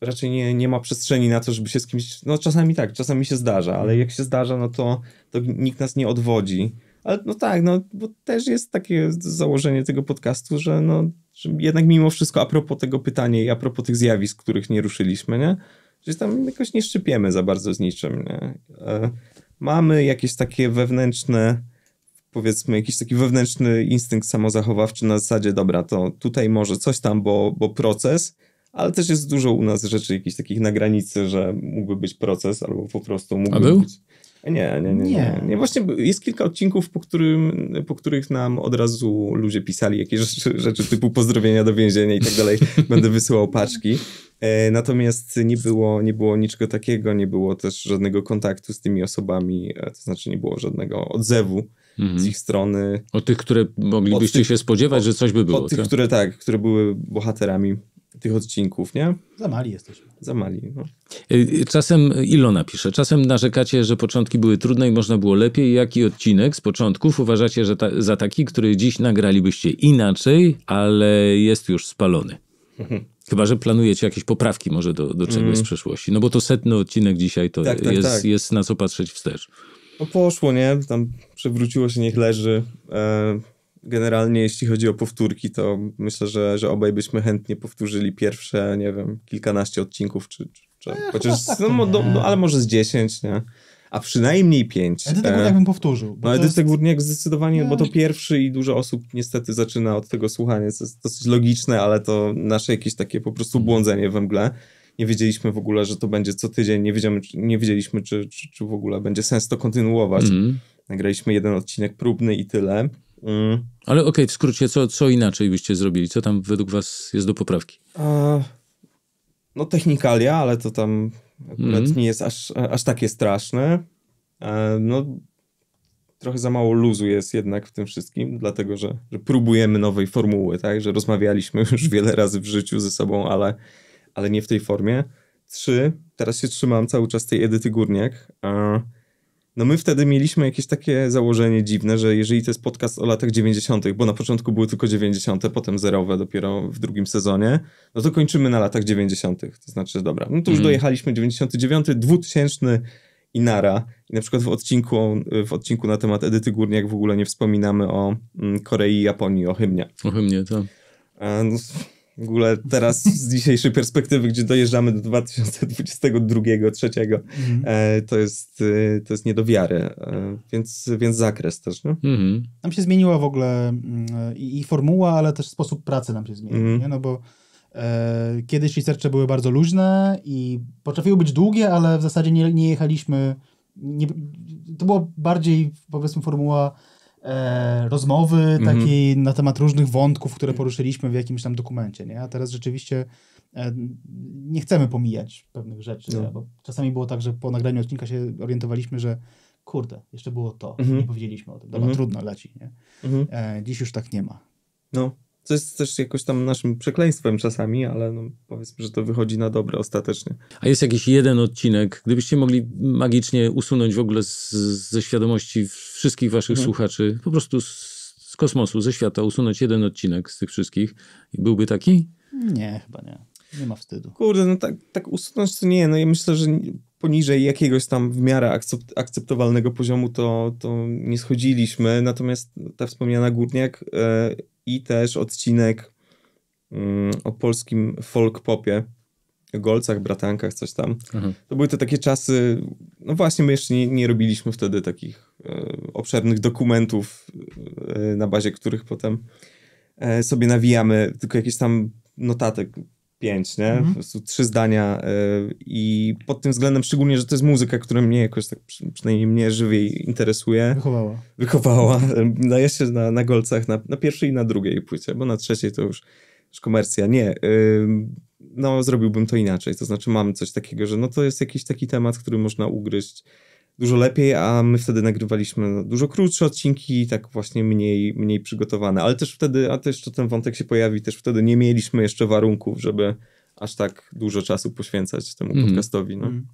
raczej nie, nie ma przestrzeni na to, żeby się z kimś... No czasami tak, czasami się zdarza, ale jak się zdarza, no to, to nikt nas nie odwodzi. Ale no tak, no bo też jest takie założenie tego podcastu, że no że jednak mimo wszystko a propos tego pytania i a propos tych zjawisk, których nie ruszyliśmy, nie? Że tam jakoś nie szczypiemy za bardzo z niczym, nie? E, mamy jakieś takie wewnętrzne, powiedzmy, jakiś taki wewnętrzny instynkt samozachowawczy na zasadzie, dobra, to tutaj może coś tam, bo, bo proces, ale też jest dużo u nas rzeczy jakichś takich na granicy, że mógłby być proces, albo po prostu mógłby A był? być. Nie, nie, nie, nie. Właśnie jest kilka odcinków, po, którym, po których nam od razu ludzie pisali jakieś rzeczy, rzeczy typu pozdrowienia do więzienia i tak dalej. Będę wysyłał paczki. E, natomiast nie było, nie było niczego takiego, nie było też żadnego kontaktu z tymi osobami, e, to znaczy nie było żadnego odzewu mhm. z ich strony. O tych, które moglibyście tych, się spodziewać, że coś by było. O tych, tak? które tak, które były bohaterami tych odcinków, nie? Za mali jesteśmy. Za mali, no. Y, y, czasem, Ilona pisze, czasem narzekacie, że początki były trudne i można było lepiej. Jaki odcinek z początków uważacie że ta, za taki, który dziś nagralibyście inaczej, ale jest już spalony? Mhm. Chyba, że planujecie jakieś poprawki może do, do czegoś mm. z mhm. przeszłości. No bo to setny odcinek dzisiaj, to tak, tak, jest, tak. jest na co patrzeć wstecz. No poszło, nie? Tam przewróciło się, niech leży. E, generalnie jeśli chodzi o powtórki, to myślę, że, że obaj byśmy chętnie powtórzyli pierwsze, nie wiem, kilkanaście odcinków, czy, czy, czy chociaż, tak, no, do, no, ale może z dziesięć, nie? A przynajmniej pięć. Edytek Górniak bym powtórzył. No Edytek jest... Górniak zdecydowanie, nie. bo to pierwszy i dużo osób niestety zaczyna od tego słuchania, co jest dosyć logiczne, ale to nasze jakieś takie po prostu mm. błądzenie we mgle. Nie wiedzieliśmy w ogóle, że to będzie co tydzień, nie, wiedziamy, nie wiedzieliśmy, czy, czy, czy w ogóle będzie sens to kontynuować. Mm. Nagraliśmy jeden odcinek próbny i tyle. Mm. Ale okej, okay, w skrócie, co, co inaczej byście zrobili? Co tam według was jest do poprawki? no technikalia, ale to tam akurat mm. nie jest aż, aż takie straszne. E, no trochę za mało luzu jest jednak w tym wszystkim, dlatego że, że, próbujemy nowej formuły, tak? Że rozmawialiśmy już mhm. wiele razy w życiu ze sobą, ale, ale nie w tej formie. Trzy, teraz się trzymam cały czas tej Edyty Górniak. E, no my wtedy mieliśmy jakieś takie założenie dziwne, że jeżeli to jest podcast o latach 90., bo na początku były tylko 90., potem zerowe dopiero w drugim sezonie, no to kończymy na latach 90. To znaczy, dobra, no to już mm. dojechaliśmy 99, 2000 i nara. I na przykład w odcinku, w odcinku na temat Edyty Górniak w ogóle nie wspominamy o mm, Korei i Japonii, o hymnie. O hymnie, tak. E, no, w ogóle teraz z dzisiejszej perspektywy, gdzie dojeżdżamy do 2022, 3, mhm. e, to, jest, e, to jest nie do wiary, e, więc, więc zakres też. Nie? Mhm. Nam się zmieniła w ogóle mm, e, i, i, formuła, ale też sposób pracy nam się zmienił, mhm. nie? no bo e, Kiedyś licercze były bardzo luźne i potrafiły być długie, ale w zasadzie nie, nie jechaliśmy. Nie, to była bardziej, powiedzmy, formuła E, rozmowy mhm. takiej na temat różnych wątków, które poruszyliśmy w jakimś tam dokumencie, nie? A teraz rzeczywiście e, nie chcemy pomijać pewnych rzeczy, no. bo czasami było tak, że po nagraniu odcinka się orientowaliśmy, że kurde, jeszcze było to, nie mhm. powiedzieliśmy o tym, dobra, mhm. trudno, leci, nie? E, dziś już tak nie ma. No co jest też jakoś tam naszym przekleństwem czasami, ale no powiedzmy, że to wychodzi na dobre ostatecznie. A jest jakiś jeden odcinek, gdybyście mogli magicznie usunąć w ogóle z, ze świadomości wszystkich waszych mhm. słuchaczy, po prostu z, z, kosmosu, ze świata, usunąć jeden odcinek z tych wszystkich, byłby taki? Nie, chyba nie. Nie ma wstydu. Kurde, no tak, tak usunąć to nie, no ja myślę, że poniżej jakiegoś tam w miarę akceptowalnego poziomu to, to nie schodziliśmy, natomiast ta wspomniana Górniak... Yy, i też odcinek mm, o polskim folk popie, golcach, bratankach, coś tam. Mhm. To były te takie czasy, no właśnie my jeszcze nie, nie robiliśmy wtedy takich e, obszernych dokumentów, e, na bazie których potem e, sobie nawijamy, tylko jakieś tam notatek pięć, nie? Mhm. Po prostu trzy zdania e, i pod tym względem szczególnie, że to jest muzyka, która mnie jakoś tak przynajmniej mnie żywiej interesuje. Wychowała. Wychowała. Daje no, się na, na golcach na, na pierwszej i na drugiej płycie, bo na trzeciej to już, już komercja. Nie, e, no zrobiłbym to inaczej. To znaczy mam coś takiego, że no to jest jakiś taki temat, który można ugryźć dużo lepiej, a my wtedy nagrywaliśmy dużo krótsze odcinki, tak właśnie mniej, mniej przygotowane. Ale też wtedy, a też jeszcze ten wątek się pojawi, też wtedy nie mieliśmy jeszcze warunków, żeby aż tak dużo czasu poświęcać temu mm. podcastowi. No. Mm.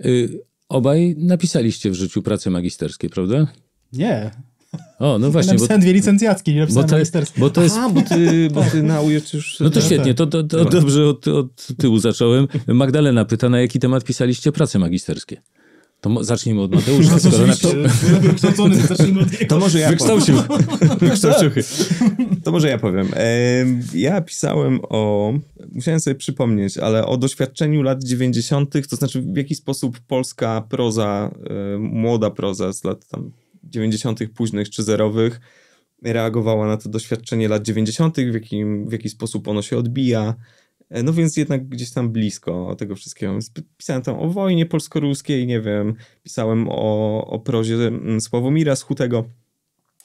Y obaj napisaliście w życiu prace magisterskie, prawda? Nie. O, no właśnie. napisałem bo, dwie licencjackie, nie bo to, magisterskie. Bo to jest... A, bo ty, bo ty na już... No to tak, świetnie, tak. to, to, to dobrze od, od tyłu zacząłem. Magdalena pyta, na jaki temat pisaliście prace magisterskie? To zacznijmy od Mateusza. No, skoro napis... Wykształcony, to zacznijmy od To może ja Wykształcił. Wykształcił. To może ja powiem. Ja pisałem o, musiałem sobie przypomnieć, ale o doświadczeniu lat 90., to znaczy w jaki sposób polska proza, młoda proza z lat tam 90., późnych czy zerowych, reagowała na to doświadczenie lat 90., w, jakim, w jaki sposób ono się odbija, E, no więc jednak gdzieś tam blisko tego wszystkiego. Pisałem tam o wojnie polsko-ruskiej, nie wiem, pisałem o, o prozie mm, Sławomira Schutego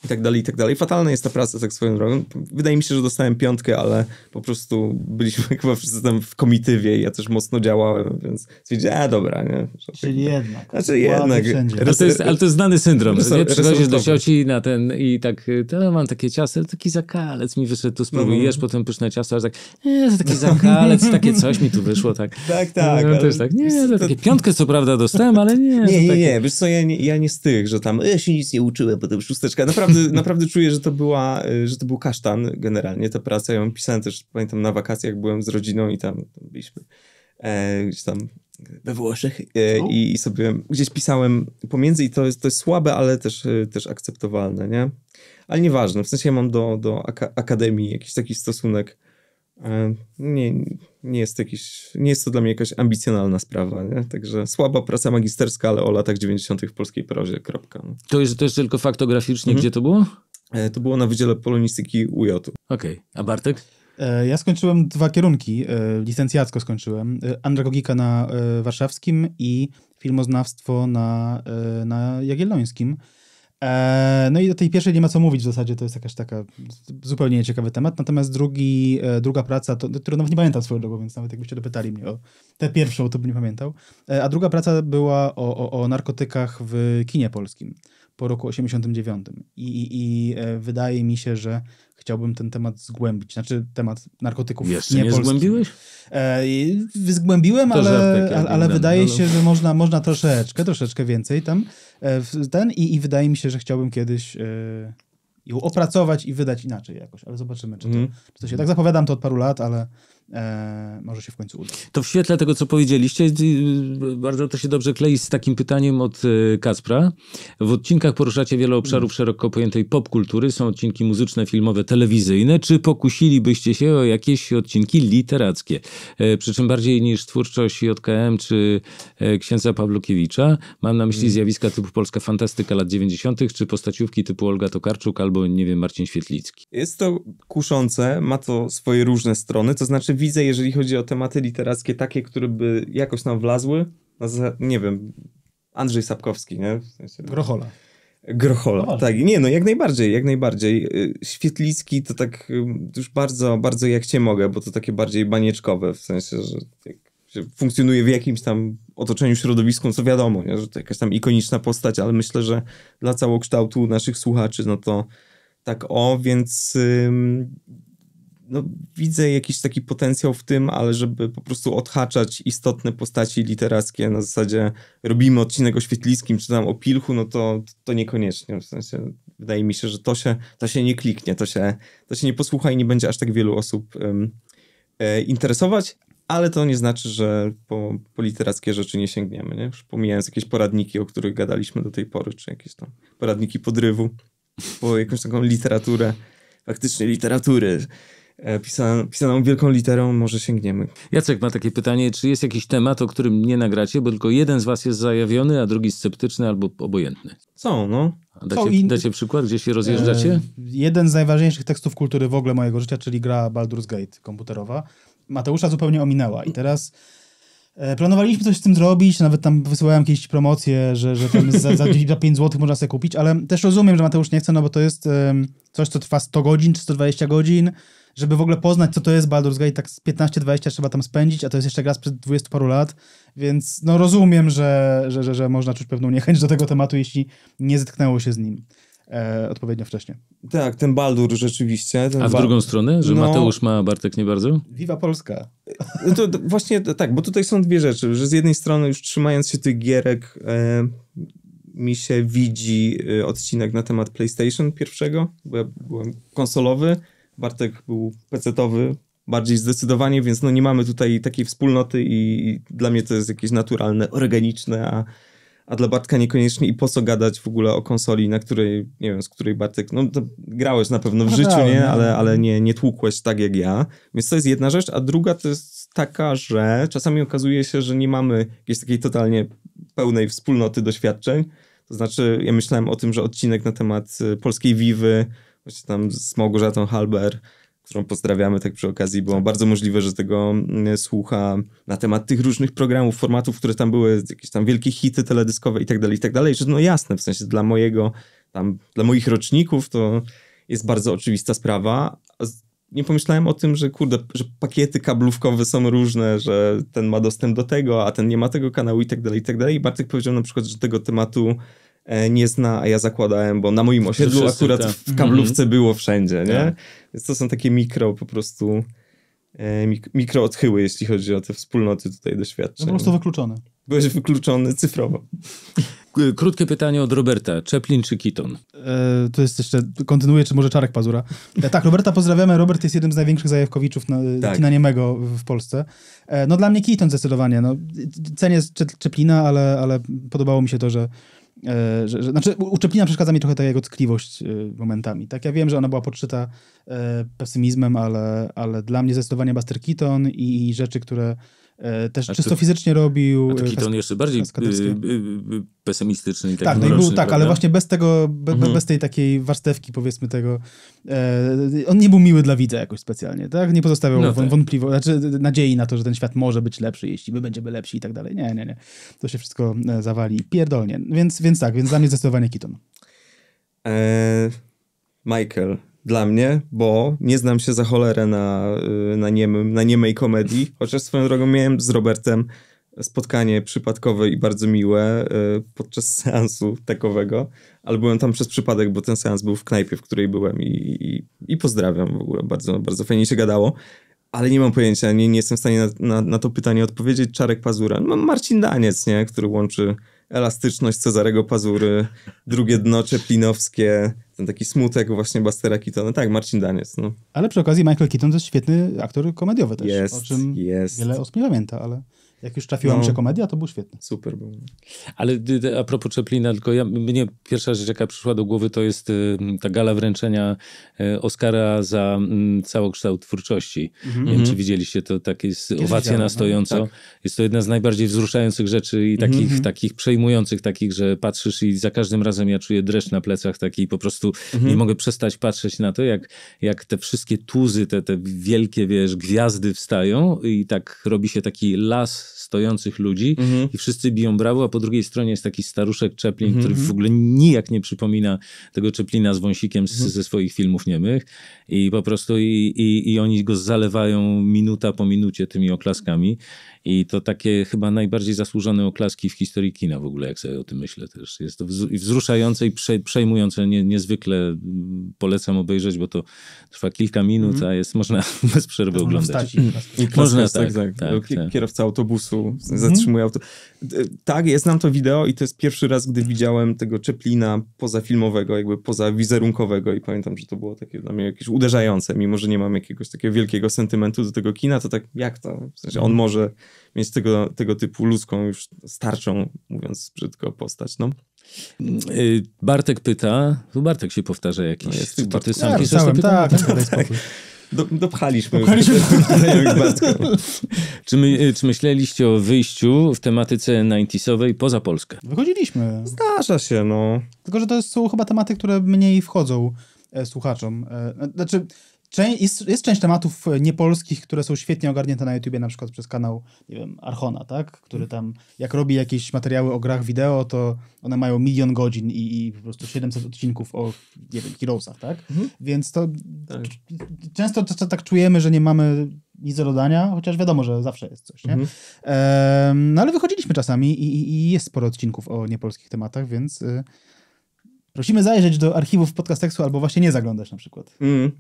i tak dalej, i tak dalej. Fatalna jest ta praca, tak swoją drogą. Wydaje mi się, że dostałem piątkę, ale po prostu byliśmy chyba wszyscy tam w komitywie i ja też mocno działałem, więc stwierdziłem, a dobra, nie? Czyli tak, jednak. Znaczy jednak. Ale to, jest, ale to jest znany syndrom. to, nie przychodzisz do sioci na ten i tak, to mam takie ciasto, taki zakalec mi wyszedł, tu spróbuj, no. no. potem pyszne ciasto, aż tak, nie, to taki zakalec, takie coś mi tu wyszło, tak. Tak, tak. No, tak, nie, to takie piątkę co prawda dostałem, ale nie. Nie, nie, tak... nie, wiesz co, ja nie, ja nie z tych, że tam, ja się nic nie uczyłem, potem szósteczka, naprawdę naprawdę, naprawdę czuję, że to, była, y, że to był kasztan generalnie, ta praca. Ja ją pisałem też, pamiętam, na wakacjach byłem z rodziną i tam, tam byliśmy e, gdzieś tam we Włoszech e, i, i, sobie gdzieś pisałem pomiędzy i to jest, to jest słabe, ale też, y, też akceptowalne, nie? Ale nieważne, w sensie ja mam do, do akademii jakiś taki stosunek E, nie, nie, jest jakiś, nie jest to dla mnie jakaś ambicjonalna sprawa. Nie? Także słaba praca magisterska, ale o latach 90. w polskiej prozie. Kropka. No. To, jest, to jest tylko faktograficznie. Mhm. Gdzie to było? E, to było na Wydziale Polonistyki UJ. Okej. Okay. A Bartek? E, ja skończyłem dwa kierunki. Licencjacko skończyłem. Andragogika na warszawskim i filmoznawstwo na, na jagiellońskim. E, no i do tej pierwszej nie ma co mówić w zasadzie, to jest jakaś taka zupełnie nieciekawy temat. Natomiast drugi, e, druga praca, to, którą nawet nie pamiętam swoją drogą, więc nawet jakbyście dopytali mnie o tę pierwszą, to bym nie pamiętał. E, a druga praca była o, o, o narkotykach w kinie polskim po roku 89. I, i, i e, wydaje mi się, że chciałbym ten temat zgłębić. Znaczy temat narkotyków Jeszcze nie, nie zgłębiłeś? E, zgłębiłem, to ale, ale, ale wydaje się, że można, można troszeczkę, troszeczkę więcej tam. E, ten i, i wydaje mi się, że chciałbym kiedyś... E, ją opracować i wydać inaczej jakoś, ale zobaczymy, czy to, mm. czy to się... Tak zapowiadam to od paru lat, ale E, może się w końcu uda. To w świetle tego, co powiedzieliście, y, bardzo to się dobrze klei z takim pytaniem od y, Kacpra. W odcinkach poruszacie wiele obszarów szeroko pojętej popkultury. Są odcinki muzyczne, filmowe, telewizyjne. Czy pokusilibyście się o jakieś odcinki literackie? E, przy czym bardziej niż twórczość JKM czy e, księdza Pawlukiewicza. Mam na myśli mm. zjawiska typu polska fantastyka lat 90., czy postaciówki typu Olga Tokarczuk albo, nie wiem, Marcin Świetlicki. Jest to kuszące, ma to swoje różne strony, to znaczy widzę, jeżeli chodzi o tematy literackie, takie, które by jakoś nam wlazły. No, nie wiem, Andrzej Sapkowski, nie? W sensie... Grochola. Grochola, no tak. Nie, no jak najbardziej, jak najbardziej. Y, Świetlicki to tak y, już bardzo, bardzo jak cię mogę, bo to takie bardziej banieczkowe, w sensie, że funkcjonuje w jakimś tam otoczeniu środowisku, co no wiadomo, nie? że to jakaś tam ikoniczna postać, ale myślę, że dla całokształtu naszych słuchaczy, no to tak o, więc no, widzę jakiś taki potencjał w tym, ale żeby po prostu odhaczać istotne postaci literackie na zasadzie robimy odcinek o świetliskim, czy tam o Pilchu, no to, to niekoniecznie. W sensie wydaje mi się, że to się, to się nie kliknie, to się, to się nie posłucha i nie będzie aż tak wielu osób e, interesować, ale to nie znaczy, że po, po literackie rzeczy nie sięgniemy. Nie? Już pomijając jakieś poradniki, o których gadaliśmy do tej pory, czy jakieś tam poradniki podrywu, po jakąś taką literaturę, faktycznie literatury E, pisaną, pisaną wielką literą może sięgniemy. Jacek ma takie pytanie, czy jest jakiś temat, o którym nie nagracie, bo tylko jeden z was jest zajawiony, a drugi sceptyczny albo obojętny? Co no. Dacie, in... dacie przykład, gdzie się rozjeżdżacie? E, jeden z najważniejszych tekstów kultury w ogóle mojego życia, czyli gra Baldur's Gate komputerowa. Mateusza zupełnie ominęła i teraz... E, planowaliśmy coś z tym zrobić, nawet tam wysyłałem jakieś promocje, że, że tam za, za, za 5 zł można sobie kupić, ale też rozumiem, że Mateusz nie chce, no bo to jest um, coś, co trwa 100 godzin czy 120 godzin żeby w ogóle poznać, co to jest Baldur's Gate, tak 15-20 trzeba tam spędzić, a to jest jeszcze raz sprzed 20 paru lat, więc no rozumiem, że, że, że, że można czuć pewną niechęć do tego tematu, jeśli nie zetknęło się z nim. E, odpowiednio wcześnie. Tak, ten Baldur rzeczywiście. Ten A w ba... drugą stronę, że no... Mateusz ma, Bartek nie bardzo? Viva Polska. No to, to, właśnie tak, bo tutaj są dwie rzeczy, że z jednej strony już trzymając się tych gierek e, mi się widzi e, odcinek na temat PlayStation pierwszego, bo ja byłem konsolowy, Bartek był pecetowy bardziej zdecydowanie, więc no nie mamy tutaj takiej wspólnoty i dla mnie to jest jakieś naturalne, organiczne, a, a dla Bartka niekoniecznie i po co gadać w ogóle o konsoli, na której, nie wiem, z której Bartek, no grałeś na pewno w no, życiu, nie? No. Ale, ale nie, nie tłukłeś tak jak ja. Więc to jest jedna rzecz, a druga to jest taka, że czasami okazuje się, że nie mamy jakiejś takiej totalnie pełnej wspólnoty doświadczeń. To znaczy, ja myślałem o tym, że odcinek na temat y, polskiej Wiwy właśnie tam z Małgorzatą Halber, którą pozdrawiamy tak przy okazji, bo bardzo możliwe, że tego mm, słucha na temat tych różnych programów, formatów, które tam były, jakieś tam wielkie hity teledyskowe i tak dalej, i tak dalej, że no jasne, w sensie dla mojego, tam, dla moich roczników to jest bardzo oczywista sprawa. Nie pomyślałem o tym, że kurde, że pakiety kablówkowe są różne, że ten ma dostęp do tego, a ten nie ma tego kanału i tak dalej, i tak dalej. I Bartek powiedział na przykład, że tego tematu E, nie zna, a ja zakładałem, bo na moim osiedlu akurat tak. w kablówce mm-hmm. było wszędzie, nie? Tak. Więc to są takie mikro po prostu e, mik mikro odchyły, jeśli chodzi o te wspólnoty tutaj doświadczeń. No po prostu wykluczony. Byłeś wykluczony cyfrowo. Krótkie pytanie od Roberta. Chaplin czy Keaton? E, to jest jeszcze, kontynuuję, czy może Czarek Pazura. E, tak, Roberta pozdrawiamy. Robert jest jednym z największych zajawkowiczów na, e, tak. kina niemego w Polsce. E, no dla mnie Keaton zdecydowanie. No, cenię Czeplina, ale, ale podobało mi się to, że E, że, że, znaczy uczeplina przeszkadza mi trochę ta jego tkliwość e, momentami. Tak, ja wiem, że ona była podszyta e, pesymizmem, ale, ale dla mnie zdecydowanie Buster Keaton i, i rzeczy, które E, też znaczy, czysto fizycznie robił. Taki e, fest... ton jeszcze bardziej e, pesymistyczny. I tak, tak, no i był, tak ale właśnie bez tego, be, mhm. bez tej takiej warstewki powiedzmy tego, e, on nie był miły dla widza jakoś specjalnie, tak? Nie pozostawiał no tak. wątpliwości, znaczy nadziei na to, że ten świat może być lepszy, jeśli my będziemy lepsi i tak dalej. Nie, nie, nie. To się wszystko zawali pierdolnie. Więc, więc tak, więc dla mnie zdecydowanie Keaton. Michael, dla mnie, bo nie znam się za cholerę na, y, na, niemym, na niemej komedii, chociaż swoją drogą miałem z Robertem spotkanie przypadkowe i bardzo miłe y, podczas seansu takowego, ale byłem tam przez przypadek, bo ten seans był w knajpie, w której byłem i, i, i pozdrawiam w ogóle, bardzo, bardzo fajnie się gadało, ale nie mam pojęcia, nie, nie jestem w stanie na, na, na to pytanie odpowiedzieć. Czarek Pazura, no, Marcin Daniec, nie? który łączy elastyczność Cezarego Pazury, drugie dno czeplinowskie, ten taki smutek właśnie Bastera Keatona. Tak, Marcin Daniec. No. Ale przy okazji Michael Keaton to jest świetny aktor komediowy też. Jest, o czym jest. wiele osób nie pamięta, ale... Jak już trafiła no, komedia, to był świetny. Super był. No. Ale a propos Czeplina, tylko ja, mnie pierwsza rzecz, jaka przyszła do głowy, to jest ta gala wręczenia y, Oscara za całokształt twórczości. Mhm. Nie wiem, czy mhm. widzieliście to, takie owacje na no, stojąco. No, tak. Jest to jedna z najbardziej wzruszających rzeczy i takich, mhm. takich przejmujących, takich, że patrzysz i za każdym razem ja czuję dreszcz na plecach taki po prostu nie mogę przestać patrzeć na to, jak, jak te wszystkie tuzy, te, te wielkie, wiesz, gwiazdy wstają i tak robi się taki las stojących ludzi mhm. i wszyscy biją brawo, a po drugiej stronie jest taki staruszek Chaplin, który mhm. w ogóle nijak nie przypomina tego Chaplina z wąsikiem z, mhm. ze swoich filmów niemych i po prostu i, i, i oni go zalewają minuta po minucie tymi oklaskami. I to takie chyba najbardziej zasłużone oklaski w historii kina w ogóle, jak sobie o tym myślę też. Jest to wzruszające i przejmujące, nie, niezwykle polecam obejrzeć, bo to trwa kilka minut, mm. a jest można bez przerwy to oglądać. Wstać, można, tak, tak, tak, tak, Kierowca autobusu zatrzymuje mm. auto. Tak, jest nam to wideo i to jest pierwszy raz, gdy widziałem tego Czeplina pozafilmowego, jakby poza wizerunkowego i pamiętam, że to było takie dla mnie jakieś uderzające, mimo że nie mam jakiegoś takiego wielkiego sentymentu do tego kina, to tak jak to? W sensie on może mieć tego, tego typu ludzką już starczą, mówiąc brzydko, postać. No. Y, Bartek pyta, tu Bartek się powtarza jakiś, no jest to Bartek. ty sam ja, Tak, tak. Do, dopchaliśmy. Dopchaliśmy. czy, my, y, czy myśleliście o wyjściu w tematyce 90 poza Polskę? Wychodziliśmy. Zdarza się, no. Tylko, że to są chyba tematy, które mniej wchodzą e, słuchaczom. E, znaczy, jest, jest, część tematów e, niepolskich, które są świetnie ogarnięte na YouTubie, na przykład przez kanał, nie wiem, Archona, tak? Który tam, jak robi jakieś materiały o grach wideo, to one mają milion godzin i, i po prostu 700 odcinków o, nie wiem, Heroesach, tak? Mhm. Więc to tak. często to, to tak czujemy, że nie mamy nic do dodania, chociaż wiadomo, że zawsze jest coś, nie? Mhm. Ehm, no ale wychodziliśmy czasami i, i, jest sporo odcinków o niepolskich tematach, więc... Y- Prosimy zajrzeć do archiwów tekstu, albo właśnie nie zaglądać na przykład. Mm.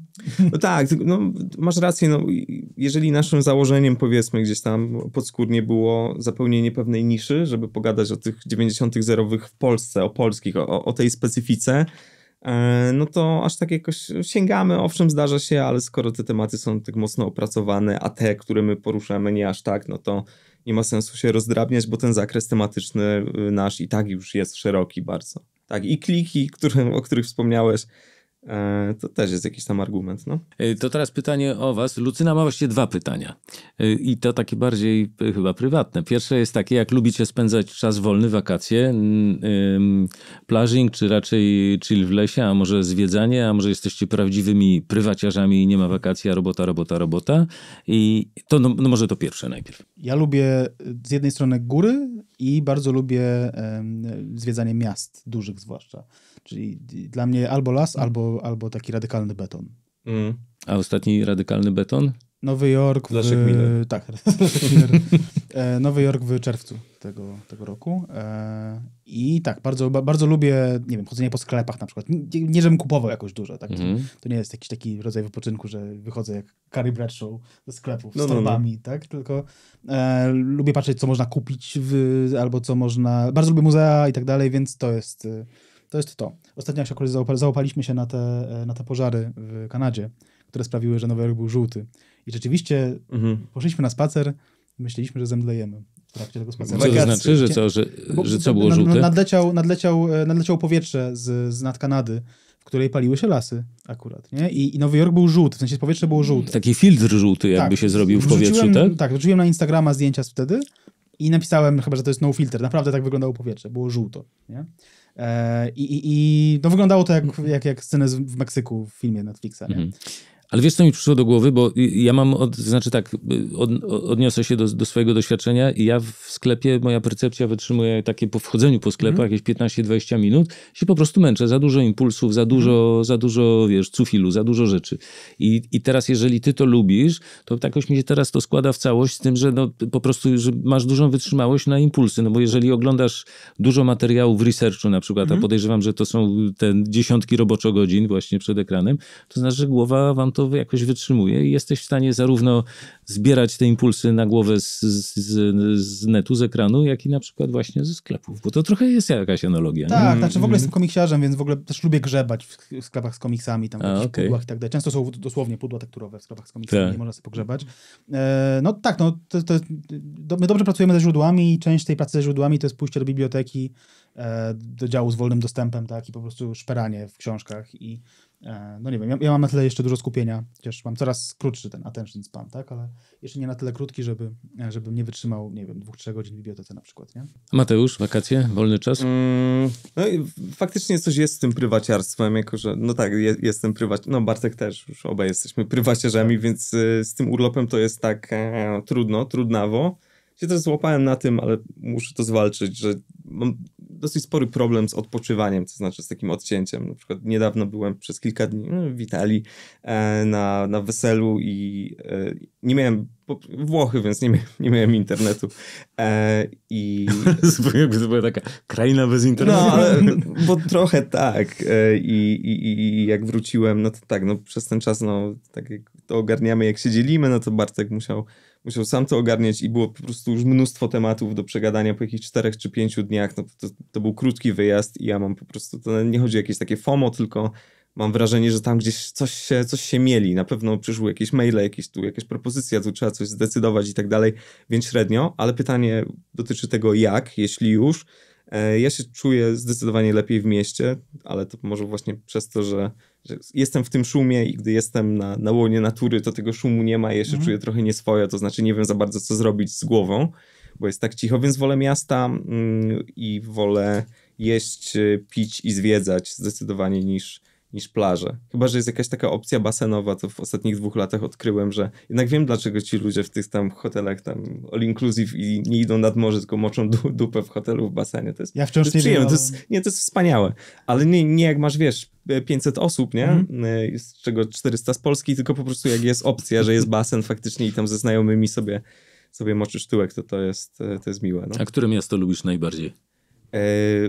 No tak, no, masz rację. No, jeżeli naszym założeniem, powiedzmy, gdzieś tam podskórnie było zapełnienie pewnej niszy, żeby pogadać o tych 90 zerowych w Polsce, o polskich, o, o tej specyfice, e, no to aż tak jakoś sięgamy, owszem zdarza się, ale skoro te tematy są tak mocno opracowane, a te, które my poruszamy nie aż tak, no to nie ma sensu się rozdrabniać, bo ten zakres tematyczny y, nasz i tak już jest szeroki bardzo. Tak, i kliki, o których wspomniałeś, E, to też jest jakiś tam argument. No. E, to teraz pytanie o Was. Lucyna ma właściwie dwa pytania. E, I to takie bardziej chyba prywatne. Pierwsze jest takie, jak lubicie spędzać czas wolny, wakacje, plażing, czy raczej chill w lesie, a może zwiedzanie, a może jesteście prawdziwymi prywaciarzami i nie ma wakacji, a robota, robota, robota. I to no, no może to pierwsze najpierw. Ja lubię z jednej strony góry i bardzo lubię zwiedzanie miast, dużych zwłaszcza. Czyli dla mnie albo las, mm. albo, albo taki radykalny beton. Mm. A ostatni radykalny beton? Nowy Jork. W... Miller. Tak, Miller. E, Nowy Jork w czerwcu tego, tego roku. E, I tak, bardzo, bardzo lubię, nie wiem, chodzenie po sklepach na przykład. Nie, nie żebym kupował jakoś dużo. Tak? Mm -hmm. To nie jest jakiś taki rodzaj wypoczynku, że wychodzę jak Carrie Bradshaw ze sklepów no, z torbami, no, no. no. tak? Tylko e, lubię patrzeć, co można kupić w, albo co można... Bardzo lubię muzea i tak dalej, więc to jest... E, to jest to. Ostatnio jak się załapaliśmy się na te, e, na te pożary w Kanadzie, które sprawiły, że Nowy Jork był żółty. I rzeczywiście mhm. poszliśmy na spacer, myśleliśmy, że zemdlejemy w tego spaceru. Co to znaczy, że co, że, no że co było żółte? Nadleciał, nadleciał, e, nadleciał powietrze z, z nad Kanady, w której paliły się lasy akurat, nie? I, I, Nowy Jork był żółty, w sensie powietrze było żółte. Taki filtr żółty jakby tak. się zrobił w powietrzu, tak? Tak, wrzuciłem na Instagrama zdjęcia wtedy i napisałem chyba, że to jest no filter. Naprawdę tak wyglądało powietrze, było żółto, nie? E, I, i, i no wyglądało to jak, jak, jak scenę w Meksyku w filmie Netflixa. Nie? Mhm. Ale wiesz, co mi przyszło do głowy, bo ja mam, od, znaczy tak, od, odniosę się do, do, swojego doświadczenia i ja w sklepie, moja percepcja wytrzymuje takie po wchodzeniu po sklepach mm. jakieś 15-20 minut, się po prostu męczę, za dużo impulsów, za dużo, mm. za dużo, wiesz, cufilu, za dużo rzeczy. I, I teraz, jeżeli ty to lubisz, to tak jakoś mi się teraz to składa w całość z tym, że no, po prostu że masz dużą wytrzymałość na impulsy, no bo jeżeli oglądasz dużo materiałów researchu na przykład, mm. a mhm. podejrzewam, że to są te dziesiątki roboczo godzin właśnie przed ekranem, to znaczy, że głowa wam to to jakoś wytrzymuje i jesteś w stanie zarówno zbierać te impulsy na głowę z, z, z netu, z ekranu, jak i na przykład właśnie ze sklepów, bo to trochę jest jakaś analogia. Tak, nie? znaczy w ogóle mhm. jestem komiksiarzem, więc w ogóle też lubię grzebać w sklepach z komiksami, tam w A, okay. pudłach i tak dalej. Często są dosłownie pudła tekturowe w sklepach z komiksami, tak. nie można sobie pogrzebać. E, no tak, no, to, to, do, my dobrze pracujemy ze źródłami i część tej pracy ze źródłami to jest pójście do biblioteki, e, do działu z wolnym dostępem, tak, i po prostu szperanie w książkach i E, no nie wiem, ja, ja, mam na tyle jeszcze dużo skupienia, chociaż mam coraz krótszy ten attention span, tak, ale jeszcze nie na tyle krótki, żeby, e, żebym nie wytrzymał, nie wiem, dwóch, trzech godzin w bibliotece na przykład, nie? Mateusz, wakacje, wolny czas? Mm, no i faktycznie coś jest z tym prywaciarstwem, jako że, no tak, je, jestem prywaciarzem, no Bartek też, już obaj jesteśmy prywaciarzami, więc y, z tym urlopem to jest tak e, trudno, trudnawo, się też złapałem na tym, ale muszę to zwalczyć, że mam dosyć spory problem z odpoczywaniem, to znaczy z takim odcięciem. Na przykład niedawno byłem przez kilka dni no, w Italii e, na, na weselu i e, nie miałem Włochy, więc nie, miałem, nie miałem internetu. E, I... Jakby to była taka kraina bez internetu. No, ale, no, bo trochę tak. E, i, i, I jak wróciłem, no to tak, no przez ten czas, no tak jak to ogarniamy, jak się dzielimy, no to Bartek musiał musiał sam to ogarniać i było po prostu już mnóstwo tematów do przegadania po jakichś czterech czy pięciu dniach. No to, to był krótki wyjazd i ja mam po prostu, to nie chodzi o jakieś takie FOMO, tylko mam wrażenie, że tam gdzieś coś się, coś się mieli. Na pewno przyszły jakieś maile, jakieś tu jakaś propozycja, tu trzeba coś zdecydować i tak dalej, więc średnio, ale pytanie dotyczy tego jak, jeśli już. E, ja się czuję zdecydowanie lepiej w mieście, ale to może właśnie przez to, że że jestem w tym szumie i gdy jestem na, na łonie natury, to tego szumu nie ma, jeszcze mhm. czuję trochę nieswoje, to znaczy nie wiem za bardzo, co zrobić z głową, bo jest tak cicho, więc wolę miasta mm, i wolę jeść, y, pić i zwiedzać zdecydowanie niż niż plaże. Chyba, że jest jakaś taka opcja basenowa, to w ostatnich dwóch latach odkryłem, że jednak wiem, dlaczego ci ludzie w tych tam hotelach tam all inclusive i nie idą nad morze, tylko moczą dupę w hotelu, w basenie. To jest, ja wciąż to jest nie wiem, to jest, nie, to jest wspaniałe. Ale nie, nie jak masz, wiesz, 500 e, osób, nie? Mhm. E, z czego 400 z Polski, tylko po prostu jak jest opcja, że jest basen faktycznie i tam ze znajomymi sobie, sobie moczysz tyłek, to to jest, e, to jest miłe. No. A które miasto lubisz najbardziej? E,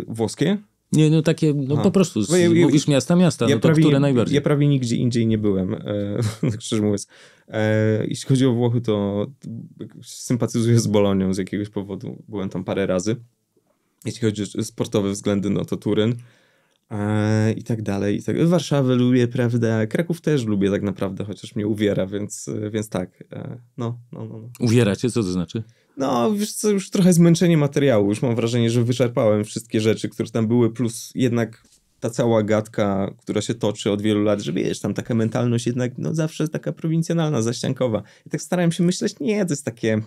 włoskie? Nie, no takie, no Aha. po prostu, z, no, ja, ja, mówisz miasta, miasta, no ja no to prawie, które najbardziej? Ja prawie nigdzie indziej nie byłem, e, szczerze mówiąc. E, jeśli chodzi o Włochy, to sympatyzuję z Bolonią z jakiegoś powodu, byłem tam parę razy. Jeśli chodzi o sportowe względy, no to Turyn e, i tak dalej. I tak. Warszawę lubię, prawda, Kraków też lubię tak naprawdę, chociaż mnie uwiera, więc, e, więc tak, e, no, no, no, no. Uwieracie? Co to znaczy? No, wiesz co, już trochę zmęczenie materiału. Już mam wrażenie, że wyczerpałem wszystkie rzeczy, które tam były, plus jednak ta cała gadka, która się toczy od wielu lat, że wiesz, tam taka mentalność jednak, no zawsze taka prowincjonalna, zaściankowa. I tak starałem się myśleć, nie, to jest takie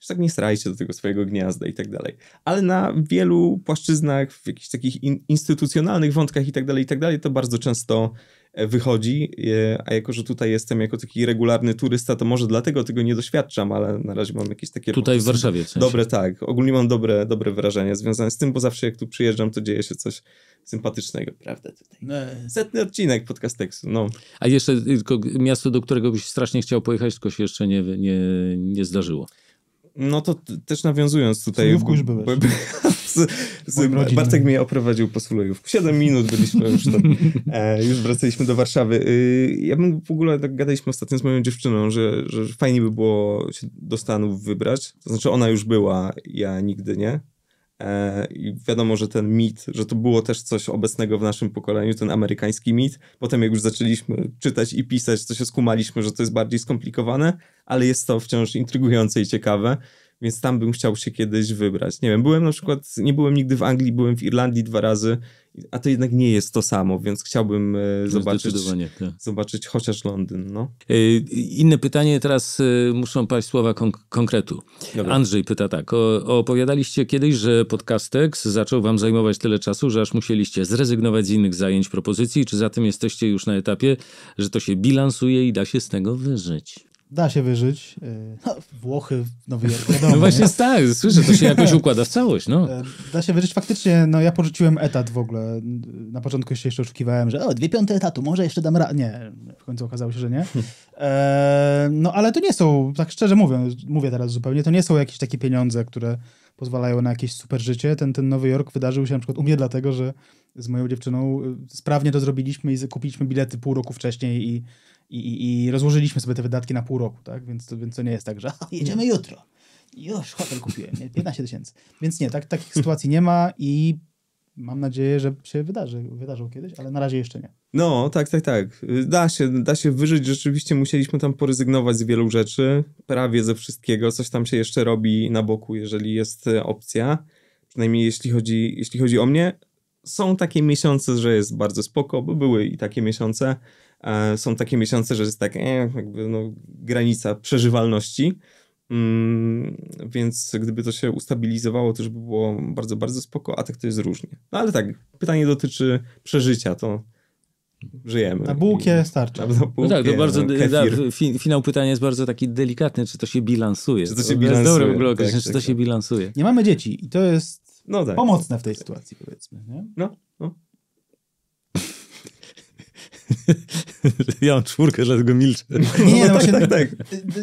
że tak nie strajcie do tego swojego gniazda i tak dalej. Ale na wielu płaszczyznach, w jakichś takich in, instytucjonalnych wątkach i tak dalej, i tak dalej, to bardzo często e, wychodzi, e, a jako, że tutaj jestem jako taki regularny turysta, to może dlatego tego nie doświadczam, ale na razie mam jakieś takie... Tutaj w Warszawie w sensie. Dobre, tak. Ogólnie mam dobre, dobre wrażenie związane z tym, bo zawsze jak tu przyjeżdżam, to dzieje się coś sympatycznego, prawda, tutaj. No. Setny odcinek podcasteksu, no. A jeszcze tylko miasto, do którego byś strasznie chciał pojechać, tylko się jeszcze nie, nie, nie zdarzyło. No to też nawiązując tutaj... Solówku już byłeś. z, z, Bartek mnie oprowadził po Sulejówku. Siedem minut byliśmy już tam. E, już wracaliśmy do Warszawy. Y, ja bym w ogóle, tak gadaliśmy ostatnio z moją dziewczyną, że, że fajnie by było się do Stanów wybrać. To znaczy ona już była, ja nigdy nie. E, I wiadomo, że ten mit, że to było też coś obecnego w naszym pokoleniu, ten amerykański mit. Potem, jak już zaczęliśmy czytać i pisać, to się skumaliśmy, że to jest bardziej skomplikowane, ale jest to wciąż intrygujące i ciekawe więc tam bym chciał się kiedyś wybrać. Nie wiem, byłem na przykład, nie byłem nigdy w Anglii, byłem w Irlandii dwa razy, a to jednak nie jest to samo, więc chciałbym e, no, zobaczyć, tak. zobaczyć chociaż Londyn. No. E, inne pytanie, teraz e, muszą paść słowa konk konkretu. Dobra. Andrzej pyta tak, o, opowiadaliście kiedyś, że podcastex zaczął wam zajmować tyle czasu, że aż musieliście zrezygnować z innych zajęć, propozycji, czy zatem jesteście już na etapie, że to się bilansuje i da się z tego wyżyć? da się wyżyć. Y, no, Włochy, Nowy Jork. Wiadomo, no właśnie tak, słyszę, to się jakoś układa w całość. No. E, da się wyżyć. Faktycznie, no ja porzuciłem etat w ogóle. Na początku jeszcze, jeszcze oczekiwałem, że o, dwie piąte etatu, może jeszcze dam radę. Nie, w końcu okazało się, że nie. E, no ale to nie są, tak szczerze mówiąc, mówię teraz zupełnie, to nie są jakieś takie pieniądze, które pozwalają na jakieś super życie. Ten, ten Nowy Jork wydarzył się na przykład u mnie dlatego, że z moją dziewczyną y, sprawnie to zrobiliśmy i kupiliśmy bilety pół roku wcześniej i i, i rozłożyliśmy sobie te wydatki na pół roku, tak? Więc, więc to nie jest tak, że jedziemy jutro. Już hotel kupiłem, 15 tysięcy. Więc nie, tak, takich sytuacji nie ma i mam nadzieję, że się wydarzy, wydarzył kiedyś, ale na razie jeszcze nie. No, tak, tak, tak. Da się, da się wyżyć. Rzeczywiście musieliśmy tam poryzygnować z wielu rzeczy, prawie ze wszystkiego. Coś tam się jeszcze robi na boku, jeżeli jest e, opcja. Przynajmniej jeśli chodzi, jeśli chodzi o mnie. Są takie miesiące, że jest bardzo spoko, bo były i takie miesiące, E, są takie miesiące, że jest tak, e, jakby no, granica przeżywalności. Mm, więc gdyby to się ustabilizowało, to już by było bardzo, bardzo spoko, a tak to jest różnie. No ale tak, pytanie dotyczy przeżycia, to żyjemy. Na bułkę starczy. Na, na bułkę, no tak, to bardzo, no, da, fi, finał pytania jest bardzo taki delikatny, czy to się bilansuje. Czy to się to bilansuje. Jest dobre ogóle, tak, czy tak, to tak. się bilansuje. Nie mamy dzieci i to jest no tak. pomocne w tej sytuacji, powiedzmy. Nie? No. ja mam czwórkę, dlatego milczę. Nie, nie no, no tak, właśnie tak, tak.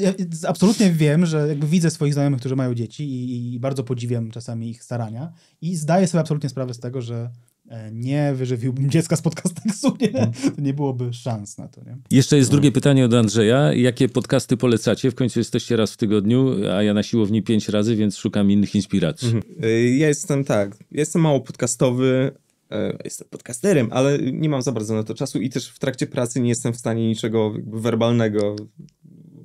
Ja absolutnie wiem, że jakby widzę swoich znajomych, którzy mają dzieci i, i bardzo podziwiam czasami ich starania i zdaję sobie absolutnie sprawę z tego, że e, nie wyżywiłbym dziecka z podcastu, nie? Mhm. To nie byłoby szans na to. Nie? Jeszcze jest no. drugie pytanie od Andrzeja. Jakie podcasty polecacie? W końcu jesteście raz w tygodniu, a ja na siłowni pięć razy, więc szukam innych inspiracji. Mhm. Ja jestem tak, jestem mało podcastowy, E, jestem podcasterem, ale nie mam za bardzo na to czasu i też w trakcie pracy nie jestem w stanie niczego werbalnego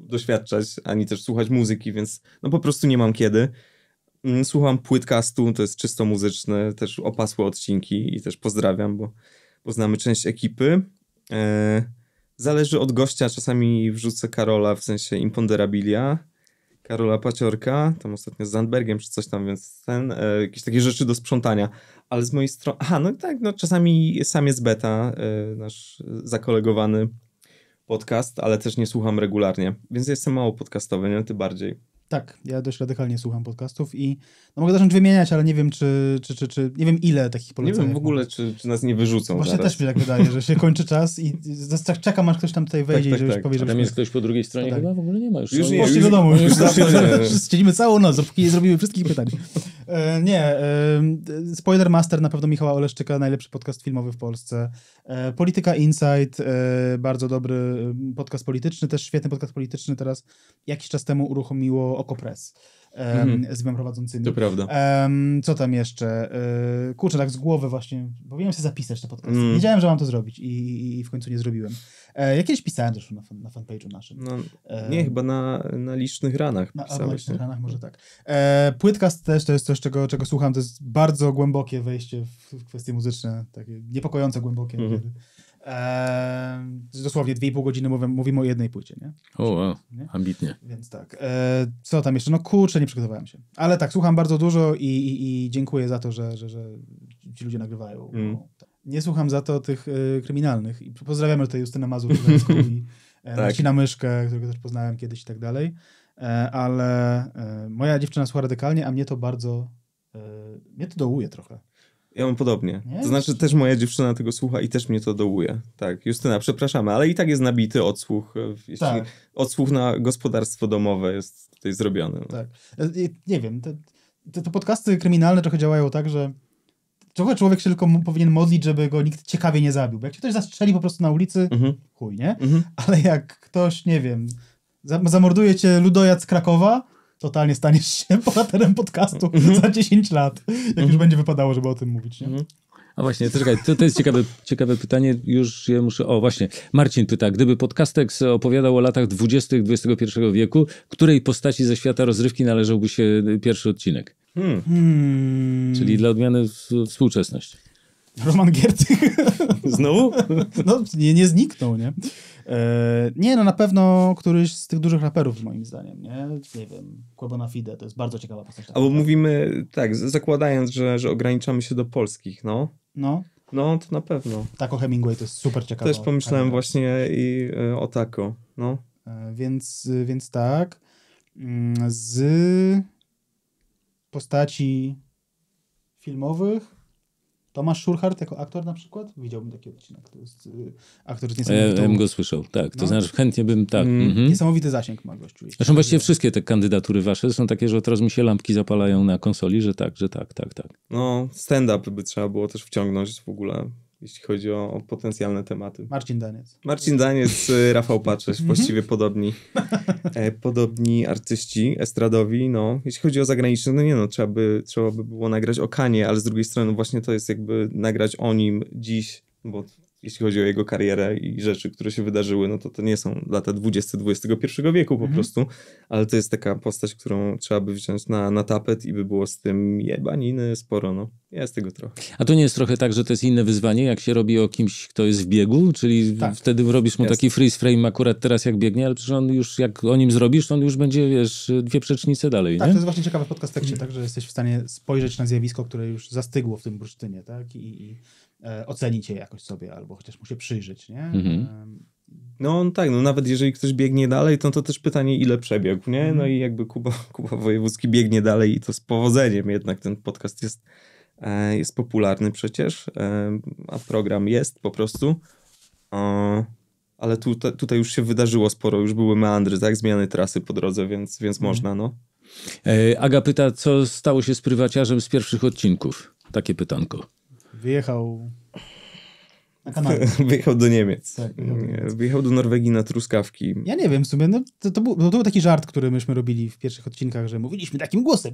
doświadczać, ani też słuchać muzyki, więc no po prostu nie mam kiedy. Mm, słucham płytkastu, to jest czysto muzyczne, też opasłe odcinki i też pozdrawiam, bo poznamy część ekipy. E, zależy od gościa, czasami wrzucę Karola, w sensie Imponderabilia, Karola Paciorka, tam ostatnio z Zandbergiem czy coś tam, więc ten, e, jakieś takie rzeczy do sprzątania. Ale z mojej strony, aha, no tak, no czasami sam jest beta, e, nasz zakolegowany podcast, ale też nie słucham regularnie, więc jestem mało podcastowy, nie? Ty bardziej. Tak, ja dość radykalnie słucham podcastów i no mogę zacząć wymieniać, ale nie wiem, czy, czy, czy, czy nie wiem ile takich poleceń. Nie wiem w ogóle, czy, czy, nas nie wyrzucą. Właśnie też mi tak wydaje, że się kończy czas i czekam, aż ktoś tam tutaj tak, wejdzie tak, tak, i tak. tak. powie, że... Tam jest ktoś po drugiej stronie, tak. chyba w ogóle nie ma już. Już no, nie, już, do domu, już, już, już, już, już, już, już, już, już, już, już, E, nie, e, Spoiler Master na pewno Michała Oleszczyka, najlepszy podcast filmowy w Polsce. E, Polityka Insight, e, bardzo dobry podcast polityczny, też świetny podcast polityczny teraz jakiś czas temu uruchomiło Okopres mm-hmm. z dwoma prowadzącymi. To prawda. Um, co tam jeszcze? Um, kurczę, tak z głowy właśnie, powinienem się zapisać te podcasty. Mm. Wiedziałem, że mam to zrobić i, i, w końcu nie zrobiłem. E, jakieś pisałem zresztą na, fan, na fanpage'u naszym. No, e, nie, e, chyba na, na licznych ranach na, pisałeś. Na licznych nie? ranach może tak. E, płytkast też to jest coś, czego, czego słucham. To jest bardzo głębokie wejście w, w kwestie muzyczne, takie niepokojące głębokie. Mm-hmm. E, dosłownie 2,5 godziny mówimy, mówimy o jednej płycie, nie? O, wow. Nie? ambitnie. Więc tak. Eee, co tam jeszcze? No kurczę, nie przygotowałem się. Ale tak, słucham bardzo dużo i, i, i dziękuję za to, że, że, że ci ludzie nagrywają. Mm. No, tak. Nie słucham za to tych y, kryminalnych. I pozdrawiamy tutaj Justyna Mazur i e, tak. na Myszkę, którego też poznałem kiedyś i tak dalej. E, ale e, moja dziewczyna słucha radykalnie, a mnie to bardzo... mnie to dołuje trochę. Ja mam podobnie. Nie? To znaczy też moja dziewczyna tego słucha i też mnie to dołuje. Tak, Justyna, przepraszamy, ale i tak jest nabity odsłuch. E, jeśli tak. Odsłuch na gospodarstwo domowe jest tutaj zrobiony. No. Tak. E, e, nie wiem, te, te, podcasty kryminalne trochę działają tak, że trochę człowiek się tylko powinien modlić, żeby go nikt ciekawie nie zabił. Bo jak cię ktoś zastrzeli po prostu na ulicy, mhm. chuj, nie? Mhm. Ale jak ktoś, nie wiem, zamorduje cię ludojad z Krakowa, totalnie staniesz się bohaterem podcastu mhm. za 10 lat, jak już mhm. będzie wypadało, żeby o tym mówić. Nie? Mhm. A właśnie, to, czekaj, to, to jest ciekawe, ciekawe pytanie, już je muszę... O, właśnie, Marcin pyta, gdyby podcastek opowiadał o latach 20. XXI wieku, której postaci ze świata rozrywki należałby się pierwszy odcinek? Hmm. Hmm. Czyli dla odmiany współczesność. Roman Giertych. Znowu? No, nie, nie zniknął, nie? E, nie, no na pewno któryś z tych dużych raperów, moim zdaniem, nie? Nie wiem, Kłabona Fide, to jest bardzo ciekawa postać. Albo mówimy, tak, zakładając, że, że ograniczamy się do polskich, no. No. No, to na pewno. o Hemingway to jest super ciekawe. Też pomyślałem Hemingway. właśnie i y, o Tako, no. E, więc, więc tak. Mm, z postaci filmowych Tomasz Schurhardt jako aktor na przykład? Widziałbym taki odcinek. To jest y, aktor z e, niesamowitą... Ja bym go słyszał, tak. To no. znaczy chętnie bym, tak. Mm, mhm. Niesamowity zasięg ma gościu. Zresztą właściwie wszystkie te kandydatury wasze są takie, że teraz mi się lampki zapalają na konsoli, że tak, że tak, tak, tak. No, stand-up by trzeba było też wciągnąć w ogóle jeśli chodzi o, o, potencjalne tematy. Marcin Daniec. Marcin Daniec, y, Rafał Paczesz, mhm. właściwie podobni, e, podobni artyści estradowi. No, jeśli chodzi o zagraniczne, no nie no, trzeba by, trzeba by było nagrać o Kanie, ale z drugiej strony właśnie to jest jakby nagrać o nim dziś, bo jeśli chodzi o jego karierę i rzeczy, które się wydarzyły, no to to nie są lata XX, XXI wieku po mhm. prostu, ale to jest taka postać, którą trzeba by wziąć na, na tapet i by było z tym jebaniny sporo, no. Jest tego trochę. A to nie jest trochę tak, że to jest inne wyzwanie, jak się robi o kimś, kto jest w biegu, czyli tak. wtedy robisz mu jest. taki freeze frame akurat teraz jak biegnie, ale przecież on już, jak o nim zrobisz, to on już będzie, wiesz, dwie przecznice dalej, Tak, nie? to jest właśnie ciekawe w podcastercie, mhm. tak, że jesteś w stanie spojrzeć na zjawisko, które już zastygło w tym bursztynie, tak, i, i E, ocenić je jakoś sobie, albo chociaż mu się przyjrzeć, nie? Mhm. No tak, no nawet jeżeli ktoś biegnie dalej, to, no to też pytanie, ile przebiegł, nie? No mhm. i jakby Kuba, Kuba Wojewódzki biegnie dalej i to z powodzeniem jednak ten podcast jest, e, jest popularny przecież, a program jest po prostu. Ale tu, tutaj już się wydarzyło sporo, już były meandry, tak? Zmiany trasy po drodze, więc, więc mhm. można, no. E, Aga pyta, co stało się z prywaciarzem z pierwszych odcinków? Takie pytanko. wyjechał Na kanale. Wyjechał do Niemiec. Tak, Wyjechał do Norwegii na truskawki. Ja nie wiem, w sumie, no, to, to, był, no, to był taki żart, który myśmy robili w pierwszych odcinkach, że mówiliśmy takim głosem.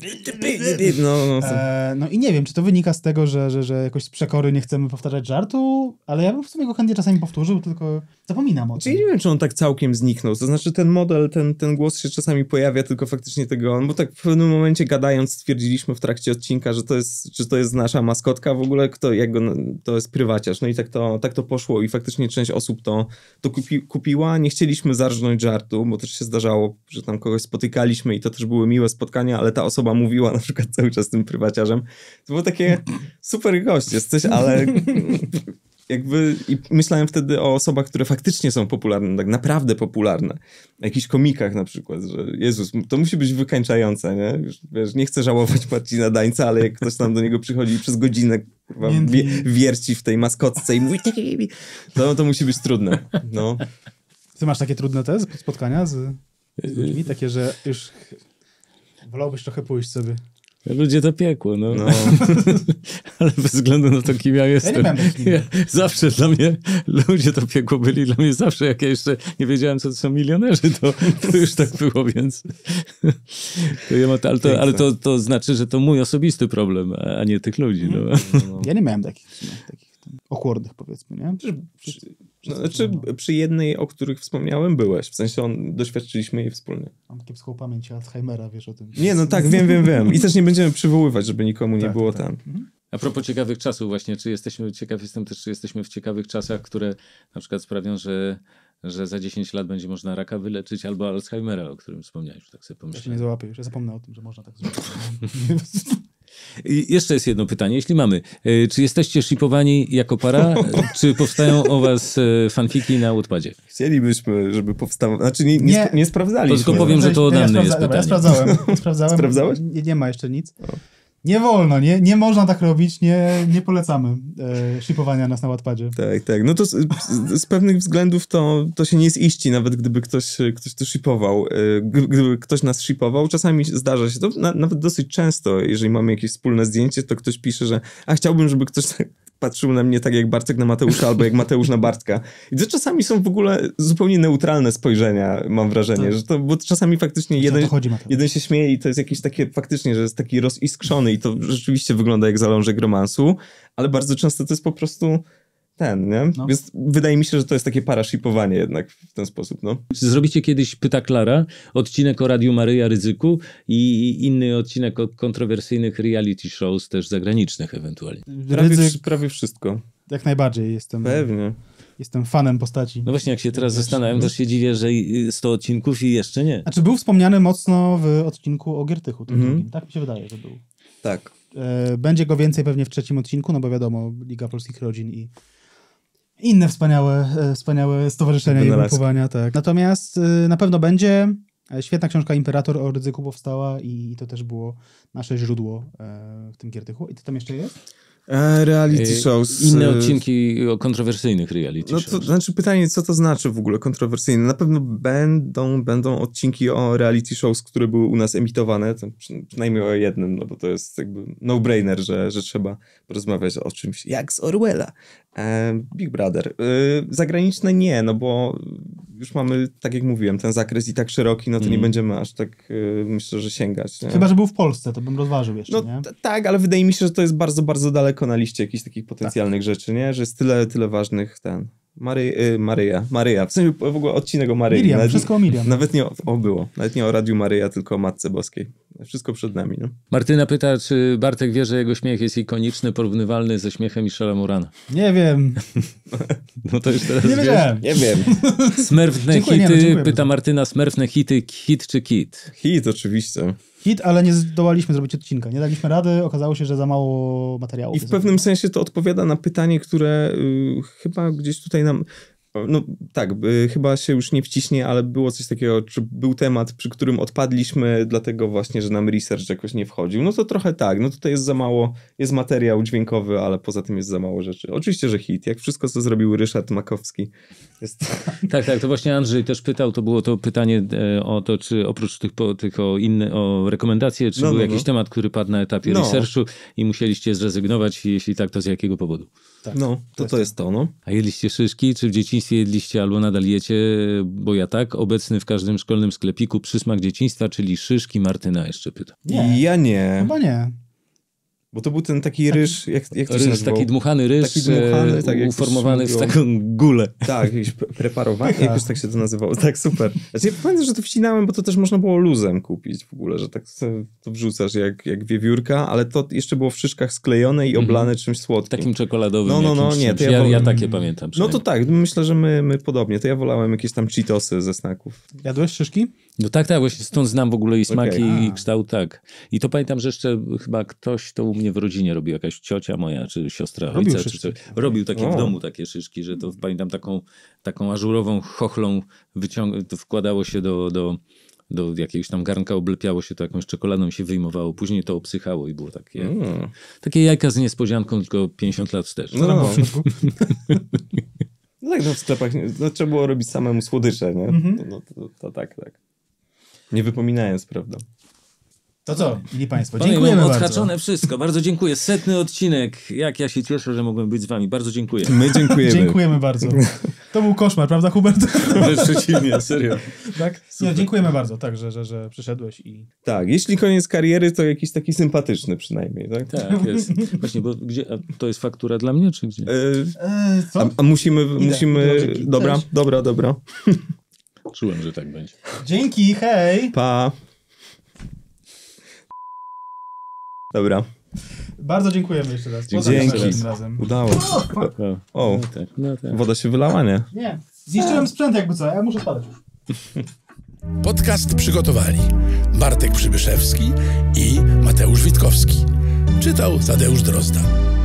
No, no, no e, no i nie wiem, czy to wynika z tego, że, że, że jakoś z przekory nie chcemy powtarzać żartu, ale ja bym w sumie go chętnie czasami powtórzył, tylko zapominam o znaczy, tym. Czyli nie wiem, czy on tak całkiem zniknął. To znaczy ten model, ten, ten głos się czasami pojawia, tylko faktycznie tego, bo tak w pewnym momencie gadając stwierdziliśmy w trakcie odcinka, że to jest, czy to jest nasza maskotka w ogóle, kto, jak go, to jest prywaciarz. No i tak to, tak to poszło i faktycznie część osób to, to kupi, kupiła. Nie chcieliśmy zarżnąć żartu, bo też się zdarzało, że tam kogoś spotykaliśmy i to też były miłe spotkania, ale ta osoba mówiła na przykład cały czas tym prywaciarzem. To było takie super gość jesteś, ale jakby i myślałem wtedy o osobach, które faktycznie są popularne, tak naprawdę popularne. O jakichś komikach na przykład, że Jezus, to musi być wykańczające, nie? Już, wiesz, nie chcę żałować Marcina Dańca, ale jak ktoś tam do niego przychodzi i przez godzinę kurwa, wie, wierci w tej maskotce i mówi to, to musi być trudne, no. Ty masz takie trudne te spotkania z, z ludźmi? Y, y. Takie, że już wolałbyś trochę pójść sobie. Ludzie to piekło, no. no. Ale bez względu na to, kim ja jestem. Ja ja, zawsze dla mnie ludzie to piekło byli dla mnie zawsze, jak ja jeszcze nie wiedziałem, co to są milionerzy, to, to już tak było, więc... to ja to, ale to, ale to, to znaczy, że to mój osobisty problem, a nie tych ludzi. No. Mhm. No, no. Ja nie miałem takich, takich okłordnych, powiedzmy, nie? przecież no, znaczy przy jednej, o których wspomniałem, byłeś. W sensie on, doświadczyliśmy jej wspólnie. Mam kiepską pamięć Alzheimera, wiesz o tym. Nie, no tak, wiem, wiem, wiem. I też nie będziemy przywoływać, żeby nikomu tak, nie było tak. tam. Mhm. A propos ciekawych czasów właśnie, czy jesteśmy, ciekaw jestem też, czy jesteśmy w ciekawych czasach, które na przykład sprawią, że że za 10 lat będzie można raka wyleczyć albo Alzheimera, o którym wspomniałeś, tak sobie pomyślałem. Ja się nie załapię, już ja zapomnę o tym, że można tak zrobić. I jeszcze jest jedno pytanie, jeśli mamy. E, czy jesteście shipowani jako para? czy powstają o was e, fanfiki na Wattpadzie? Chcielibyśmy, żeby powstało. Znaczy nie, nie, nie. nie sprawdzaliśmy. To tylko powiem, że to ode mnie ja jest pytanie. Ja sprawdzałem. sprawdzałem. Sprawdzałeś? Nie, nie ma jeszcze nic. O. Nie wolno, nie, nie można tak robić, nie, nie polecamy e, shipowania nas na ładpadzie. Tak, tak. No to z, z, pewnych względów to, to się nie jest iści, nawet gdyby ktoś, ktoś to shipował, e, gdyby ktoś nas shipował. Czasami zdarza się to, na, nawet dosyć często, jeżeli mamy jakieś wspólne zdjęcie, to ktoś pisze, że a chciałbym, żeby ktoś tak patrzył na mnie tak jak Bartek na Mateusza albo jak Mateusz na Bartka. I to czasami są w ogóle zupełnie neutralne spojrzenia, mam wrażenie, tak. że to, bo czasami faktycznie jeden, chodzi, jeden się śmieje i to jest jakieś takie faktycznie, że jest taki roziskrzony i to rzeczywiście wygląda jak zalążek romansu, ale bardzo często to jest po prostu ten, nie? No. Więc wydaje mi się, że to jest takie paraszypowanie, jednak w ten sposób, no. Zrobicie kiedyś, pyta Klara, odcinek o Radiu Maryja Ryzyku i inny odcinek o kontrowersyjnych reality shows też zagranicznych ewentualnie. Prawie, Ryzyk, prawie wszystko. Jak najbardziej jestem. Pewnie jestem fanem postaci. No właśnie, jak się teraz zastanawiam, to się dziwię, że 100 odcinków i jeszcze nie. Znaczy był wspomniany mocno w odcinku o Giertychu, mm -hmm. tak mi się wydaje, że był. Tak. E, będzie go więcej pewnie w trzecim odcinku, no bo wiadomo, Liga Polskich Rodzin i inne wspaniałe, e, wspaniałe stowarzyszenia i grupowania. Tak. Natomiast e, na pewno będzie. E, świetna książka Imperator o ryzyku powstała i to też było nasze źródło w tym Giertychu. I to tam jeszcze jest? E, reality shows. E, inne odcinki o kontrowersyjnych reality no to, shows. znaczy pytanie, co to znaczy w ogóle kontrowersyjne? Na pewno będą, będą odcinki o reality shows, które były u nas emitowane, przynajmniej o jednym, no bo to jest jakby no-brainer, że, że trzeba porozmawiać o czymś jak z Orwella. E, Big Brother. Zagraniczne nie, no bo już mamy, tak jak mówiłem, ten zakres i tak szeroki, no to mm. nie mhm. będziemy aż tak, myślę, że sięgać. Nie? Chyba, że był w Polsce, to bym rozważył jeszcze, no, nie? Tak, ale wydaje mi się, że to jest bardzo, bardzo daleko daleko na liście jakichś takich tak. potencjalnych tak. rzeczy, nie? Że jest tyle, tyle ważnych ten. Mary, y, Maryja, Maryja, w sensie w ogóle odcinek o Maryi. Miriam, nawet, wszystko o Miriam. Nawet nie o, o, było, nawet nie o Radiu Maryja, tylko o Matce Boskiej. Wszystko przed nami. No. Martyna pyta, czy Bartek wie, że jego śmiech jest ikoniczny, porównywalny ze śmiechem Michela Murana? Nie wiem. no to już teraz Nie wiem. Nie wiem. Smerfne dziękuję, hity, no, pyta Martyna, smerfne hity, hit czy kit? Hit oczywiście hit, ale nie zdołaliśmy zrobić odcinka. Nie daliśmy rady, okazało się, że za mało materiału. I w pewnym sensie to odpowiada na pytanie, które y, chyba gdzieś tutaj nam no tak, y, chyba się już nie wciśnie, ale było coś takiego, czy był temat, przy którym odpadliśmy, dlatego właśnie, że nam research jakoś nie wchodził. No to trochę tak, no tutaj jest za mało, jest materiał dźwiękowy, ale poza tym jest za mało rzeczy. Oczywiście, że hit, jak wszystko, co zrobił Ryszard Makowski. Jest... Tak, tak, to właśnie Andrzej też pytał, to było to pytanie e, o to, czy oprócz tych, po, tych o, inne, o rekomendacje, czy no, był no, jakiś no. temat, który padł na etapie no. researchu i musieliście zrezygnować, jeśli tak, to z jakiego powodu? Tak, no, to to jest to, no. A jedliście szyszki, czy w dzieciństwie jedliście albo nadal jecie? Bo ja tak, obecny w każdym szkolnym sklepiku przysmak dzieciństwa, czyli szyszki Martyna jeszcze pyta. Nie. Ja nie. Chyba nie. Bo to był ten taki ryż, jak, jak to ryż, taki dmuchany ryż, taki dmuchany, e, tak, uformowany w taką gulę. Tak, jakieś preparowanie, tak. jakoś tak się to nazywało. Tak, super. Znaczy, ja pamiętam, że to wcinałem, bo to też można było luzem kupić w ogóle, że tak to wrzucasz jak, jak wiewiórka, ale to jeszcze było w szyszkach sklejone i mhm. oblane czymś słodkim. Takim czekoladowym. No, no, no, nie. To znaczy, ja, ja, ja takie pamiętam. No to tak, myślę, że my, my podobnie. To ja wolałem jakieś tam cheatosy ze snaków. Jadłeś szyszki? No tak, tak, właśnie stąd znam w ogóle i smaki, okay, i kształt, tak. I to pamiętam, że jeszcze chyba ktoś to u mnie w rodzinie robił, jakaś ciocia moja, czy siostra robił ojca, czy coś. Robił takie o. w domu takie szyszki, że to pamiętam taką, taką ażurową chochlą wyciąg- to wkładało się do, do, do jakiegoś tam garnka, oblepiało się to jakąś czekoladą się wyjmowało. Później to obsychało i było takie, mm. takie jajka z niespodzianką, tylko 50 lat wstecz. No, no. No tak, no w sklepach nie, no, trzeba było robić samemu słodycze, nie? Mm -hmm. no, to, to, to, tak, tak. Nie wypominając, prawda? To co, mili Państwo, dziękujemy Panie, bardzo. Odhaczone wszystko. Bardzo dziękuję. Setny odcinek. Jak ja się cieszę, że mogłem być z wami. Bardzo dziękuję. My dziękujemy. dziękujemy bardzo. To był koszmar, prawda Hubert? Wręcz przeciwnie, serio. Tak? Nie, dziękujemy bardzo, tak, że, że, że przyszedłeś i... Tak, jeśli koniec kariery, to jakiś taki sympatyczny przynajmniej, tak? Tak, jest. Właśnie, bo gdzie, to jest faktura dla mnie, czy gdzie? E, e a, a, musimy, Idę. musimy... Dobra, dobra, dobra, dobra. Czułem, że tak będzie. Dzięki, hej! Pa! Dobra. Bardzo dziękujemy jeszcze raz. Dzięki. Razem. Udało się. No, o, No tak, no tak. woda się wylała, nie? Nie. Zniszczyłem sprzęt jakby co, ja muszę spadać już. Podcast przygotowali Bartek Przybyszewski i Mateusz Witkowski. Czytał Tadeusz Drozda.